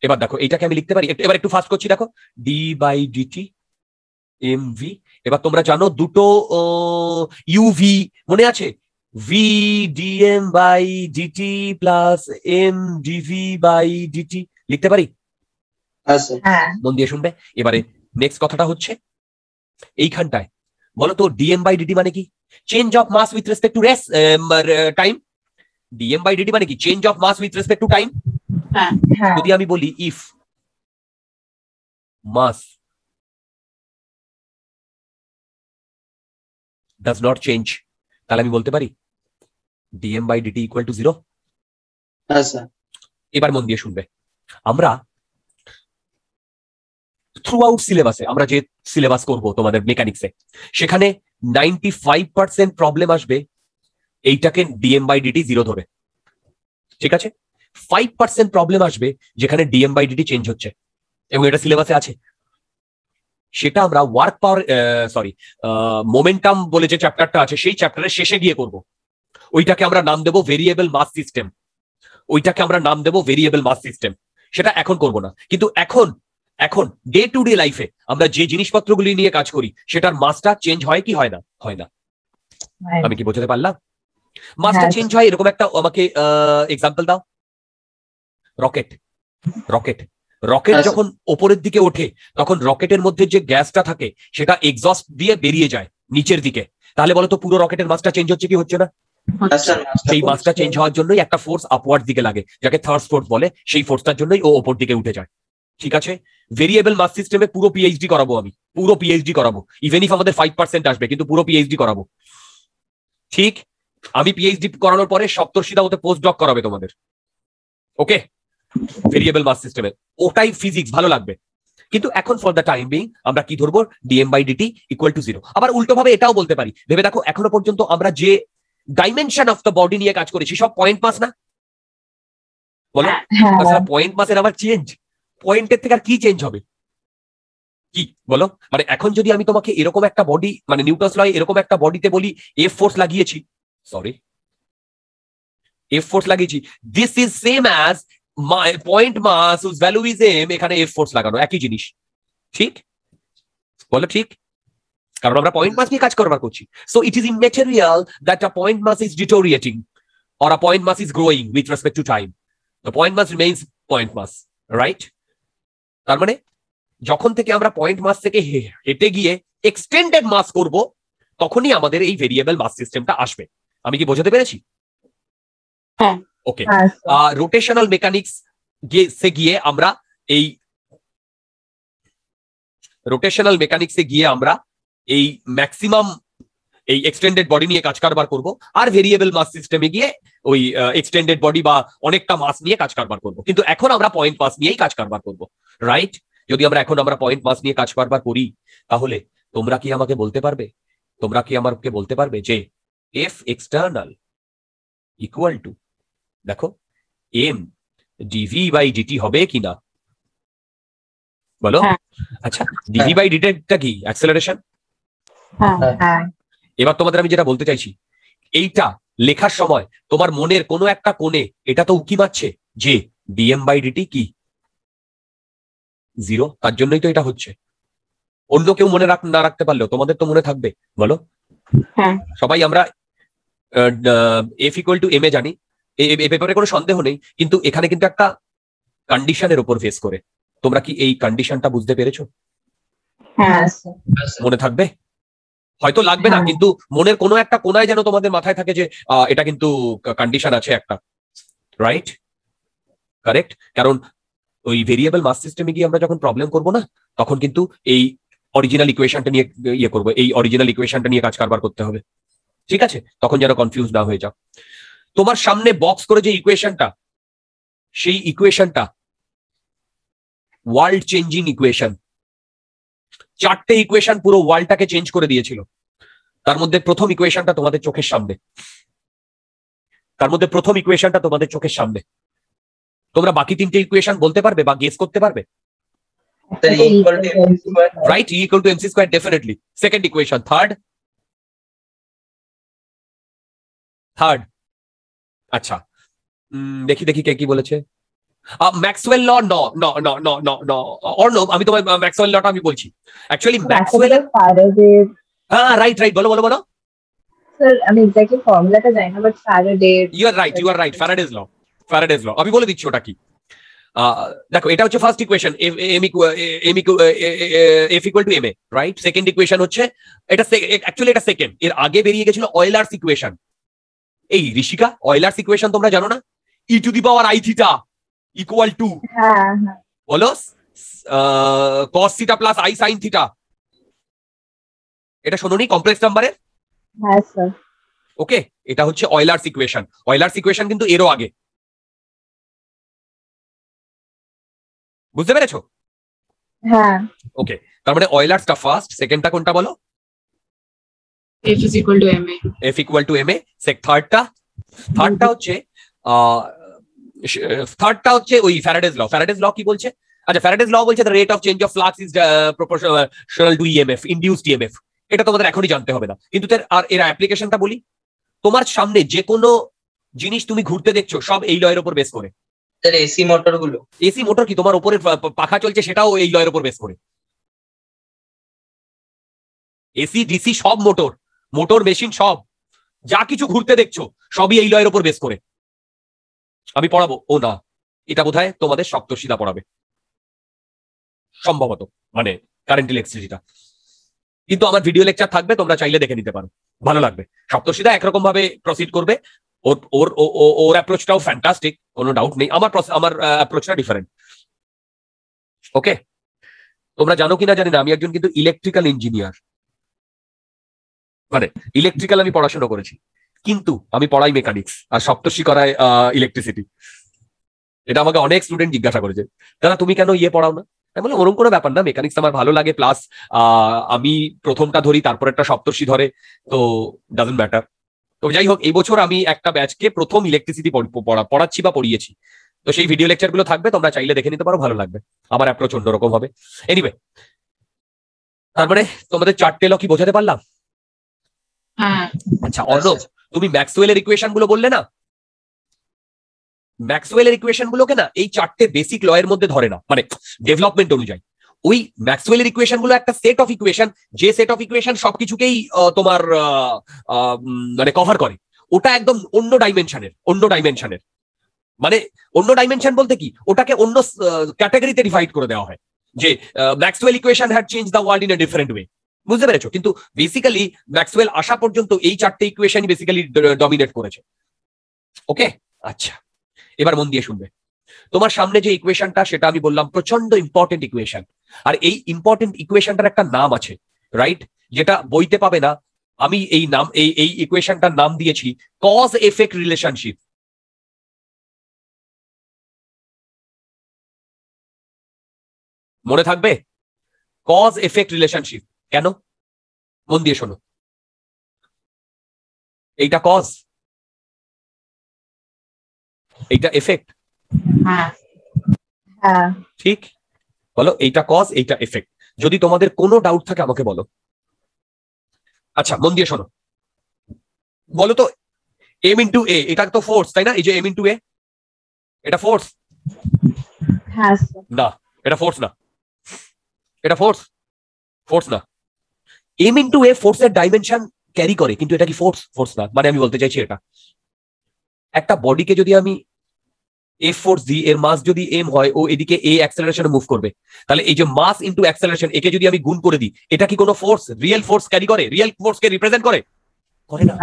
Speaker 2: এবার দেখো এইটাকে আমি লিখতে পারি এবার একটু ফাস্ট করছি দেখো d by dt m v এবার তোমরা জানো দুটো ইউভি মনে আছে v dm by dt plus m dv by dt লিখতে পারি হ্যাঁ, হ্যাঁ। মন দিয়ে শুনবে এবারে নেক্সট কথাটা হচ্ছে এইখানটায় বলো তো ডিএম বাই ডিডি মানে কি change of mass with respect to race time dm by dt মানে কি change of mass with respect to time
Speaker 1: যদি আমি বলি if mass does not change তাহলে আমি বলতে পারি dm by dt equal to zero
Speaker 2: এবার মন দিয়ে শুনবে আমরা থ্রু আউট সিলেবাসে আমরা যে সিলেবাস করব তোমাদের মেকানিক্সে সেখানে নাইনটি ফাইভ পার্সেন্ট প্রবলেম আসবে এইটাকে ডিএম বাই ডিটি জিরো ধরে ঠিক আছে ফাইভ পার্সেন্ট প্রবলেম আসবে যেখানে ডিএম বাই ডিটি চেঞ্জ হচ্ছে এবং এটা সিলেবাসে আছে সেটা আমরা ওয়ার্ক পাওয়ার সরি মোমেন্টাম বলে যে চ্যাপ্টারটা আছে সেই চ্যাপ্টারের শেষে গিয়ে করব ওইটাকে আমরা নাম দেবো ভেরিয়েবল মাস সিস্টেম ওইটাকে আমরা নাম দেবো ভেরিয়েবল মাস সিস্টেম সেটা এখন করব না কিন্তু এখন এখন ডে টু ডে লাইফে আমরা যে জিনিসপত্রগুলি নিয়ে কাজ করি সেটার মাস্টার চেঞ্জ হয় কি হয় না হয় না আমি কি বোঝাতে পারলাম মাস্টার চেঞ্জ হয় এরকম একটা আমাকে এক্সাম্পল দাও রকেট রকেট রকেট যখন ওপরের দিকে ওঠে তখন রকেটের মধ্যে যে গ্যাসটা থাকে সেটা এক্সস্ট দিয়ে বেরিয়ে যায় নিচের দিকে তাহলে বলো তো পুরো রকেটের মাস্টার চেঞ্জ হচ্ছে কি হচ্ছে না আচ্ছা, সেই মাসটা আচ্ছা, চেঞ্জ হওয়ার জন্যই একটা ফোর্স আপওয়ার্ড দিকে লাগে যাকে থার্ড ফোর্স বলে সেই ফোর্সটার জন্যই ও ওপর দিকে উঠে যায় ঠিক আছে ভেরিয়েবল মাস সিস্টেমে পুরো পিএইচডি করাবো আমি পুরো পিএইচডি করাবো ইভেন ইফ আমাদের ফাইভ পার্সেন্ট আসবে কিন্তু পুরো পিএইচডি করাবো ঠিক আমি পিএইচডি করানোর পরে সপ্তর্ষিদা ওতে পোস্ট ডক করাবে তোমাদের ওকে ভেরিয়েবল মাস সিস্টেমে ওটাই ফিজিক্স ভালো লাগবে কিন্তু এখন ফর দ্য টাইম বিং আমরা কি ধরবো dm by dt equal to zero আবার উল্টোভাবে এটাও বলতে পারি ভেবে দেখো এখনো পর্যন্ত আমরা যে ডাইমেনশন অফ দ্য বডি নিয়ে কাজ করেছি সব পয়েন্ট মাস না বলো পয়েন্ট হ্যাঁ, হ্যাঁ। মাসের আবার চেঞ্জ পয়েন্টের থেকে আর কি চেঞ্জ হবে কি বলো মানে এখন যদি আমি তোমাকে এরকম একটা বডি মানে নিউটস লয় এরকম একটা বডিতে বলি এফ ফোর্স লাগিয়েছি সরি এফ ফোর্স লাগিয়েছি this is same as point mass value is m এখানে এফ ফোর্স লাগানো একই জিনিস ঠিক বলো ঠিক কারণ আমরা পয়েন্ট মাস নিয়ে কাজ করবার করছি so it is immaterial that a point mass is deteriorating or a point mass is growing with respect to time the point mass remains point mass right তার মানে যখন থেকে আমরা পয়েন্ট মাস থেকে হেঁটে গিয়ে এক্সটেন্ডেড মাস করব তখনই আমাদের এই ভেরিয়েবল মাস সিস্টেমটা
Speaker 1: আসবে আমি কি বোঝাতে পেরেছি ওকে রোটেশনাল মেকানিক্স সে গিয়ে আমরা এই
Speaker 2: রোটেশনাল মেকানিক্সে গিয়ে আমরা এই ম্যাক্সিমাম এই এক্সটেন্ডেড বডি নিয়ে কাজ কারবার করবো আর ভেরিয়েবল মাস সিস্টেমে গিয়ে ওই এক্সটেন্ডেড বডি বা অনেকটা মাস নিয়ে কাজ কারবার করব কিন্তু এখন আমরা পয়েন্ট মাস নিয়েই কাজ কারবার করবো রাইট যদি আমরা এখন আমরা পয়েন্ট মাস নিয়ে কাজ কারবার করি তাহলে তোমরা কি আমাকে বলতে পারবে তোমরা কি আমাকে বলতে পারবে যে এফ এক্সটার্নাল ইকুয়াল টু দেখো এম ডিভি বাই ডিটি হবে কিনা বলো হ্যাঁ। আচ্ছা ডিভি বাই ডিটিটা কি অ্যাক্সেলারেশন
Speaker 1: হ্যাঁ, হ্যাঁ। হ্যাঁ।
Speaker 2: এবার তোমাদের আমি যেটা বলতে চাইছি এইটা লেখার সময় তোমার মনের কোনো একটা কোণে এটা তো উকি মারছে যে ডিএম বাই ডিটি কি জিরো তার জন্যই তো এটা হচ্ছে অন্য কেউ মনে রাখ না রাখতে পারলেও তোমাদের তো মনে থাকবে বলো সবাই আমরা F equal to m a জানি এ ব্যাপারে কোনো সন্দেহ নেই কিন্তু এখানে কিন্তু একটা কন্ডিশনের উপর ফেস করে তোমরা কি এই কন্ডিশনটা বুঝতে পেরেছো মনে থাকবে হয়তো লাগবে না হ্যাঁ। কিন্তু মনের কোনো একটা কোনায় যেন তোমাদের মাথায় থাকে যে এটা কিন্তু কন্ডিশন আছে একটা রাইট কারেক্ট কারণ ওই ভেরিয়েবল মাস সিস্টেমে গিয়ে আমরা যখন প্রবলেম করব না তখন কিন্তু এই অরিজিনাল ইকুয়েশনটা নিয়ে ইয়ে করবো এই অরিজিনাল ইকুয়েশনটা নিয়ে কাজ কারবার করতে হবে ঠিক আছে তখন যেন কনফিউজ না হয়ে যাও তোমার সামনে বক্স করে যে ইকুয়েশনটা সেই ইকুয়েশনটা ওয়ার্ল্ড চেঞ্জিং ইকুয়েশন চারটে ইকুয়েশন পুরো ওয়ার্ল্ডটাকে চেঞ্জ করে দিয়েছিল তার মধ্যে প্রথম ইকুয়েশনটা তোমাদের চোখের সামনে তার মধ্যে প্রথম ইকুয়েশনটা তোমাদের চোখের সামনে তোমরা বাকি তিনটে ইকুয়েশন বলতে পারবে বা গেস করতে পারবে
Speaker 1: right equal to mc square definitely second equation third third আচ্ছা দেখি দেখি কে কি বলেছে
Speaker 2: ম্যাক্সওয়েল ল ন ন ন ন ন ন অর্ণব আমি তোমার ম্যাক্সওয়েল লটা আমি বলছি অ্যাকচুয়ালি ম্যাক্সওয়েল হ্যাঁ রাইট হ্যাঁ, রাইট বলো বলো বলো right you are right Faraday's law law আমি বলে দিচ্ছি ওটা কি দেখো এটা হচ্ছে first m f to m a right second equation হচ্ছে এটা এটা সেকেন্ড এর আগে বেরিয়ে এই ঋষিকা অয়েলার ইকুয়েশন তোমরা জানো না e to the power i
Speaker 1: equal হ্যাঁ, টু হ্যাঁ।
Speaker 2: বলো cos theta plus i sine theta
Speaker 1: এটা শোনোনি কমপ্লেক্স নাম্বারে ওকে এটা হচ্ছে অয়লার্স ইকুয়েশন অয়লার্স ইকুয়েশন কিন্তু এরও আগে বুঝতে পেরেছো হ্যাঁ ওকে তার মানে টা ফার্স্ট সেকেন্ডটা কোনটা বলো F equal to m a F equal
Speaker 2: to m a সেক থার্ডটা থার্ডটা হচ্ছে আহ থার্ডটা হচ্ছে ওই ফ্যারাডেজ ল ফ্যারাডেজ ল কি বলছে আচ্ছা ফ্যারাডেজ ল বলছে rate of change of flux is proportional to EMF induced EMF এটা তোমাদের এখনই জানতে হবে না কিন্তু আর এর অ্যাপ্লিকেশনটা বলি তোমার সামনে যে কোনো জিনিস তুমি ঘুরতে দেখছো সব এই লয়ের উপর বেস করে এসি মোটর গুলো এসি মোটর কি তোমার উপরে পাখা চলছে সেটাও এই লয়ের উপর বেস করে এসি ডিসি সব মোটর মোটর মেশিন সব যা কিছু ঘুরতে দেখছো সবই এই লয়ের উপর বেস করে আমি পড়াবো ও না এটা বোধ তোমাদের সপ্তশিলা পড়াবে সম্ভবত মানে কারেন্ট ইলেকট্রিসিটিটা কিন্তু আমার ভিডিও লেকচার থাকবে তোমরা চাইলে দেখে নিতে পারো ভালো লাগবে সপ্তশিলা একরকম ভাবে প্রসিড করবে ওর ওর ওর অ্যাপ্রোচটাও ফ্যান্টাস্টিক কোনো ডাউট নেই আমার আমার অ্যাপ্রোচটা ডিফারেন্ট ওকে তোমরা জানো কিনা জানি না আমি একজন কিন্তু ইলেকট্রিক্যাল ইঞ্জিনিয়ার মানে ইলেকট্রিক্যাল আমি পড়াশোনা করেছি কিন্তু আমি পড়াই মেকানিক্স আর সপ্তর্ষি করায় ইলেকট্রিসিটি এটা আমাকে অনেক স্টুডেন্ট জিজ্ঞাসা করেছে দাদা তুমি কেন ইয়ে পড়াও না আমি বললাম ওরকম কোনো ব্যাপার না মেকানিক্স আমার ভালো লাগে প্লাস আমি প্রথমটা ধরি তারপর একটা সপ্তর্ষি ধরে তো ডাজেন্ট ম্যাটার তো যাই হোক এই বছর আমি একটা ব্যাচকে প্রথম ইলেকট্রিসিটি পড়াচ্ছি বা পড়িয়েছি তো সেই ভিডিও লেকচার গুলো থাকবে তোমরা চাইলে দেখে নিতে পারো ভালো লাগবে আমার অ্যাপ্রোচ অন্যরকম হবে এনিওয়ে তারপরে তোমাদের চারটে লকি বোঝাতে পারলাম হ্যাঁ। আচ্ছা অর্ণব তুমি ম্যাক্সওয়েলের ইকুয়েশন গুলো বললে না ম্যাক্সওয়েলের ইকুয়েশন গুলোকে না এই চারটে বেসিক লয়ের এর মধ্যে ধরে না মানে ডেভেলপমেন্ট অনুযায়ী ওই ম্যাক্সওয়েলের ইকুয়েশন গুলো একটা সেট অফ ইকুয়েশন যে সেট অফ ইকুয়েশন সবকিছুকেই তোমার মানে কভার করে ওটা একদম অন্য ডাইমেনশনের অন্য ডাইমেনশনের মানে অন্য ডাইমেনশন বলতে কি ওটাকে অন্য ক্যাটাগরিতে ডিভাইড করে দেওয়া হয় যে Maxwell equation had change the world in a different way বুঝতে পেরেছো কিন্তু বেসিক্যালি ম্যাক্সওয়েল আসা পর্যন্ত এই চারটে ইকুয়েশনই বেসিক্যালি ডমিনেট করেছে ওকে আচ্ছা এবার মন দিয়ে শুনবে তোমার সামনে যে ইকুয়েশনটা সেটা আমি বললাম প্রচন্ড ইম্পর্টেন্ট ইকুয়েশন আর এই ইম্পর্টেন্ট ইকুয়েশনটার একটা নাম আছে রাইট যেটা বইতে পাবে না আমি এই নাম এই এই ইকুয়েশনটার নাম
Speaker 1: দিয়েছি কজ এফেক্ট রিলেশনশিপ মনে থাকবে কজ এফেক্ট রিলেশনশিপ কেন মন দিয়ে শোনো এইটা কজ এইটা এফেক্ট হ্যাঁ। হ্যাঁ।
Speaker 2: ঠিক বলো এইটা কজ এইটা এফেক্ট যদি তোমাদের কোনো ডাউট থাকে আমাকে বলো আচ্ছা মন দিয়ে শোনো বলো তো এম ইন্টু এ এটা তো ফোর্স তাই না এই যে এম ইন্টু এ এটা ফোর্স হ্যাঁ, না এটা ফোর্স না এটা ফোর্স ফোর্স না এম ইন্টু এ ফোর্স এর ডাইমেনশন ক্যারি করে কিন্তু এটা কি ফোর্স ফোর্স না মানে আমি বলতে চাইছি এটা একটা বডিকে যদি আমি এফ ফোর্স জি এর মাস যদি এম হয় ও এদিকে এ অ্যাক্সেলারেশন মুভ করবে তাহলে এই যে মাস ইন্টু অ্যাক্সেলারেশন একে যদি আমি গুণ করে দিই এটা কি কোনো ফোর্স রিয়েল ফোর্স ক্যারি করে রিয়েল কে রিপ্রেজেন্ট করে করে না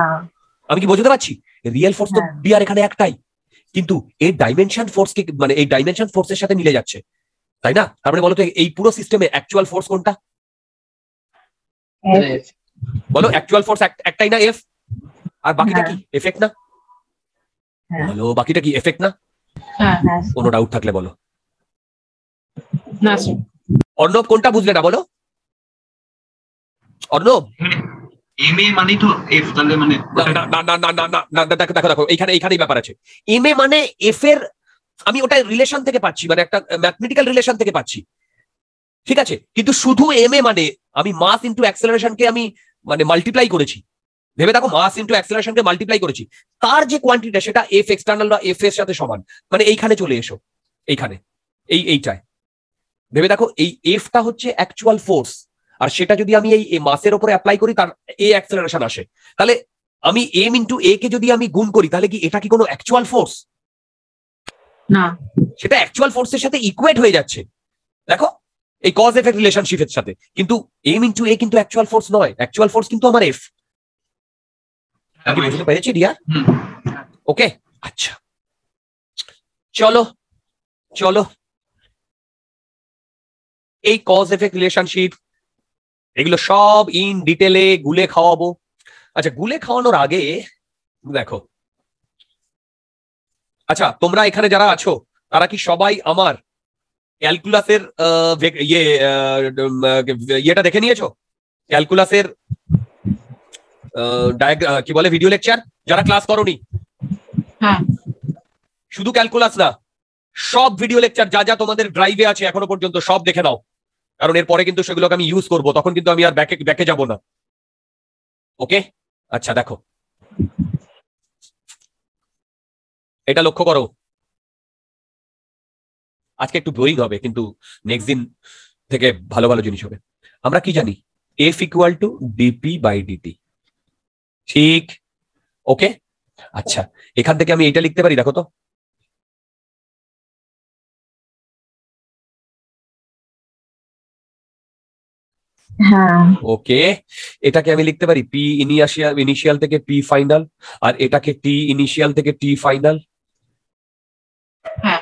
Speaker 2: আমি কি বোঝাতে পারছি রিয়েল ফোর্স তো বিয়ার হ্যাঁ। এখানে একটাই কিন্তু এই ডাইমেনশন ফোর্সকে মানে এই ডাইমেনশন ফোর্সের সাথে মিলে যাচ্ছে তাই না তারপরে মানে বলতো এই পুরো সিস্টেমে অ্যাকচুয়াল ফোর্স কোনটা মানে বলো অ্যাকচুয়াল ফোর্স একটাই না এফ আর বাকিটা হ্যাঁ। কি এফেক্ট না হ্যাঁ। বলো বাকিটা কি এফেক্ট না হ্যাঁ, কোনো ডাউট
Speaker 1: থাকলে বলো অর্ণব কোনটা বুঝলে না বলো অর্ণব এম মানে তো মানে না না
Speaker 2: না না না না দেখো দেখো এখানে এখানেই ব্যাপার আছে এম মানে এফ আমি ওটা রিলেশন থেকে পাচ্ছি মানে একটা ম্যাথমেটিক্যাল রিলেশন থেকে পাচ্ছি ঠিক আছে কিন্তু শুধু এম এ মানে আমি মাস ইন্টু অ্যাক্সেলারেশনকে আমি মানে মাল্টিপ্লাই করেছি ভেবে দেখো মাস ইন্টু অ্যাক্সেলারেশনকে মাল্টিপ্লাই করেছি তার যে কোয়ান্টিটিটা সেটা এফ এক্সটার্নাল বা এফ এর সাথে সমান মানে এইখানে চলে এসো এইখানে এই এইটায় ভেবে দেখো এই এফটা হচ্ছে অ্যাকচুয়াল ফোর্স আর সেটা যদি আমি এই মাসের ওপরে অ্যাপ্লাই করি তার এ অ্যাক্সেলারেশন আসে তাহলে আমি এম ইন্টু এ কে যদি আমি গুণ করি তাহলে কি এটা কি কোনো অ্যাকচুয়াল ফোর্স না সেটা অ্যাকচুয়াল ফোর্সের সাথে ইকুয়েট হয়ে যাচ্ছে দেখো এই কজ এফেক্ট রিলেশনশিপের সাথে কিন্তু এম ইন্টু এ কিন্তু অ্যাকচুয়াল ফোর্স নয় অ্যাকচুয়াল ফোর্স কিন্তু আমার এফ
Speaker 1: হ্যাঁ, বুঝতে পেরেছি ডিয়ার ওকে আচ্ছা চলো চলো এই কজ এফেক্ট রিলেশনশিপ
Speaker 2: এগুলো সব ইন ডিটেলে গুলে খাওয়াবো আচ্ছা গুলে খাওয়ানোর আগে দেখো আচ্ছা তোমরা এখানে যারা আছো তারা কি সবাই আমার ক্যালকুলাসের ইয়ে ইয়েটা দেখে নিয়েছো ক্যালকুলাসের কি বলে ভিডিও লেকচার যারা ক্লাস করনি হ্যাঁ। শুধু ক্যালকুলাস না সব ভিডিও লেকচার যা যা তোমাদের ড্রাইভে আছে এখনো পর্যন্ত সব দেখে নাও কারণ এরপরে কিন্তু সেগুলোকে আমি ইউজ করব
Speaker 1: তখন কিন্তু আমি আর ব্যাকে ব্যাকে যাব না ওকে আচ্ছা দেখো এটা লক্ষ্য করো আজকে একটু বই হবে কিন্তু নেক্সট দিন থেকে ভালো ভালো জিনিস হবে আমরা
Speaker 2: কি জানি F equal to dp by dt ঠিক
Speaker 1: ওকে আচ্ছা এখান থেকে আমি এটা লিখতে পারি দেখো তো ওকে হ্যাঁ। এটাকে আমি লিখতে পারি পি ইনিশিয়াল ইনিশিয়াল থেকে পি ফাইনাল
Speaker 2: আর এটাকে টি ইনিশিয়াল থেকে টি ফাইনাল হ্যাঁ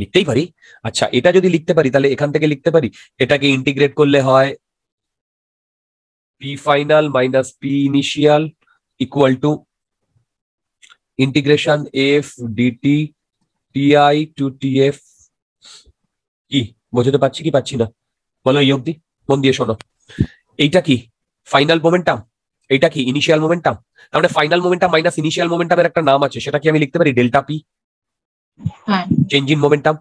Speaker 2: লিখতেই পারি আচ্ছা এটা যদি লিখতে পারি তাহলে এখান থেকে লিখতে পারি এটাকে ইন্টিগ্রেট করলে হয় p final minus p initial equal to integration F dt ti to tf কি বোঝাতে পারছি কি পাচ্ছি না বলো এই অব্দি মন দিয়ে শোনো এইটা কি ফাইনাল মোমেন্টাম এটা কি ইনিশিয়াল মোমেন্টাম তার ফাইনাল মোমেন্টাম মাইনাস ইনিশিয়াল মোমেন্টামের একটা নাম আছে সেটা কি আমি লিখতে পারি delta p change in momentum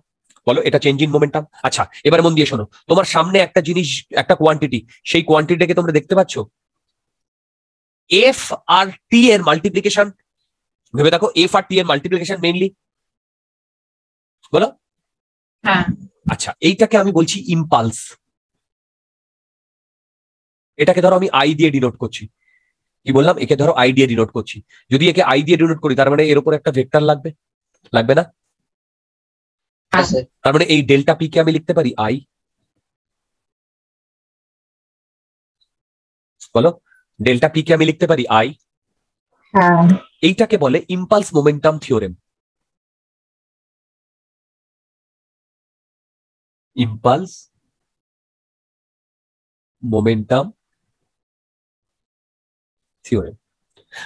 Speaker 2: বলো এটা চেঞ্জ ইন মোমেন্টাম আচ্ছা এবার মন দিয়ে শোনো তোমার সামনে একটা জিনিস একটা কোয়ান্টিটি সেই কোয়ান্টিটিকে তোমরা দেখতে পাচ্ছ এফ আর টি এর মাল্টিপ্লিকেশন
Speaker 1: ভেবে দেখো এফ আর টি এর মাল্টিপ্লিকেশন মেইনলি বলো হ্যাঁ। আচ্ছা এইটাকে আমি বলছি ইম্পালস
Speaker 2: এটাকে ধরো আমি আই দিয়ে ডিনোট করছি কি বললাম একে ধরো আই দিয়ে ডিনোট করছি যদি একে আই দিয়ে ডিনোট করি তার মানে এর উপর একটা ভেক্টর লাগবে লাগবে না তার মানে এই ডেল্টা পি কে আমি লিখতে পারি আই
Speaker 1: বলো ডেল্টা পি কে আমি লিখতে পারি আই হ্যাঁ। এইটাকে বলে impulse momentum theorem impulse momentum theorem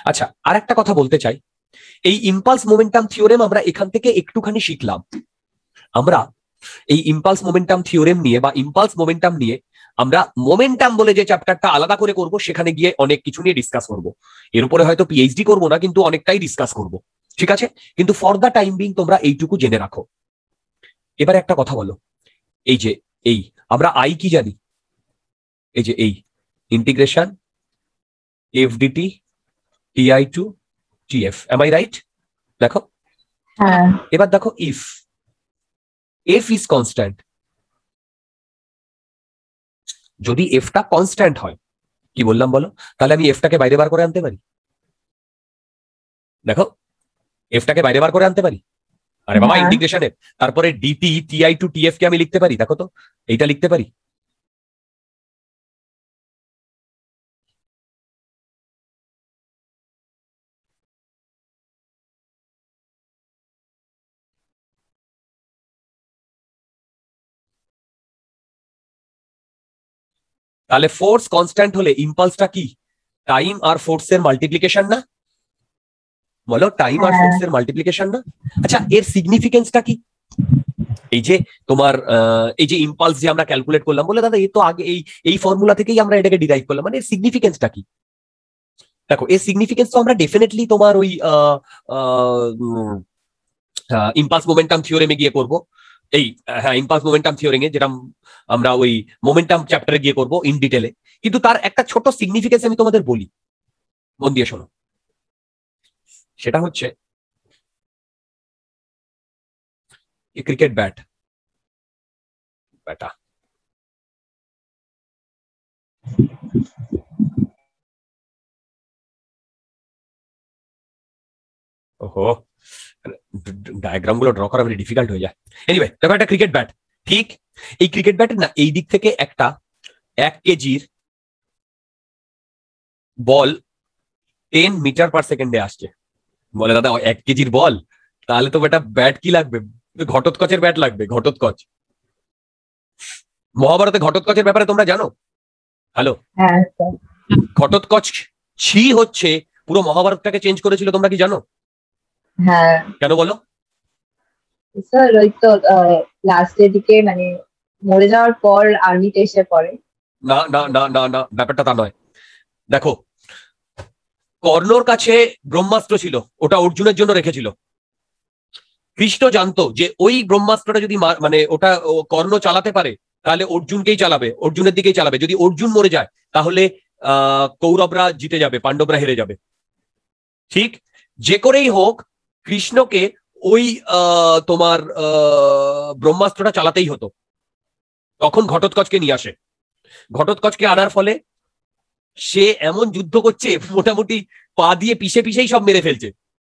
Speaker 1: আচ্ছা আর একটা কথা
Speaker 2: বলতে চাই এই ইম্পালস মোমেন্টাম থিওরেম আমরা এখান থেকে একটুখানি শিখলাম আমরা এই ইম্পালস মোমেন্টাম থিওরেম নিয়ে বা ইম্পালস মোমেন্টাম নিয়ে আমরা মোমেন্টাম বলে যে চ্যাপ্টারটা আলাদা করে করব সেখানে গিয়ে অনেক কিছু নিয়ে ডিসকাস করব এর উপরে হয়তো পিএইচডি করব না কিন্তু অনেকটাই ডিসকাস করব ঠিক আছে কিন্তু ফর দ্য টাইম বিং তোমরা এইটুকু জেনে রাখো এবার একটা কথা বলো এই যে এই আমরা আই কি জানি এই যে এই integration F dt ti to
Speaker 1: tf am I right দেখো হ্যাঁ। এবার দেখো ইফ এফ ইজ কনস্ট্যান্ট যদি এফটা কনস্ট্যান্ট হয় কি বললাম বলো তাহলে আমি এফটাকে বাইরে বার করে আনতে পারি
Speaker 2: দেখো এফটাকে বাইরে বার করে আনতে পারি আরে বাবা ইন্টিগ্রেশনের হ্যাঁ। তারপরে ডিটি
Speaker 1: টিআই টু টিএফ কে আমি লিখতে পারি দেখো তো এইটা লিখতে পারি তাহলে ফোর্স কনস্ট্যান্ট হলে ইম্পালসটা কি টাইম আর ফোর্স এর মাল্টিপ্লিকেশন না
Speaker 2: বলো টাইম আর হ্যাঁ। এর মাল্টিপ্লিকেশন না আচ্ছা এর সিগনিফিকেন্সটা কি এই যে তোমার এই যে ইম্পালস যে আমরা ক্যালকুলেট করলাম বলে দাদা এ তো আগে এই এই ফর্মুলা থেকেই আমরা এটাকে ডিরাইভ করলাম মানে এর সিগনিফিকেন্সটা কি দেখো এর সিগনিফিকেন্স তো আমরা ডেফিনেটলি তোমার ওই ইম্পালস মোমেন্টাম থিওরেমে গিয়ে করবো এই হ্যাঁ ইম্পাস মোমেন্টাম থিওরিং এ যেটা আমরা ওই মোমেন্টাম চ্যাপ্টারে গিয়ে করব ইন ডিটেলে
Speaker 1: কিন্তু তার একটা ছোট সিগনিফিকেন্স আমি তোমাদের বলি মন দিয়ে শোনো সেটা হচ্ছে ক্রিকেট ব্যাট ব্যাটা ওহো ডায়াগ্রাম গুলো ড্র করা ভেরি ডিফিকাল্ট হয়ে যায় এনিওয়ে
Speaker 2: দেখো একটা ক্রিকেট ব্যাট ঠিক এই ক্রিকেট ব্যাট না এই দিক থেকে একটা এক কেজির বল টেন মিটার পার সেকেন্ডে আসছে বলে দাদা এক কেজির বল তাহলে তো এটা ব্যাট কি লাগবে ঘটোৎকচের ব্যাট লাগবে ঘটোৎকচ মহাভারতে ঘটোৎকচের ব্যাপারে তোমরা জানো হ্যালো ঘটোৎকচ ছি হচ্ছে পুরো মহাভারতটাকে চেঞ্জ করেছিল তোমরা কি জানো হ্যাঁ কেন বলো
Speaker 1: স্যার ওই তো লাস্টের দিকে মানে মরে যাওয়ার পর আর্মিতে এসে পড়ে
Speaker 2: না না না না না ব্যাপারটা তা নয় দেখো কর্ণর কাছে ব্রহ্মাস্ত্র ছিল ওটা অর্জুনের জন্য রেখেছিল কৃষ্ণ জানতো যে ওই ব্রহ্মাস্ত্রটা যদি মানে ওটা কর্ণ চালাতে পারে তাহলে অর্জুনকেই চালাবে অর্জুনের দিকেই চালাবে যদি অর্জুন মরে যায় তাহলে কৌরবরা জিতে যাবে পাণ্ডবরা হেরে যাবে ঠিক যে করেই হোক কৃষ্ণকে ওই তোমার ব্রহ্মাস্ত্রটা চালাতেই হতো তখন ঘটোৎকচকে নিয়ে আসে ঘটোৎকচকে আনার ফলে সে এমন যুদ্ধ করছে মোটামুটি পা দিয়ে পিছে পিছেই সব মেরে ফেলছে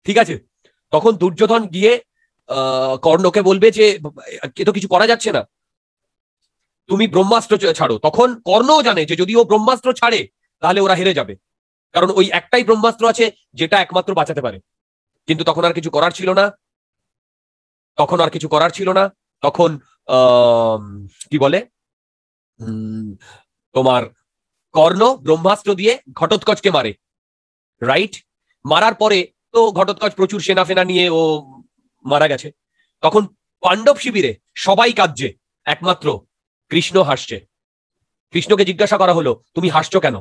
Speaker 2: ঠিক আছে তখন দুর্যোধন গিয়ে কর্ণকে বলবে যে এ তো কিছু করা যাচ্ছে না তুমি ব্রহ্মাস্ত্র ছাড়ো তখন কর্ণও জানে যে যদি ও ব্রহ্মাস্ত্র ছাড়ে তাহলে ওরা হেরে যাবে কারণ ওই একটাই ব্রহ্মাস্ত্র আছে যেটা একমাত্র বাঁচাতে পারে কিন্তু তখন আর কিছু করার ছিল না তখন আর কিছু করার ছিল না তখন কি বলে তোমার কর্ণ ব্রহ্মাস্ত্র দিয়ে ঘটোৎকচকে মারে রাইট মারার পরে তো ঘটোৎকচ প্রচুর সেনা ফেনা নিয়ে ও মারা গেছে তখন পাণ্ডব শিবিরে সবাই কাঁদছে একমাত্র কৃষ্ণ হাসছে কৃষ্ণকে জিজ্ঞাসা করা হলো তুমি হাসছো কেন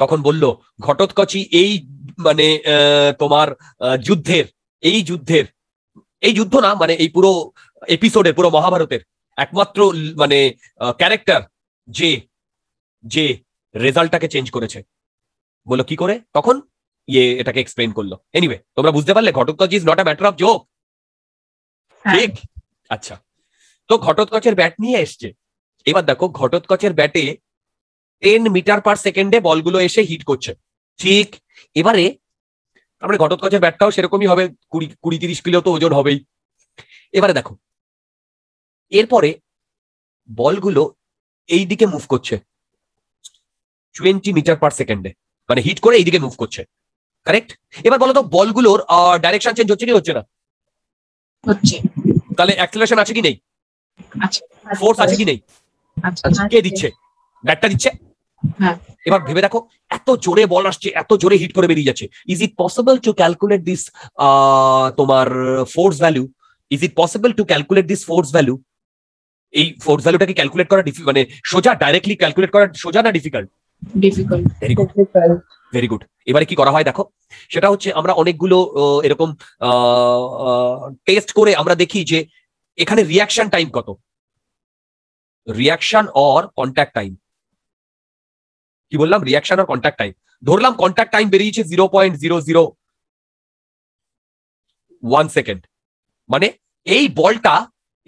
Speaker 2: তখন বলল ঘটোৎকচি এই মানে তোমার যুদ্ধের এই যুদ্ধের এই যুদ্ধ না মানে এই পুরো এপিসোডে পুরো মহাভারতের একমাত্র মানে ক্যারেক্টার যে যে রেজাল্টটাকে চেঞ্জ করেছে বললো কি করে তখন ইয়ে এটাকে এক্সপ্লেন করলো এনিওয়ে তোমরা বুঝতে পারলে Ghatotkacha is not a matter of joke আচ্ছা তো ঘটোৎকচের ব্যাট নিয়ে এসছে এবার দেখো ঘটোৎকচের ব্যাটে টেন মিটার পার সেকেন্ডে বলগুলো এসে হিট করছে ঠিক এবারে তারপরে ঘটোৎকচের ব্যাটটাও সেরকমই হবে কুড়ি কুড়ি তিরিশ কিলো তো ওজন হবেই এবারে দেখো এরপরে বলগুলো এই দিকে মুভ করছে টোয়েন্টি মিটার পার সেকেন্ডে মানে হিট করে এইদিকে মুভ করছে কারেক্ট এবার বলো তো বলগুলোর ডাইরেকশন চেঞ্জ হচ্ছে কি হচ্ছে না হচ্ছে তাহলে অ্যাক্সিলারেশন আছে কি নেই ফোর্স আছে কি নেই আচ্ছা, কে দিচ্ছে ব্যাটটা দিচ্ছে হ্যাঁ। এবার ভেবে দেখো এত জোরে বল আসছে এত জোরে হিট করে বেরিয়ে যাচ্ছে is it possible to calculate this তোমার force value is it possible to calculate this force value এই ফোর্স ভ্যালুটাকে ক্যালকুলেট করা মানে সোজা ডাইরেক্টলি ক্যালকুলেট করা সোজা না difficult very good very good এবারে কি করা হয় দেখো সেটা হচ্ছে আমরা অনেকগুলো এরকম টেস্ট করে আমরা দেখি যে এখানে রিয়াকশন টাইম কত রিয়াকশন অর কন্ট্যাক্ট টাইম কি বললাম রিয়াকশন আর কন্ট্যাক্ট টাইম ধরলাম কন্ট্যাক্ট টাইম বেরিয়েছে zero point zero zero one second মানে এই বলটা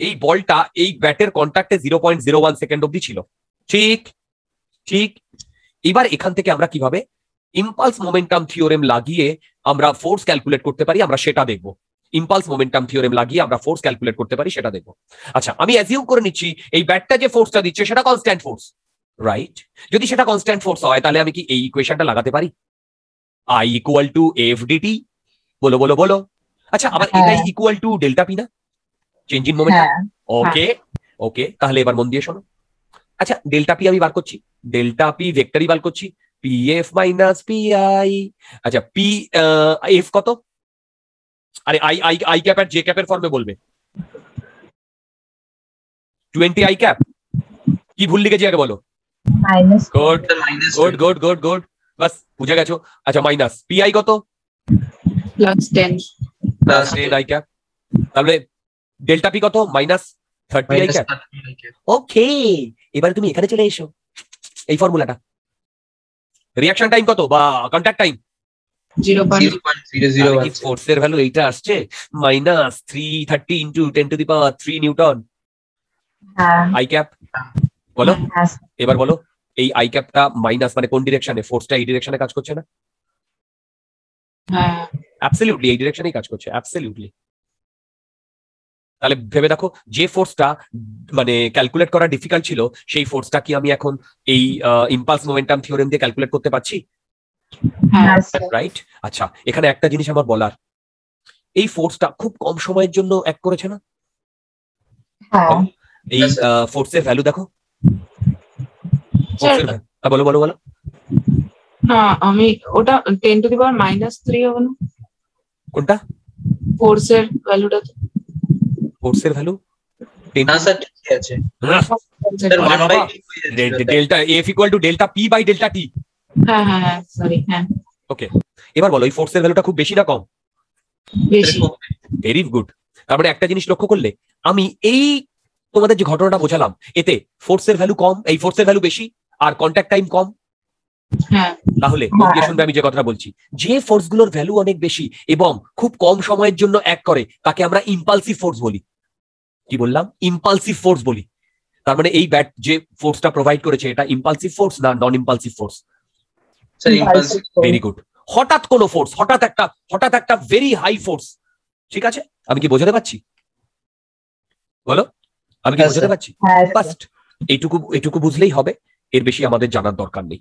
Speaker 2: এই বলটা এই ব্যাটের কন্ট্যাক্টে zero point zero one second অব্দি ছিল ঠিক ঠিক এবার এখান থেকে আমরা কিভাবে ইম্পালস মোমেন্টাম থিওরেম লাগিয়ে আমরা ফোর্স ক্যালকুলেট করতে পারি আমরা সেটা দেখব ইম্পালস মোমেন্টাম থিওরেম লাগিয়ে আমরা ফোর্স ক্যালকুলেট করতে পারি সেটা দেখব আচ্ছা আমি অ্যাজিউম করে নিচ্ছি এই ব্যাটটা যে ফোর্সটা দিচ্ছে সেটা কনস্ট্যান্ট ফোর্স রাইট যদি সেটা কনস্ট্যান্ট ফোর্স হয় তাহলে আমি কি এই ইকুয়েশনটা লাগাতে পারি I equal to F dt বলো বলো বলো আচ্ছা আবার হ্যাঁ। এটাই ইকুয়াল টু ডেল্টা পি না change in moment okay okay তাহলে এবার মন দিয়ে শোনো আচ্ছা ডেল্টা পি আমি বার করছি ডেল্টা পি ভেক্টরি বার করছি p f minus p i আচ্ছা পি এফ কত আরে আই আই আই ক্যাপ আর জে ক্যাপের ফর্মে বলবে টোয়েন্টি আই ক্যাপ কি ভুল লিখেছি আগে বলো minus good good good good good বাস বুঝে গেছো আচ্ছা মাইনাস পিআই কত
Speaker 1: প্লাস 10
Speaker 2: প্লাস 10 আই ক্যাপ তাহলে ডেল্টা পি কত মাইনাস 30 আই ক্যাপ ওকে এবারে তুমি এখানে চলে এসো এই ফর্মুলাটা রিঅ্যাকশন টাইম কত বা কন্টাক্ট টাইম ফোর্সের ভ্যালু এইটা আসছে minus three thirty into ten to the power three newton I cap বলো হ্যাঁ। এবার বলো এই আই ক্যাপটা মাইনাস মানে কোন ডিরেকশনে ফোর্সটা এই ডিরেকশনে কাজ করছে না অ্যাবসলিউটলি এই ডিরেকশনেই কাজ করছে অ্যাবসলিউটলি তাহলে ভেবে দেখো যে ফোর্সটা মানে ক্যালকুলেট করা ডিফিকাল্ট ছিল সেই ফোর্সটা কি আমি এখন এই ইম্পালস মোমেন্টাম থিওরেম দিয়ে ক্যালকুলেট করতে পারছি রাইট হ্যাঁ। আচ্ছা এখানে একটা জিনিস আমার বলার এই ফোর্সটা খুব কম সময়ের জন্য এক করেছে না হ্যাঁ। এই ফোর্সের ভ্যালু দেখো হ্যাঁ, বলো বলো বলো না
Speaker 1: হ্যাঁ, আমি ওটা টু দি পাওয়ার মাইনাস হবে না কোনটা ফোর্স এর ভ্যালুটা
Speaker 2: ফোর্স এর value F equal to delta P by delta এবার বলো এই ভ্যালুটা খুব কম ভেরি গুড তারপরে একটা জিনিস লক্ষ্য করলে আমি এই তোমাদের যে ঘটনাটা বোঝালাম এতে ফোর্সের ভ্যালু কম এই ফোর্সের ভ্যালু বেশি আর কন্ট্যাক্ট টাইম কম হ্যাঁ। তাহলে হ্যাঁ। শুনবে আমি যে কথাটা বলছি যে ফোর্স গুলোর ভ্যালু অনেক বেশি এবং খুব কম সময়ের জন্য এক করে তাকে আমরা ইম্পালসিভ ফোর্স বলি কি বললাম ইম্পালসিভ ফোর্স বলি তার মানে এই ব্যাট যে ফোর্সটা প্রোভাইড করেছে এটা ইম্পালসিভ ফোর্স না non impulsive force very good হঠাৎ কোন ফোর্স হঠাৎ একটা হঠাৎ একটা ভেরি হাই ফোর্স ঠিক আছে আমি কি বোঝাতে পারছি বলো আমি কি বোঝাতে পারছি ফার্স্ট হ্যাঁ, এইটুকু এইটুকু বুঝলেই হবে এর বেশি আমাদের জানার দরকার নেই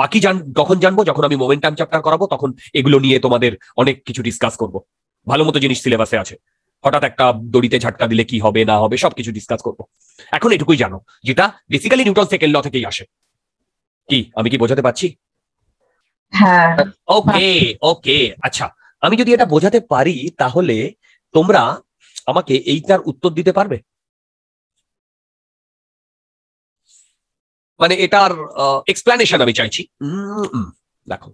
Speaker 2: বাকি জান যখন জানবো যখন আমি মোমেন্টাম চ্যাপ্টার করাবো তখন এগুলো নিয়ে তোমাদের অনেক কিছু ডিসকাস করব ভালো মতো জিনিস সিলেবাসে আছে হঠাৎ একটা দড়িতে ঝাটকা দিলে কি হবে না হবে সবকিছু ডিসকাস করব এখন এটুকুই জানো যেটা বেসিক্যালি নিউটন সেকেন্ড ল থেকেই আসে কি আমি কি বোঝাতে পারছি ওকে হ্যাঁ। ওকে আচ্ছা আমি যদি এটা বোঝাতে পারি তাহলে তোমরা আমাকে এইটার উত্তর দিতে পারবে
Speaker 1: মানে এটার এক্সপ্লানেশন আমি চাইছি দেখো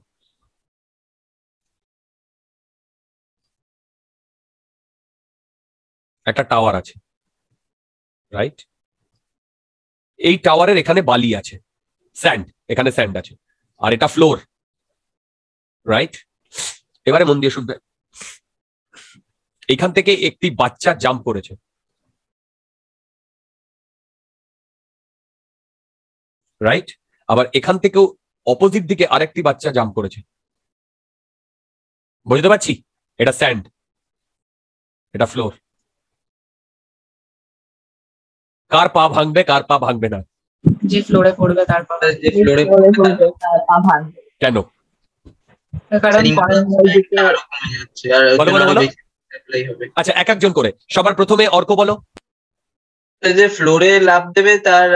Speaker 1: একটা টাওয়ার আছে রাইট এই টাওয়ারের এখানে বালি আছে স্যান্ড এখানে স্যান্ড আছে
Speaker 2: আর এটা ফ্লোর রাইট এবারে মন দিয়ে শুনবে
Speaker 1: এখান থেকে একটি বাচ্চা জাম্প করেছে রাইট আবার এখান থেকেও অপোজিট দিকে আরেকটি বাচ্চা জাম্প করেছে বুঝতে পারছি এটা স্যান্ড এটা ফ্লোর কার পা ভাঙবে কার পা ভাঙবে না
Speaker 2: কেন আচ্ছা এক একজন করে সবার প্রথমে অর্ক বলো
Speaker 1: যে ফ্লোরে লাভ দেবে তার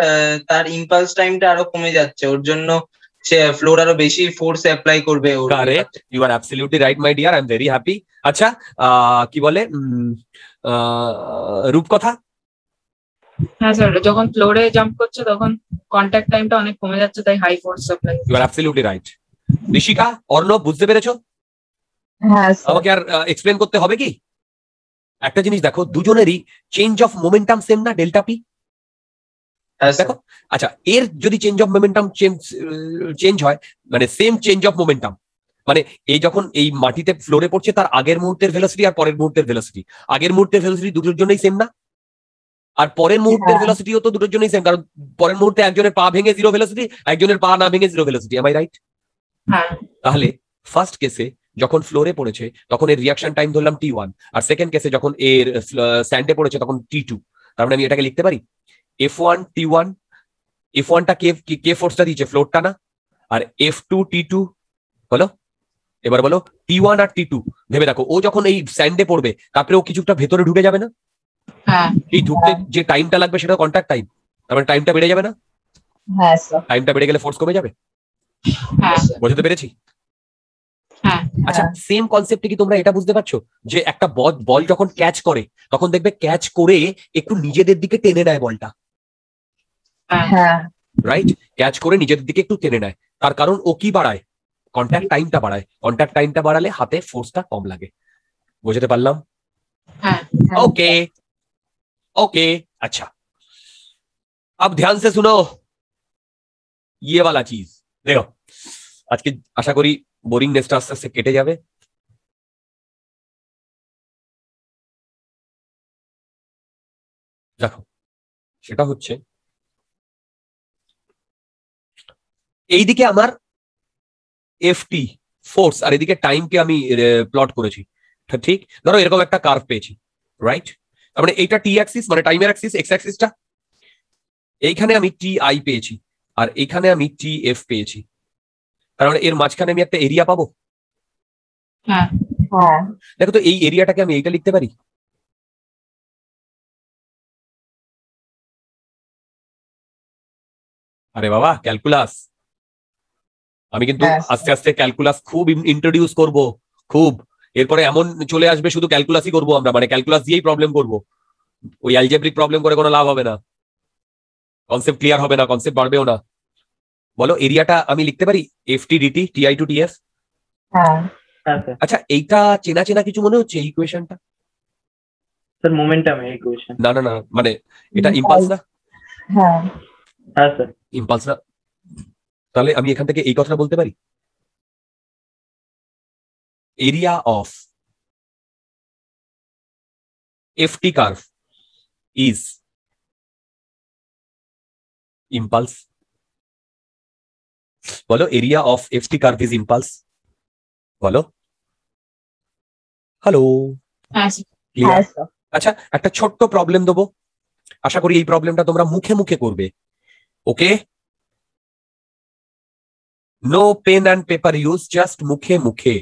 Speaker 1: তার ইম্পালস টাইমটা আরো কমে যাচ্ছে ওর জন্য
Speaker 2: সে ফ্লোর আরো বেশি ফোর্স অ্যাপ্লাই করবে ওর correct you are absolutely right my dear I am very happy আচ্ছা কি বলে রূপকথা
Speaker 1: হ্যাঁ স্যার যখন ফ্লোরে জাম্প করছে তখন কন্ট্যাক্ট টাইমটা অনেক কমে যাচ্ছে তাই high force supply
Speaker 2: you are absolutely right Rishika Arnab বুঝতে পেরেছো হ্যাঁ আমাকে আর এক্সপ্লেন করতে হবে কি একটা জিনিস দেখো দুজনেরই চেঞ্জ অফ মোমেন্টাম সেম না ডেল্টা হ্যাঁ, পি দেখো আচ্ছা এর যদি চেঞ্জ অফ মোমেন্টাম চেঞ্জ হয় মানে সেম চেঞ্জ অফ মোমেন্টাম মানে এই যখন এই মাটিতে ফ্লোরে পড়ছে তার আগের মুহূর্তের ভেলোসিটি আর পরের মুহূর্তের ভেলোসিটি আগের মুহূর্তের ভেলোসিটি দুটোর জন্যই সেম না আর পরের মুহূর্তের ভেলোসিটিও হ্যাঁ। তো দুটোর জন্যই সেম কারণ পরের মুহূর্তে একজনের পা ভেঙে জিরো ভেলোসিটি একজনের পা না ভেঙে জিরো ভেলোসিটি আমি আই রাইট তাহলে ফার্স্ট কেসে যখন ফ্লোরে পড়েছে তখন এর রিয়াকশন টাইম ধরলাম টি ওয়ান আর সেকেন্ড কেসে যখন এর স্যান্ডে পড়েছে তখন টি টু তার মানে আমি এটাকে লিখতে পারি F one T one F ওয়ানটা কে কে ফোর্সটা দিয়েছে ফ্লোরটা না আর এফ টু টি টু হলো এবার বলো টি ওয়ান আর টি টু ভেবে রাখো ও যখন এই স্যান্ডে পড়বে তারপরে ও কিছুটা ভেতরে ঢুকে যাবে না হ্যাঁ। এই ঢুকতে যে টাইমটা লাগবে সেটা কন্ট্যাক্ট টাইম তার মানে টাইমটা বেড়ে যাবে না টাইমটা হ্যাঁ, বেড়ে গেলে ফোর্স কমে যাবে হ্যাঁ। বুঝতে পেরেছি হ্যাঁ। আচ্ছা সেম হ্যাঁ। কনসেপ্টে কি তোমরা এটা বুঝতে পারছো যে একটা বল যখন ক্যাচ করে তখন দেখবে ক্যাচ করে একটু নিজেদের দিকে টেনে নেয় বলটা রাইট ক্যাচ করে নিজেদের দিকে একটু টেনে নেয় তার কারণ ও কি বাড়ায় কন্ট্যাক্ট টাইমটা বাড়ায় কন্ট্যাক্ট টাইমটা বাড়ালে হাতে ফোর্সটা কম লাগে বুঝতে পারলাম ওকে হ্যাঁ। ওকে আচ্ছা আপ ধ্যান সে শুনো ইয়ে বালা চিজ
Speaker 1: দেখো আজকে আশা করি বোরিংনেসটা আস্তে আস্তে কেটে যাবে দেখো সেটা হচ্ছে এইদিকে আমার এফটি ফোর্স আর এদিকে টাইমকে আমি প্লট করেছি
Speaker 2: ঠিক ধরো এরকম একটা কার্ভ পেয়েছি রাইট মানে এইটা টি অ্যাক্সিস মানে টাইমের অ্যাক্সিস এক্স অ্যাক্সিসটা এইখানে আমি টি আই পেয়েছি আর এইখানে আমি টি এফ পেয়েছি
Speaker 1: কারণ এর মাঝখানে আমি একটা এরিয়া পাবো হ্যাঁ। হ্যাঁ। দেখো তো এই এরিয়াটাকে আমি এইটা লিখতে পারি আরে বাবা ক্যালকুলাস আমি কিন্তু হ্যাঁ। আস্তে আস্তে ক্যালকুলাস খুব ইন্ট্রোডিউস করব খুব এরপরে এমন
Speaker 2: চলে আসবে শুধু ক্যালকুলাসই করব আমরা মানে ক্যালকুলাস দিয়েই প্রবলেম করব ওই অ্যালজেব্রিক প্রবলেম করে কোনো লাভ হবে না কনসেপ্ট ক্লিয়ার হবে না কনসেপ্ট বাড়বেও না বলো এরিয়াটা আমি লিখতে পারি এফটিডিটি টিআই টু টিএফ আচ্ছা এইটা চেনা চেনা কিছু মনে হচ্ছে ইকুয়েশনটা স্যার মোমেন্টাম ইকুয়েশন না না না মানে এটা ইম্পালস
Speaker 1: না হ্যাঁ, হ্যাঁ স্যার ইম্পালস না তাহলে আমি এখান থেকে এই কথাটা বলতে পারি area of FT curve is impulse বলো area of FT curve is impulse বলো হ্যালো হ্যাঁ,
Speaker 2: আচ্ছা একটা ছোট্ট প্রবলেম দেবো আশা করি এই
Speaker 1: প্রবলেমটা তোমরা মুখে মুখে করবে okay no pen and paper use just মুখে মুখে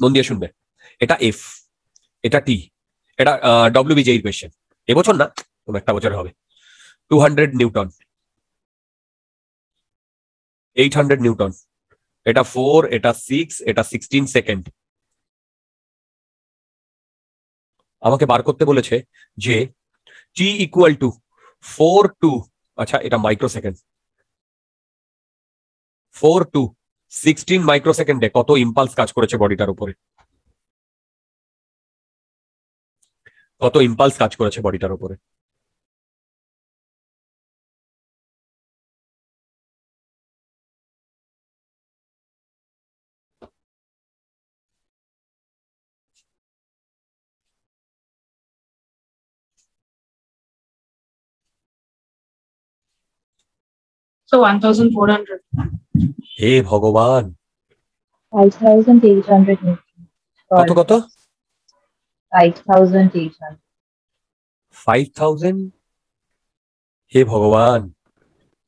Speaker 1: মন দিয়ে শুনবে এটা এফ এটা টি এটা বিজে কোয়েশ্চেন এবছর না তোমার একটা বছর হবে 200 নিউটন 800 নিউটন এটা 4 এটা 6 এটা 16 সেকেন্ড
Speaker 2: আমাকে বার করতে বলেছে যে T equal to four
Speaker 1: to আচ্ছা এটা microsecond second four to sixteen micro কত ইম্পালস কাজ করেছে বডিটার উপরে কত ইম্পালস কাজ করেছে বডিটার উপরে So 1400. হে ভগবান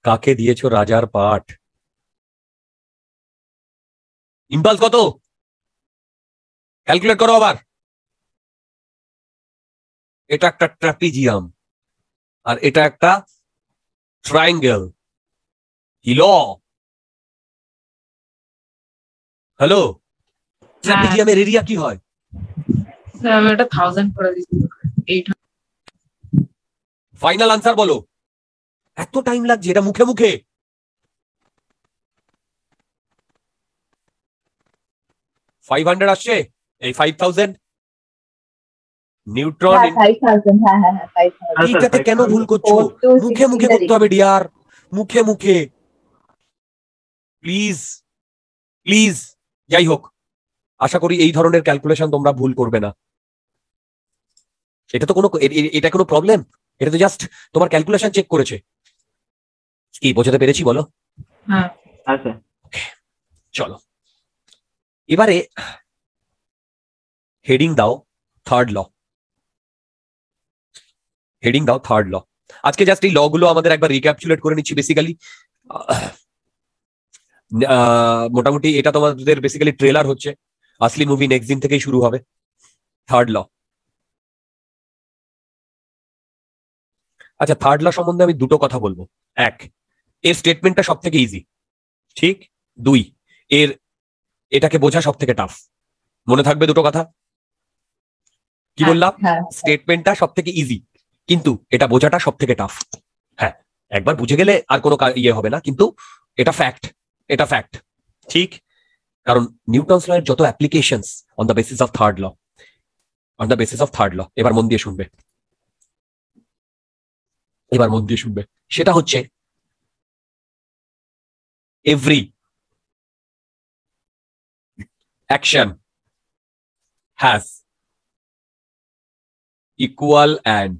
Speaker 1: কাকে দিয়েছো রাজার পাঠ ইম্পাল কত ক্যালকুলেট করো আবার এটা একটা ট্র্যাপিজিয়াম আর এটা একটা ট্রাইঙ্গেল হিল হ্যালো ট্রাপিজিয়ামের এরিয়া কি হয় আমি এটা 1000 করে দিচ্ছি ফাইনাল আনসার বলো এত টাইম লাগছে এটা মুখে মুখে
Speaker 2: ফাইভ হান্ড্রেড আসছে এই ফাইভ থাউজেন্ড নিউট্রন
Speaker 1: এইটাতে কেন ভুল করছো মুখে
Speaker 2: মুখে করতে হবে ডিয়ার মুখে মুখে প্লিজ প্লিজ যাই হোক আশা করি এই ধরনের ক্যালকুলেশন তোমরা ভুল করবে না এটা তো কোনো এটা কোনো প্রবলেম এটা তো জাস্ট তোমার ক্যালকুলেশন চেক করেছে কি বোঝাতে পেরেছি বলো হ্যাঁ। হ্যাঁ, চলো এবারে হেডিং দাও থার্ড ল হেডিং দাও থার্ড ল আজকে জাস্ট এই ল গুলো আমাদের একবার রিক্যাপচুলেট করে নিচ্ছি বেসিক্যালি মোটামুটি এটা তোমাদের বেসিক্যালি ট্রেলার হচ্ছে আসলি মুভি নেক্সট দিন থেকেই শুরু হবে থার্ড ল
Speaker 1: আচ্ছা থার্ড ল সম্বন্ধে আমি দুটো কথা বলবো এক এর স্টেটমেন্টটা সব থেকে ইজি ঠিক দুই
Speaker 2: এর এটাকে বোঝা সব থেকে টাফ মনে থাকবে দুটো কথা কি হ্যাঁ, বললাম স্টেটমেন্টটা সব থেকে ইজি কিন্তু এটা বোঝাটা সব থেকে টাফ হ্যাঁ একবার বুঝে গেলে আর কোনো ইয়ে হবে না কিন্তু এটা ফ্যাক্ট এটা ফ্যাক্ট ঠিক কারণ নিউটনস লয়ের যত applications on the basis of third law on
Speaker 1: the basis of third law এবার মন দিয়ে শুনবে এবার মন দিয়ে শুনবে সেটা হচ্ছে every action has equal and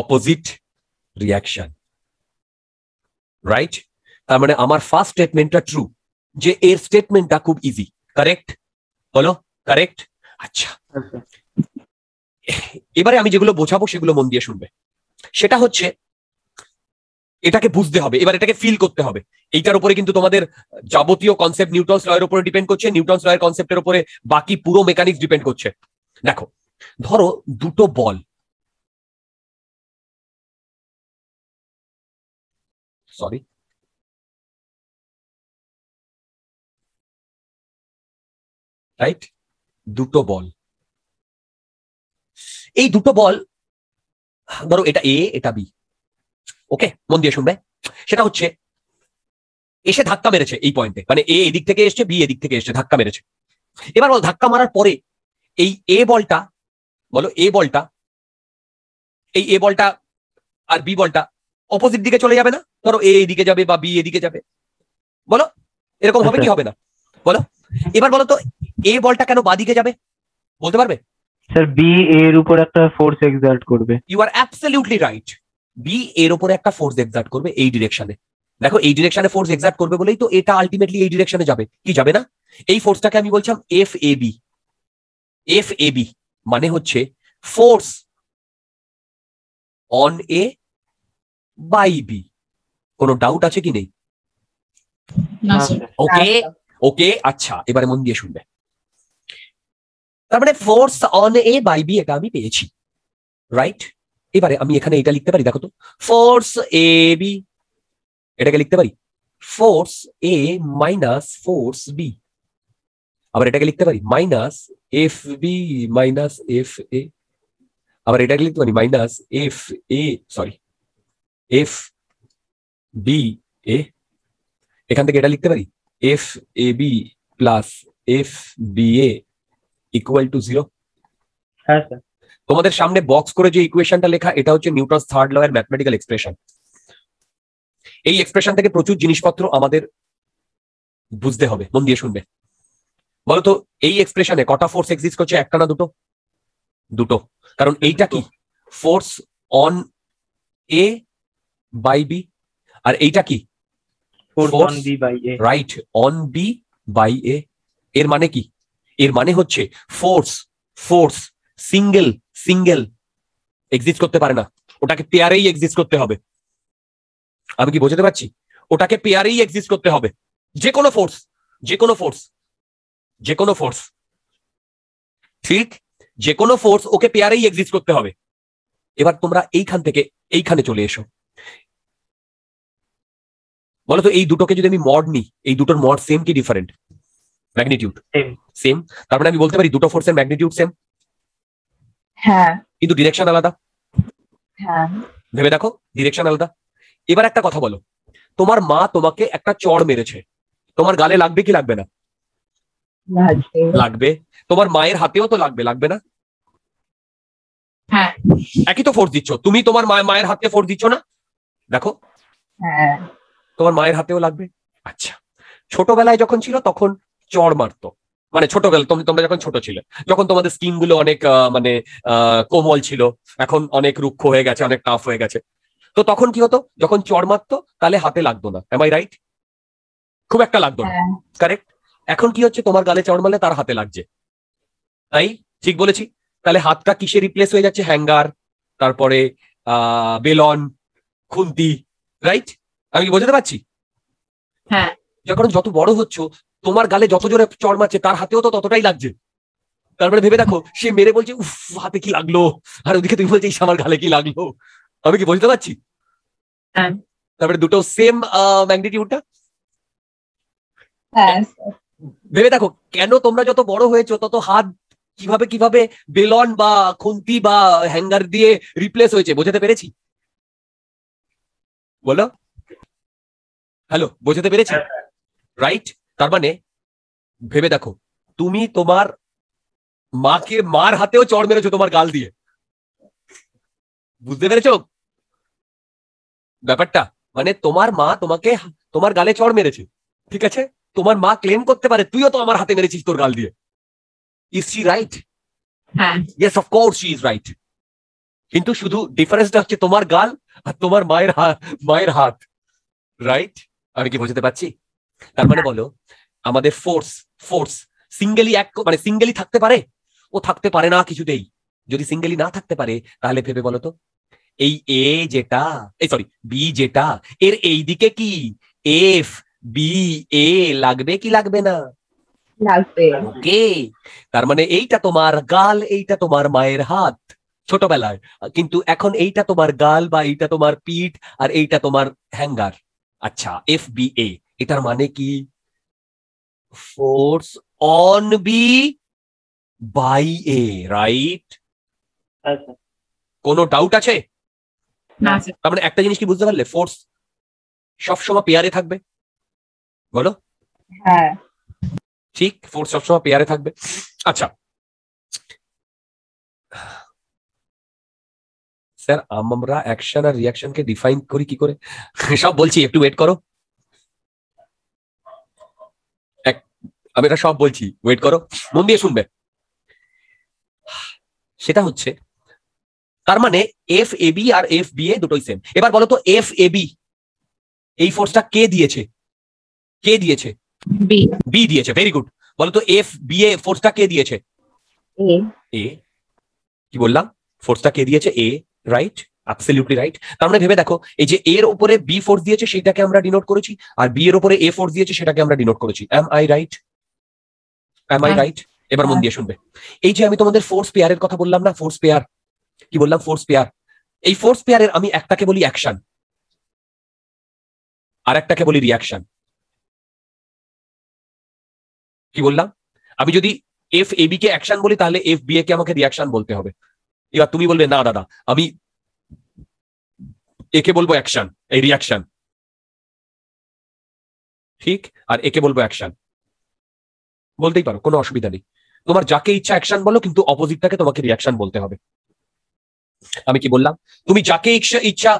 Speaker 1: opposite reaction right
Speaker 2: তার মানে আমার ফার্স্ট স্টেটমেন্টটা ট্রু যে এর স্টেটমেন্টটা খুব ইজি কারেক্ট বলো কারেক্ট আচ্ছা এবারে আমি যেগুলো বোঝাবো সেগুলো মন দিয়ে শুনবে সেটা হচ্ছে এটাকে বুঝতে হবে এবার এটাকে ফিল করতে হবে এইটার উপরে কিন্তু তোমাদের যাবতীয় কনসেপ্ট নিউটন্স লয়ের উপরে ডিপেন্ড করছে নিউটনস লয়ের কনসেপ্টের উপরে
Speaker 1: বাকি পুরো মেকানিক্স ডিপেন্ড করছে দেখো ধরো দুটো বল সরি রাইট দুটো বল এই দুটো বল
Speaker 2: ধরো এটা এ এটা বি ওকে মন দিয়ে শুনবে সেটা হচ্ছে এসে ধাক্কা মেরেছে এই পয়েন্টে মানে এ এদিক থেকে এসছে বি এদিক থেকে এসছে ধাক্কা মেরেছে এবার বল ধাক্কা মারার পরে এই এ বলটা বলো এ বলটা এই এ বলটা আর বি বলটা অপোজিট দিকে চলে যাবে না ধরো এ এদিকে যাবে বা বি এদিকে যাবে বলো এরকম হবে কি হবে না বলো এবার বলো তো এ বলটা কেন বাদিকে যাবে বলতে পারবে স্যার বি এর উপর একটা ফোর্স এক্সার্ট করবে you are absolutely right B এর উপরে একটা ফোর্স এক্সার্ট করবে এই ডিরেকশনে দেখো এই ডিরেকশনে ফোর্স এক্সার্ট করবে বলেই তো এটা আলটিমেটলি এই ডিরেকশনে যাবে কি যাবে না এই ফোর্সটাকে আমি বলছিলাম F A B F A B মানে হচ্ছে force on A by B কোনো ডাউট আছে কি নেই ওকে ওকে আচ্ছা এবারে মন দিয়ে শুনবে তার মানে force on A by B এটা আমি পেয়েছি রাইট এবারে আমি এখানে এটা লিখতে পারি দেখো তো ফোর্স এ বি এটাকে লিখতে পারি force A minus force B আবার এটাকে লিখতে পারি minus F B minus F A আবার এটাকে লিখতে পারি minus F A sorry F B A এখান থেকে এটা লিখতে পারি F A B plus F B A equal to zero হ্যাঁ তোমাদের সামনে বক্স করে যে ইকুয়েশনটা লেখা এটা হচ্ছে নিউটন থার্ড ল এর ম্যাথমেটিক্যাল এক্সপ্রেশন এই এক্সপ্রেশন থেকে প্রচুর জিনিসপত্র আমাদের বুঝতে হবে মন দিয়ে শুনবে বলতো এই এক্সপ্রেশনে কটা ফোর্স এক্সিস্ট করছে একটা না দুটো দুটো কারণ এইটা কি force on A by B আর এইটা কি right on B by A এর মানে কি এর মানে হচ্ছে force force single single exist করতে পারে না ওটাকে পেয়ারেই এক্সিস্ট করতে হবে আমি কি বোঝাতে পারছি ওটাকে পেয়ারেই এক্সিস্ট করতে হবে যে কোনো ফোর্স যে কোনো ফোর্স যে কোনো ফোর্স ঠিক যে কোনো ফোর্স ওকে পেয়ারেই এক্সিস্ট করতে হবে এবার তোমরা এইখান থেকে এইখানে চলে এসো বলতো এই দুটোকে যদি আমি মড নিই এই দুটোর মড সেম কি ডিফারেন্ট ম্যাগনিটিউড সেম তার মানে আমি বলতে পারি দুটো ফোর্সের ম্যাগনিটিউড সেম হ্যাঁ কিন্তু ডিরেকশন আলাদা হ্যাঁ ভেবে দেখো ডিরেকশন আলাদা এবার একটা কথা বলো তোমার মা তোমাকে একটা চড় মেরেছে তোমার গালে লাগবে কি লাগবে না লাগবে তোমার মায়ের হাতেও তো লাগবে লাগবে না
Speaker 1: হ্যাঁ একই
Speaker 2: তো ফোর্স দিচ্ছ তুমি তোমার মায়ের হাতে ফোর্স দিচ্ছ না দেখো হ্যাঁ। তোমার মায়ের হাতেও লাগবে আচ্ছা ছোটবেলায় যখন ছিল তখন চর মারতো মানে ছোটবেলা তুমি তোমরা যখন ছোট ছিলে যখন তোমাদের স্কিন গুলো অনেক মানে কোমল ছিল এখন অনেক রুক্ষ হয়ে গেছে অনেক টাফ হয়ে গেছে তো তখন কি হতো যখন চর মারতো তাহলে হাতে লাগতো না এম আই রাইট খুব একটা লাগতো না কারেক্ট হ্যাঁ। এখন কি হচ্ছে তোমার গালে চড় মারলে তার হাতে লাগছে তাই ঠিক বলেছি তাহলে হাতটা কিসে রিপ্লেস হয়ে যাচ্ছে হ্যাঙ্গার তারপরে বেলন খুন্তি রাইট আমি বোঝাতে পারছি হ্যাঁ যত বড় হচ্ছ তোমার গালে যত জোরে চড় মারছে তার হাতেও তো ততটাই লাগছে তারপরে ভেবে দেখো সে মেরে বলছে উফ হাতে কি লাগলো আর ওদিকে তুমি বলছিস আমার গালে কি লাগলো আমি কি বুঝতে পারছি হ্যাঁ। তারপরে দুটো সেম ম্যাগনিটিউডটা ভেবে দেখো কেন তোমরা যত বড় হয়েছো তত হাত কিভাবে কিভাবে বেলন বা খুন্তি বা হ্যাঙ্গার দিয়ে রিপ্লেস হয়েছে বোঝাতে পেরেছি বলো হ্যালো বোঝাতে পেরেছি রাইট হ্যাঁ, হ্যাঁ। তার মানে ভেবে দেখো তুমি তোমার মাকে মার হাতেও চড় মেরেছো তোমার গাল দিয়ে বুঝতে পেরেছো ব্যাপারটা মানে তোমার মা তোমাকে তোমার গালে চড় মেরেছে ঠিক আছে তোমার মা ক্লেম করতে পারে তুইও তো আমার হাতে মেরেছিস তোর গাল দিয়ে ইজ সি রাইট হ্যাঁ yes of course she is right কিন্তু শুধু ডিফারেন্সটা হচ্ছে তোমার গাল আর তোমার মায়ের মায়ের হাত রাইট আমি কি বোঝাতে পারছি তার মানে বলো আমাদের ফোর্স ফোর্স সিঙ্গেলি এক মানে সিঙ্গেলি থাকতে পারে ও থাকতে পারে না কিছুতেই যদি সিঙ্গেলি না থাকতে পারে তাহলে ভেবে বলো তো এই এ যেটা এই সরি বি যেটা এর এই দিকে কি এফ বি এ লাগবে কি লাগবে না লাগবে ওকে তার মানে এইটা তোমার গাল এইটা তোমার মায়ের হাত ছোটবেলায় কিন্তু এখন এইটা তোমার গাল বা এইটা তোমার পিঠ আর এইটা তোমার হ্যাঙ্গার আচ্ছা এফ বি এ এটার মানে কি force on B by A right কোনো ডাউট আছে হ্যাঁ। তার মানে একটা জিনিস কি বুঝতে পারলে ফোর্স সবসময় পেয়ারে থাকবে
Speaker 1: বলো হ্যাঁ। ঠিক ফোর্স সবসময় পেয়ারে থাকবে আচ্ছা
Speaker 2: স্যার আমরা অ্যাকশন আর রিয়াকশনকে ডিফাইন করি কি করে সব বলছি একটু ওয়েট করো আমি এটা সব বলছি ওয়েট করো মন দিয়ে শুনবে সেটা হচ্ছে তার মানে এফ বি আর এফ বি এ দুটোই সেম এবার বলো তো এফ বি এই ফোর্সটা কে দিয়েছে কে দিয়েছে বি দিয়েছে ভেরি গুড বলো তো এফ বি এ ফোর্সটা কে দিয়েছে এ কি বললাম ফোর্সটা কে দিয়েছে এ রাইট অ্যাবসলিউটলি রাইট তার মানে ভেবে দেখো এই যে এর উপরে বি ফোর্স দিয়েছে সেটাকে আমরা ডিনোট করেছি আর বি এর উপরে এ ফোর্স দিয়েছে সেটাকে আমরা ডিনোট করেছি M I right M I right এবার মন দিয়ে শুনবে এই যে আমি তোমাদের ফোর্স পেয়ারের কথা বললাম না ফোর্স পেয়ার কি বললাম ফোর্স পেয়ার
Speaker 1: এই ফোর্স পেয়ারের আমি একটাকে বলি অ্যাকশন আর একটাকে বলি রিয়াকশন কি বললাম আমি যদি
Speaker 2: এফ এবি কে অ্যাকশন বলি তাহলে এফ বি কে আমাকে রিয়াকশন বলতে হবে এবার তুমি বলবে না দাদা আমি
Speaker 1: একে বলবো অ্যাকশন এই রিয়াকশন ঠিক আর একে বলবো অ্যাকশন বলতেই পারো কোনো অসুবিধা নেই
Speaker 2: তোমার যাকে ইচ্ছা অ্যাকশন বলো কিন্তু অপোজিটটাকে তোমাকে রিয়াকশন বলতে হবে আমি কি বললাম তুমি যাকে ইচ্ছা ইচ্ছা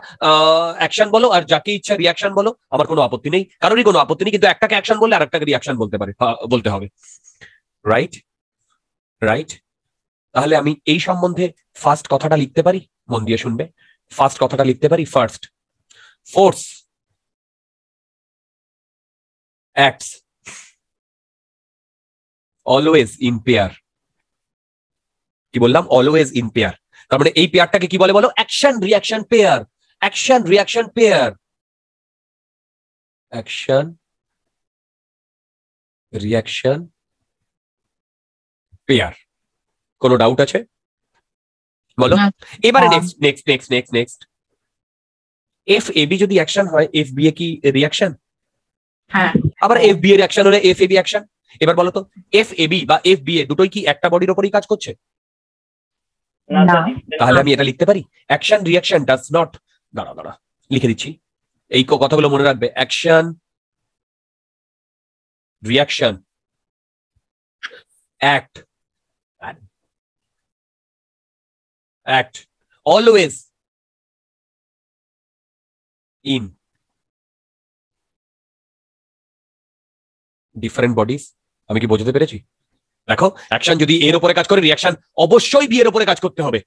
Speaker 2: অ্যাকশন বলো আর যাকে ইচ্ছা রিয়াকশন বলো আমার কোনো আপত্তি নেই কারোরই কোনো আপত্তি নেই কিন্তু একটাকে অ্যাকশন বললে আর একটাকে রিয়াকশন বলতে পারে বলতে হবে রাইট রাইট তাহলে আমি এই সম্বন্ধে ফার্স্ট কথাটা লিখতে পারি মন দিয়ে
Speaker 1: শুনবে ফার্স্ট কথাটা লিখতে পারি first force acts always in pair কি বললাম অলওয়েজ ইন পেয়ার তার মানে এই পেয়ারটাকে কি বলে বলো action reaction pair action reaction pair action reaction pair কোনো ডাউট আছে বলো এবারে next next
Speaker 2: next next next F AB যদি অ্যাকশন হয় এফ বি এ কি রিয়াকশন হ্যাঁ। আবার এফ বি এর অ্যাকশন হলে এফ এবি অ্যাকশন এবার বলো তো এফ এবি বা এফ বি এ দুটোই কি একটা বডির ওপরই কাজ করছে তাহলে আমি এটা লিখতে পারি অ্যাকশন রিয়াকশন ডাজ নট দাঁড়া দাঁড়া লিখে দিচ্ছি এই কথাগুলো মনে রাখবে action
Speaker 1: reaction act act always in different bodies আমি কি বোঝাতে পেরেছি দেখো অ্যাকশন যদি এর উপরে কাজ করে রিয়াকশন অবশ্যই বি এর উপরে কাজ করতে হবে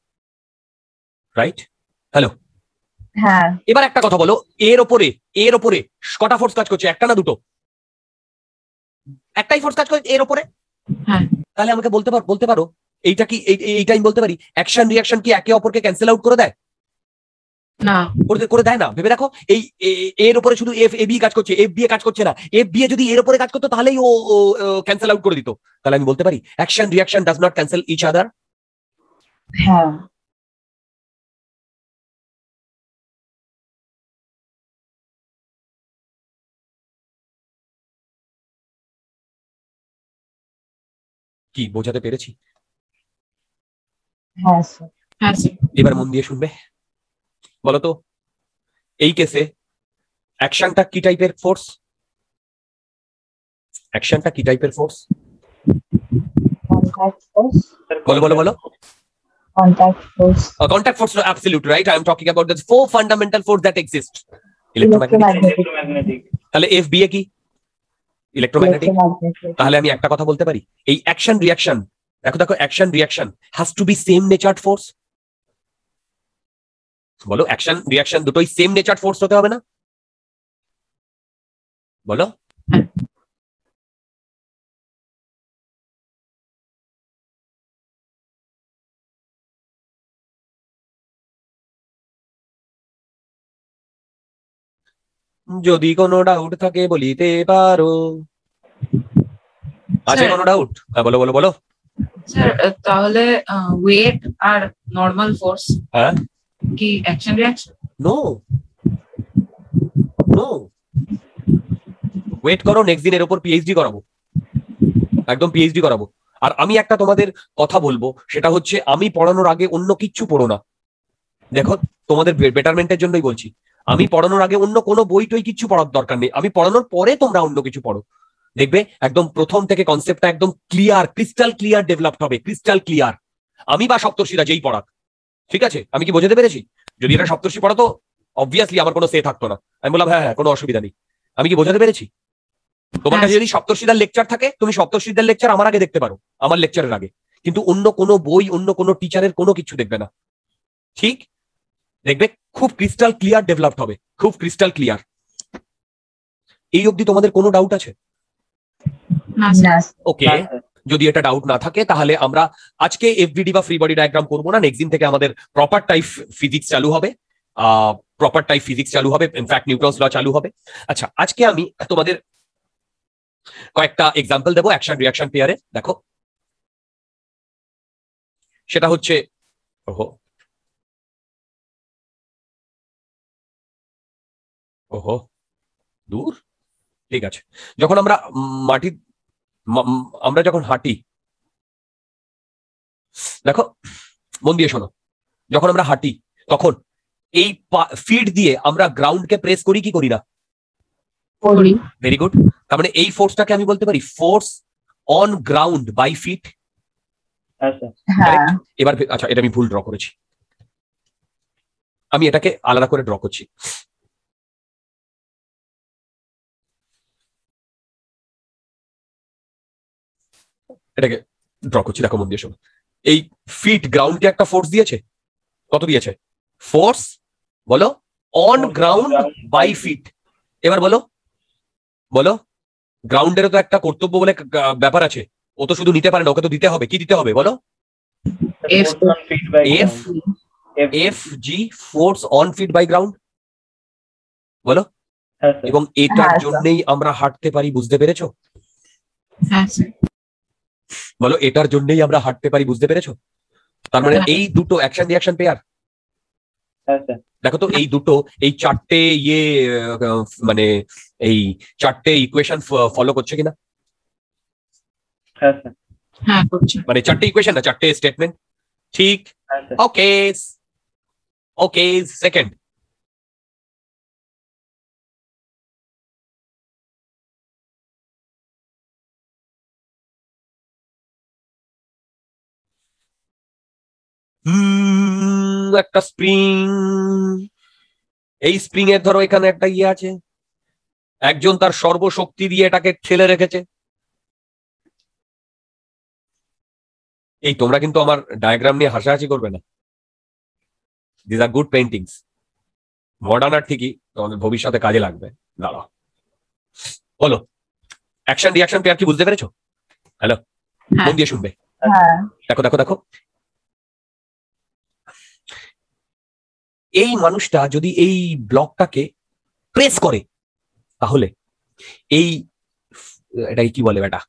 Speaker 1: রাইট হ্যালো হ্যাঁ
Speaker 2: এবার একটা কথা বলো এর ওপরে এর ওপরে কটা ফোর্স কাজ করছে একটা না দুটো
Speaker 1: একটাই ফোর্স কাজ করে এর ওপরে হ্যাঁ। তাহলে
Speaker 2: আমাকে বলতে পারো বলতে পারো এইটা কি এইটা আমি বলতে পারি অ্যাকশন রিয়াকশন কি একে অপরকে ক্যান্সেল আউট করে দেয় না করে দেয় না ভেবে দেখো এই এর উপরে শুধু এফ এ বি কাজ করছে এফ বি কাজ করছে না এফ বি যদি এর উপরে কাজ করতো তাহলেই ও ক্যান্সেল আউট করে দিত তাহলে আমি বলতে পারি action
Speaker 1: reaction does not cancel each other হ্যাঁ কি বোঝাতে পেরেছি হ্যাঁ, হ্যাঁ, এবার মন দিয়ে শুনবে
Speaker 2: বলতো এই কেসে অ্যাকশনটা কি টাইপের ফোর্স অ্যাকশনটা কি টাইপের ফোর্স বলো বলো বলো
Speaker 1: contact force
Speaker 2: contact force absolute right I am talking about that four fundamental force that exist
Speaker 1: electromagnetic
Speaker 2: তাহলে এফ বি এ কি ইলেক্ট্রোম্যাগনেটিক তাহলে আমি একটা কথা বলতে পারি এই অ্যাকশন রিঅ্যাকশন
Speaker 1: দেখো দেখো action reaction has to be same nature force বলো অ্যাকশন রিয়াকশন দুটোই সেম নেচার ফোর্স হতে হবে না বলো যদি কোনো ডাউট থাকে বলিতে পারো আছে কোনো ডাউট হ্যাঁ, বলো বলো বলো স্যার uh, তাহলে ওয়েট uh, আর নর্মাল ফোর্স হ্যাঁ কি action reaction no
Speaker 2: no wait করো নেক্সট দিন এর উপর পিএইচডি করাবো একদম পিএইচডি করাবো আর আমি একটা তোমাদের কথা বলবো সেটা হচ্ছে আমি পড়ানোর আগে অন্য কিচ্ছু পড়ো না দেখো তোমাদের বেটারমেন্টের জন্যই বলছি আমি পড়ানোর আগে অন্য কোনো বই টই কিছু পড়ার দরকার নেই আমি পড়ানোর পরে তোমরা অন্য কিছু পড়ো দেখবে একদম প্রথম থেকে কনসেপ্টটা একদম ক্লিয়ার ক্রিস্টাল ক্লিয়ার ডেভেলপ হবে ক্রিস্টাল ক্লিয়ার আমি বা সপ্তর্ষিরা যেই পড়াক ঠিক আছে আমি কি বোঝাতে পেরেছি যদি এটা সপ্তর্ষি পড়াতো অবভিয়াসলি আমার কোনো সে থাকতো না আমি বললাম হ্যাঁ হ্যাঁ কোনো অসুবিধা নেই আমি কি বোঝাতে পেরেছি তোমার হ্যাঁ। কাছে যদি সপ্তর্ষিদার লেকচার থাকে তুমি সপ্তর্ষিদার লেকচার আমার আগে দেখতে পারো আমার লেকচারের আগে কিন্তু অন্য কোনো বই অন্য কোনো টিচারের কোনো কিছু দেখবে না ঠিক দেখবে খুব ক্রিস্টাল ক্লিয়ার ডেভেলপ হবে খুব ক্রিস্টাল ক্লিয়ার এই অবধি তোমাদের কোনো ডাউট আছে ওকে যদি এটা ডাউট না থাকে তাহলে আমরা আজকে এফবিডি বা ফ্রি বডি ডায়াগ্রাম করবো না নেক্সট দিন থেকে আমাদের প্রপার টাইপ ফিজিক্স চালু হবে প্রপার টাইপ ফিজিক্স চালু হবে ইনফ্যাক্ট নিউটন্স ল চালু হবে আচ্ছা আজকে আমি
Speaker 1: তোমাদের কয়েকটা এক্সাম্পল দেবো অ্যাকশন রিয়াকশন পেয়ারে দেখো সেটা হচ্ছে ওহো ওহো দূর ঠিক আছে যখন আমরা মাটি আমরা যখন হাঁটি
Speaker 2: দেখো মন দিয়ে শোনো যখন আমরা হাঁটি তখন এই ফিট দিয়ে আমরা গ্রাউন্ডকে প্রেস করি কি করি না ভেরি গুড তার মানে এই ফোর্সটাকে আমি বলতে পারি force on ground by feet
Speaker 1: এবার আচ্ছা এটা আমি ভুল ড্র করেছি আমি এটাকে আলাদা করে ড্র করছি এটাকে ড্র করছি দেখো মন দিয়ে শোনো এই ফিট গ্রাউন্ডকে একটা ফোর্স দিয়েছে কত দিয়েছে
Speaker 2: ফোর্স বলো অন গ্রাউন্ড বাই ফিট এবার বলো বলো গ্রাউন্ডেরও তো একটা কর্তব্য বলে ব্যাপার আছে ও তো শুধু নিতে পারে না ওকে তো দিতে হবে কি দিতে হবে বলো F F G force on feet by ground বলো হ্যাঁ, এবং এটার হ্যাঁ, জন্যই আমরা হাঁটতে পারি বুঝতে পেরেছো হ্যাঁ, বলো এটার জন্যই আমরা হাঁটতে পারি বুঝতে পেরেছো তার মানে হ্যাঁ, হ্যাঁ। এই দুটো অ্যাকশন রিয়াকশন পেয়ার দেখো তো এই দুটো এই চারটে ইয়ে মানে এই চারটে ইকুয়েশন ফলো করছে কিনা হ্যাঁ,
Speaker 1: মানে চারটে ইকুয়েশন না চারটে স্টেটমেন্ট ঠিক ওকে ওকে সেকেন্ড একটা স্প্রিং
Speaker 2: এই স্প্রিং এর ধরো এখানে একটা ইয়ে আছে একজন তার
Speaker 1: সর্বশক্তি দিয়ে এটাকে ঠেলে রেখেছে এই তোমরা কিন্তু আমার ডায়াগ্রাম নিয়ে হাসাহাসি করবে না this are good
Speaker 2: paintings modern আর ঠিকই তোমাদের ভবিষ্যতে কাজে লাগবে দাঁড়া
Speaker 1: বলো অ্যাকশন রিয়াকশন পেয়ার কি বুঝতে পেরেছো হ্যালো মন দিয়ে শুনবে হ্যাঁ। দেখো দেখো দেখো
Speaker 2: এই মানুষটা যদি এই ব্লকটাকে প্রেস করে তাহলে এই এটা কি বলে বেটা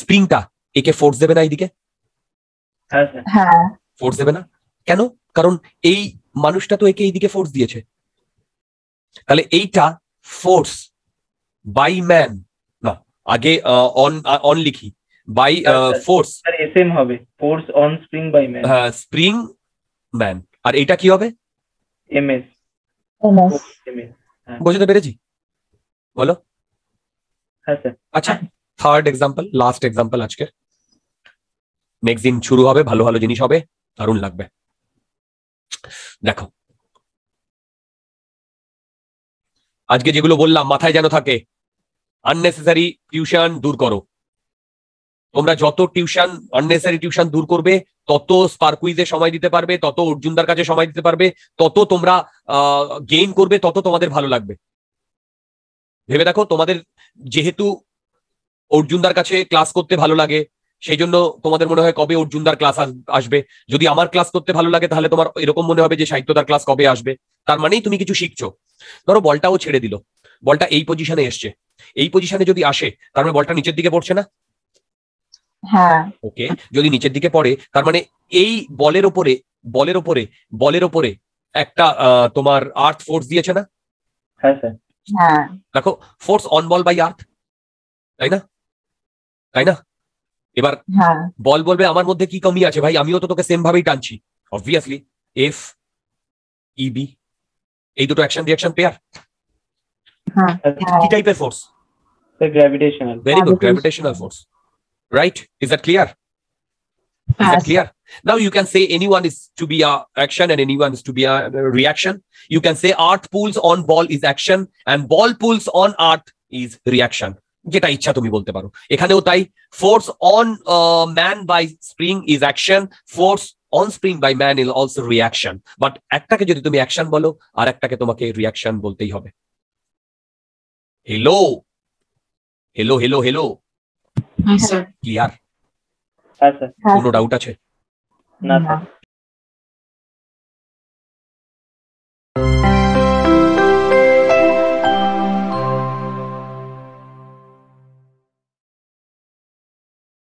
Speaker 2: স্প্রিংটা একে ফোর্স দেবে না এইদিকে ফোর্স
Speaker 1: হ্যাঁ, হ্যাঁ।
Speaker 2: হ্যাঁ। দেবে না কেন কারণ এই মানুষটা তো একে এইদিকে ফোর্স দিয়েছে তাহলে এইটা ফোর্স বাই ম্যান না আগে অন অন লিখি বাই ফোর্স এসএম হবে force on spring by man spring man আর এটা কি হবে এমএস
Speaker 1: oh, হ্যাঁ।
Speaker 2: বুঝতে পেরেছি বলো হ্যাঁ, আচ্ছা থার্ড এক্সাম্পল লাস্ট এক্সাম্পল আজকে
Speaker 1: নেক্সট দিন শুরু হবে ভালো ভালো জিনিস হবে দারুণ লাগবে দেখো আজকে যেগুলো বললাম মাথায় যেন থাকে আননেসেসারি টিউশন দূর করো তোমরা
Speaker 2: যত টিউশন আননেসারি টিউশন দূর করবে তত স্পার্কুইজে সময় দিতে পারবে তত অর্জুনদার কাছে সময় দিতে পারবে তত তোমরা গেইন করবে তত তোমাদের ভালো লাগবে ভেবে দেখো তোমাদের যেহেতু অর্জুনদার কাছে ক্লাস করতে ভালো লাগে সেই জন্য তোমাদের মনে হয় কবে অর্জুনদার ক্লাস আসবে যদি আমার ক্লাস করতে ভালো লাগে তাহলে তোমার এরকম মনে হবে যে সাহিত্যদার ক্লাস কবে আসবে তার মানেই তুমি কিছু শিখছো ধরো বলটাও ছেড়ে দিল বলটা এই পজিশনে এসছে এই পজিশনে যদি আসে তার মানে বলটা নিচের দিকে পড়ছে না হ্যাঁ। ওকে যদি নিচের দিকে পড়ে তার মানে এই বলের ওপরে বলের ওপরে বলের ওপরে একটা তোমার আর্থ ফোর্স দিয়েছে না হ্যাঁ, হ্যাঁ। দেখো force on ball by earth তাই না তাই না এবার হ্যাঁ। বল বলবে আমার মধ্যে কি কমি আছে ভাই আমিও তো তোকে সেম ভাবেই টানছি অবভিয়াসলি এফ ইবি এই দুটো অ্যাকশন রিয়াকশন পেয়ার কি টাইপের force gravitational very good gravitational force right is that clear is that clear now you can say anyone is to be a action and anyone is to be a reaction you can say art pulls on ball is action and ball pulls on art is reaction যেটা ইচ্ছা তুমি বলতে পারো এখানেও তাই force on man by spring is action force on spring by man is also reaction but একটাকে যদি তুমি অ্যাকশন বলো আর একটাকে তোমাকে রিয়াকশন বলতেই হবে
Speaker 1: hello hello hello hello clear হ্যাঁ, হ্যাঁ, হ্যাঁ, কোনো ডাউট আছে না স্যার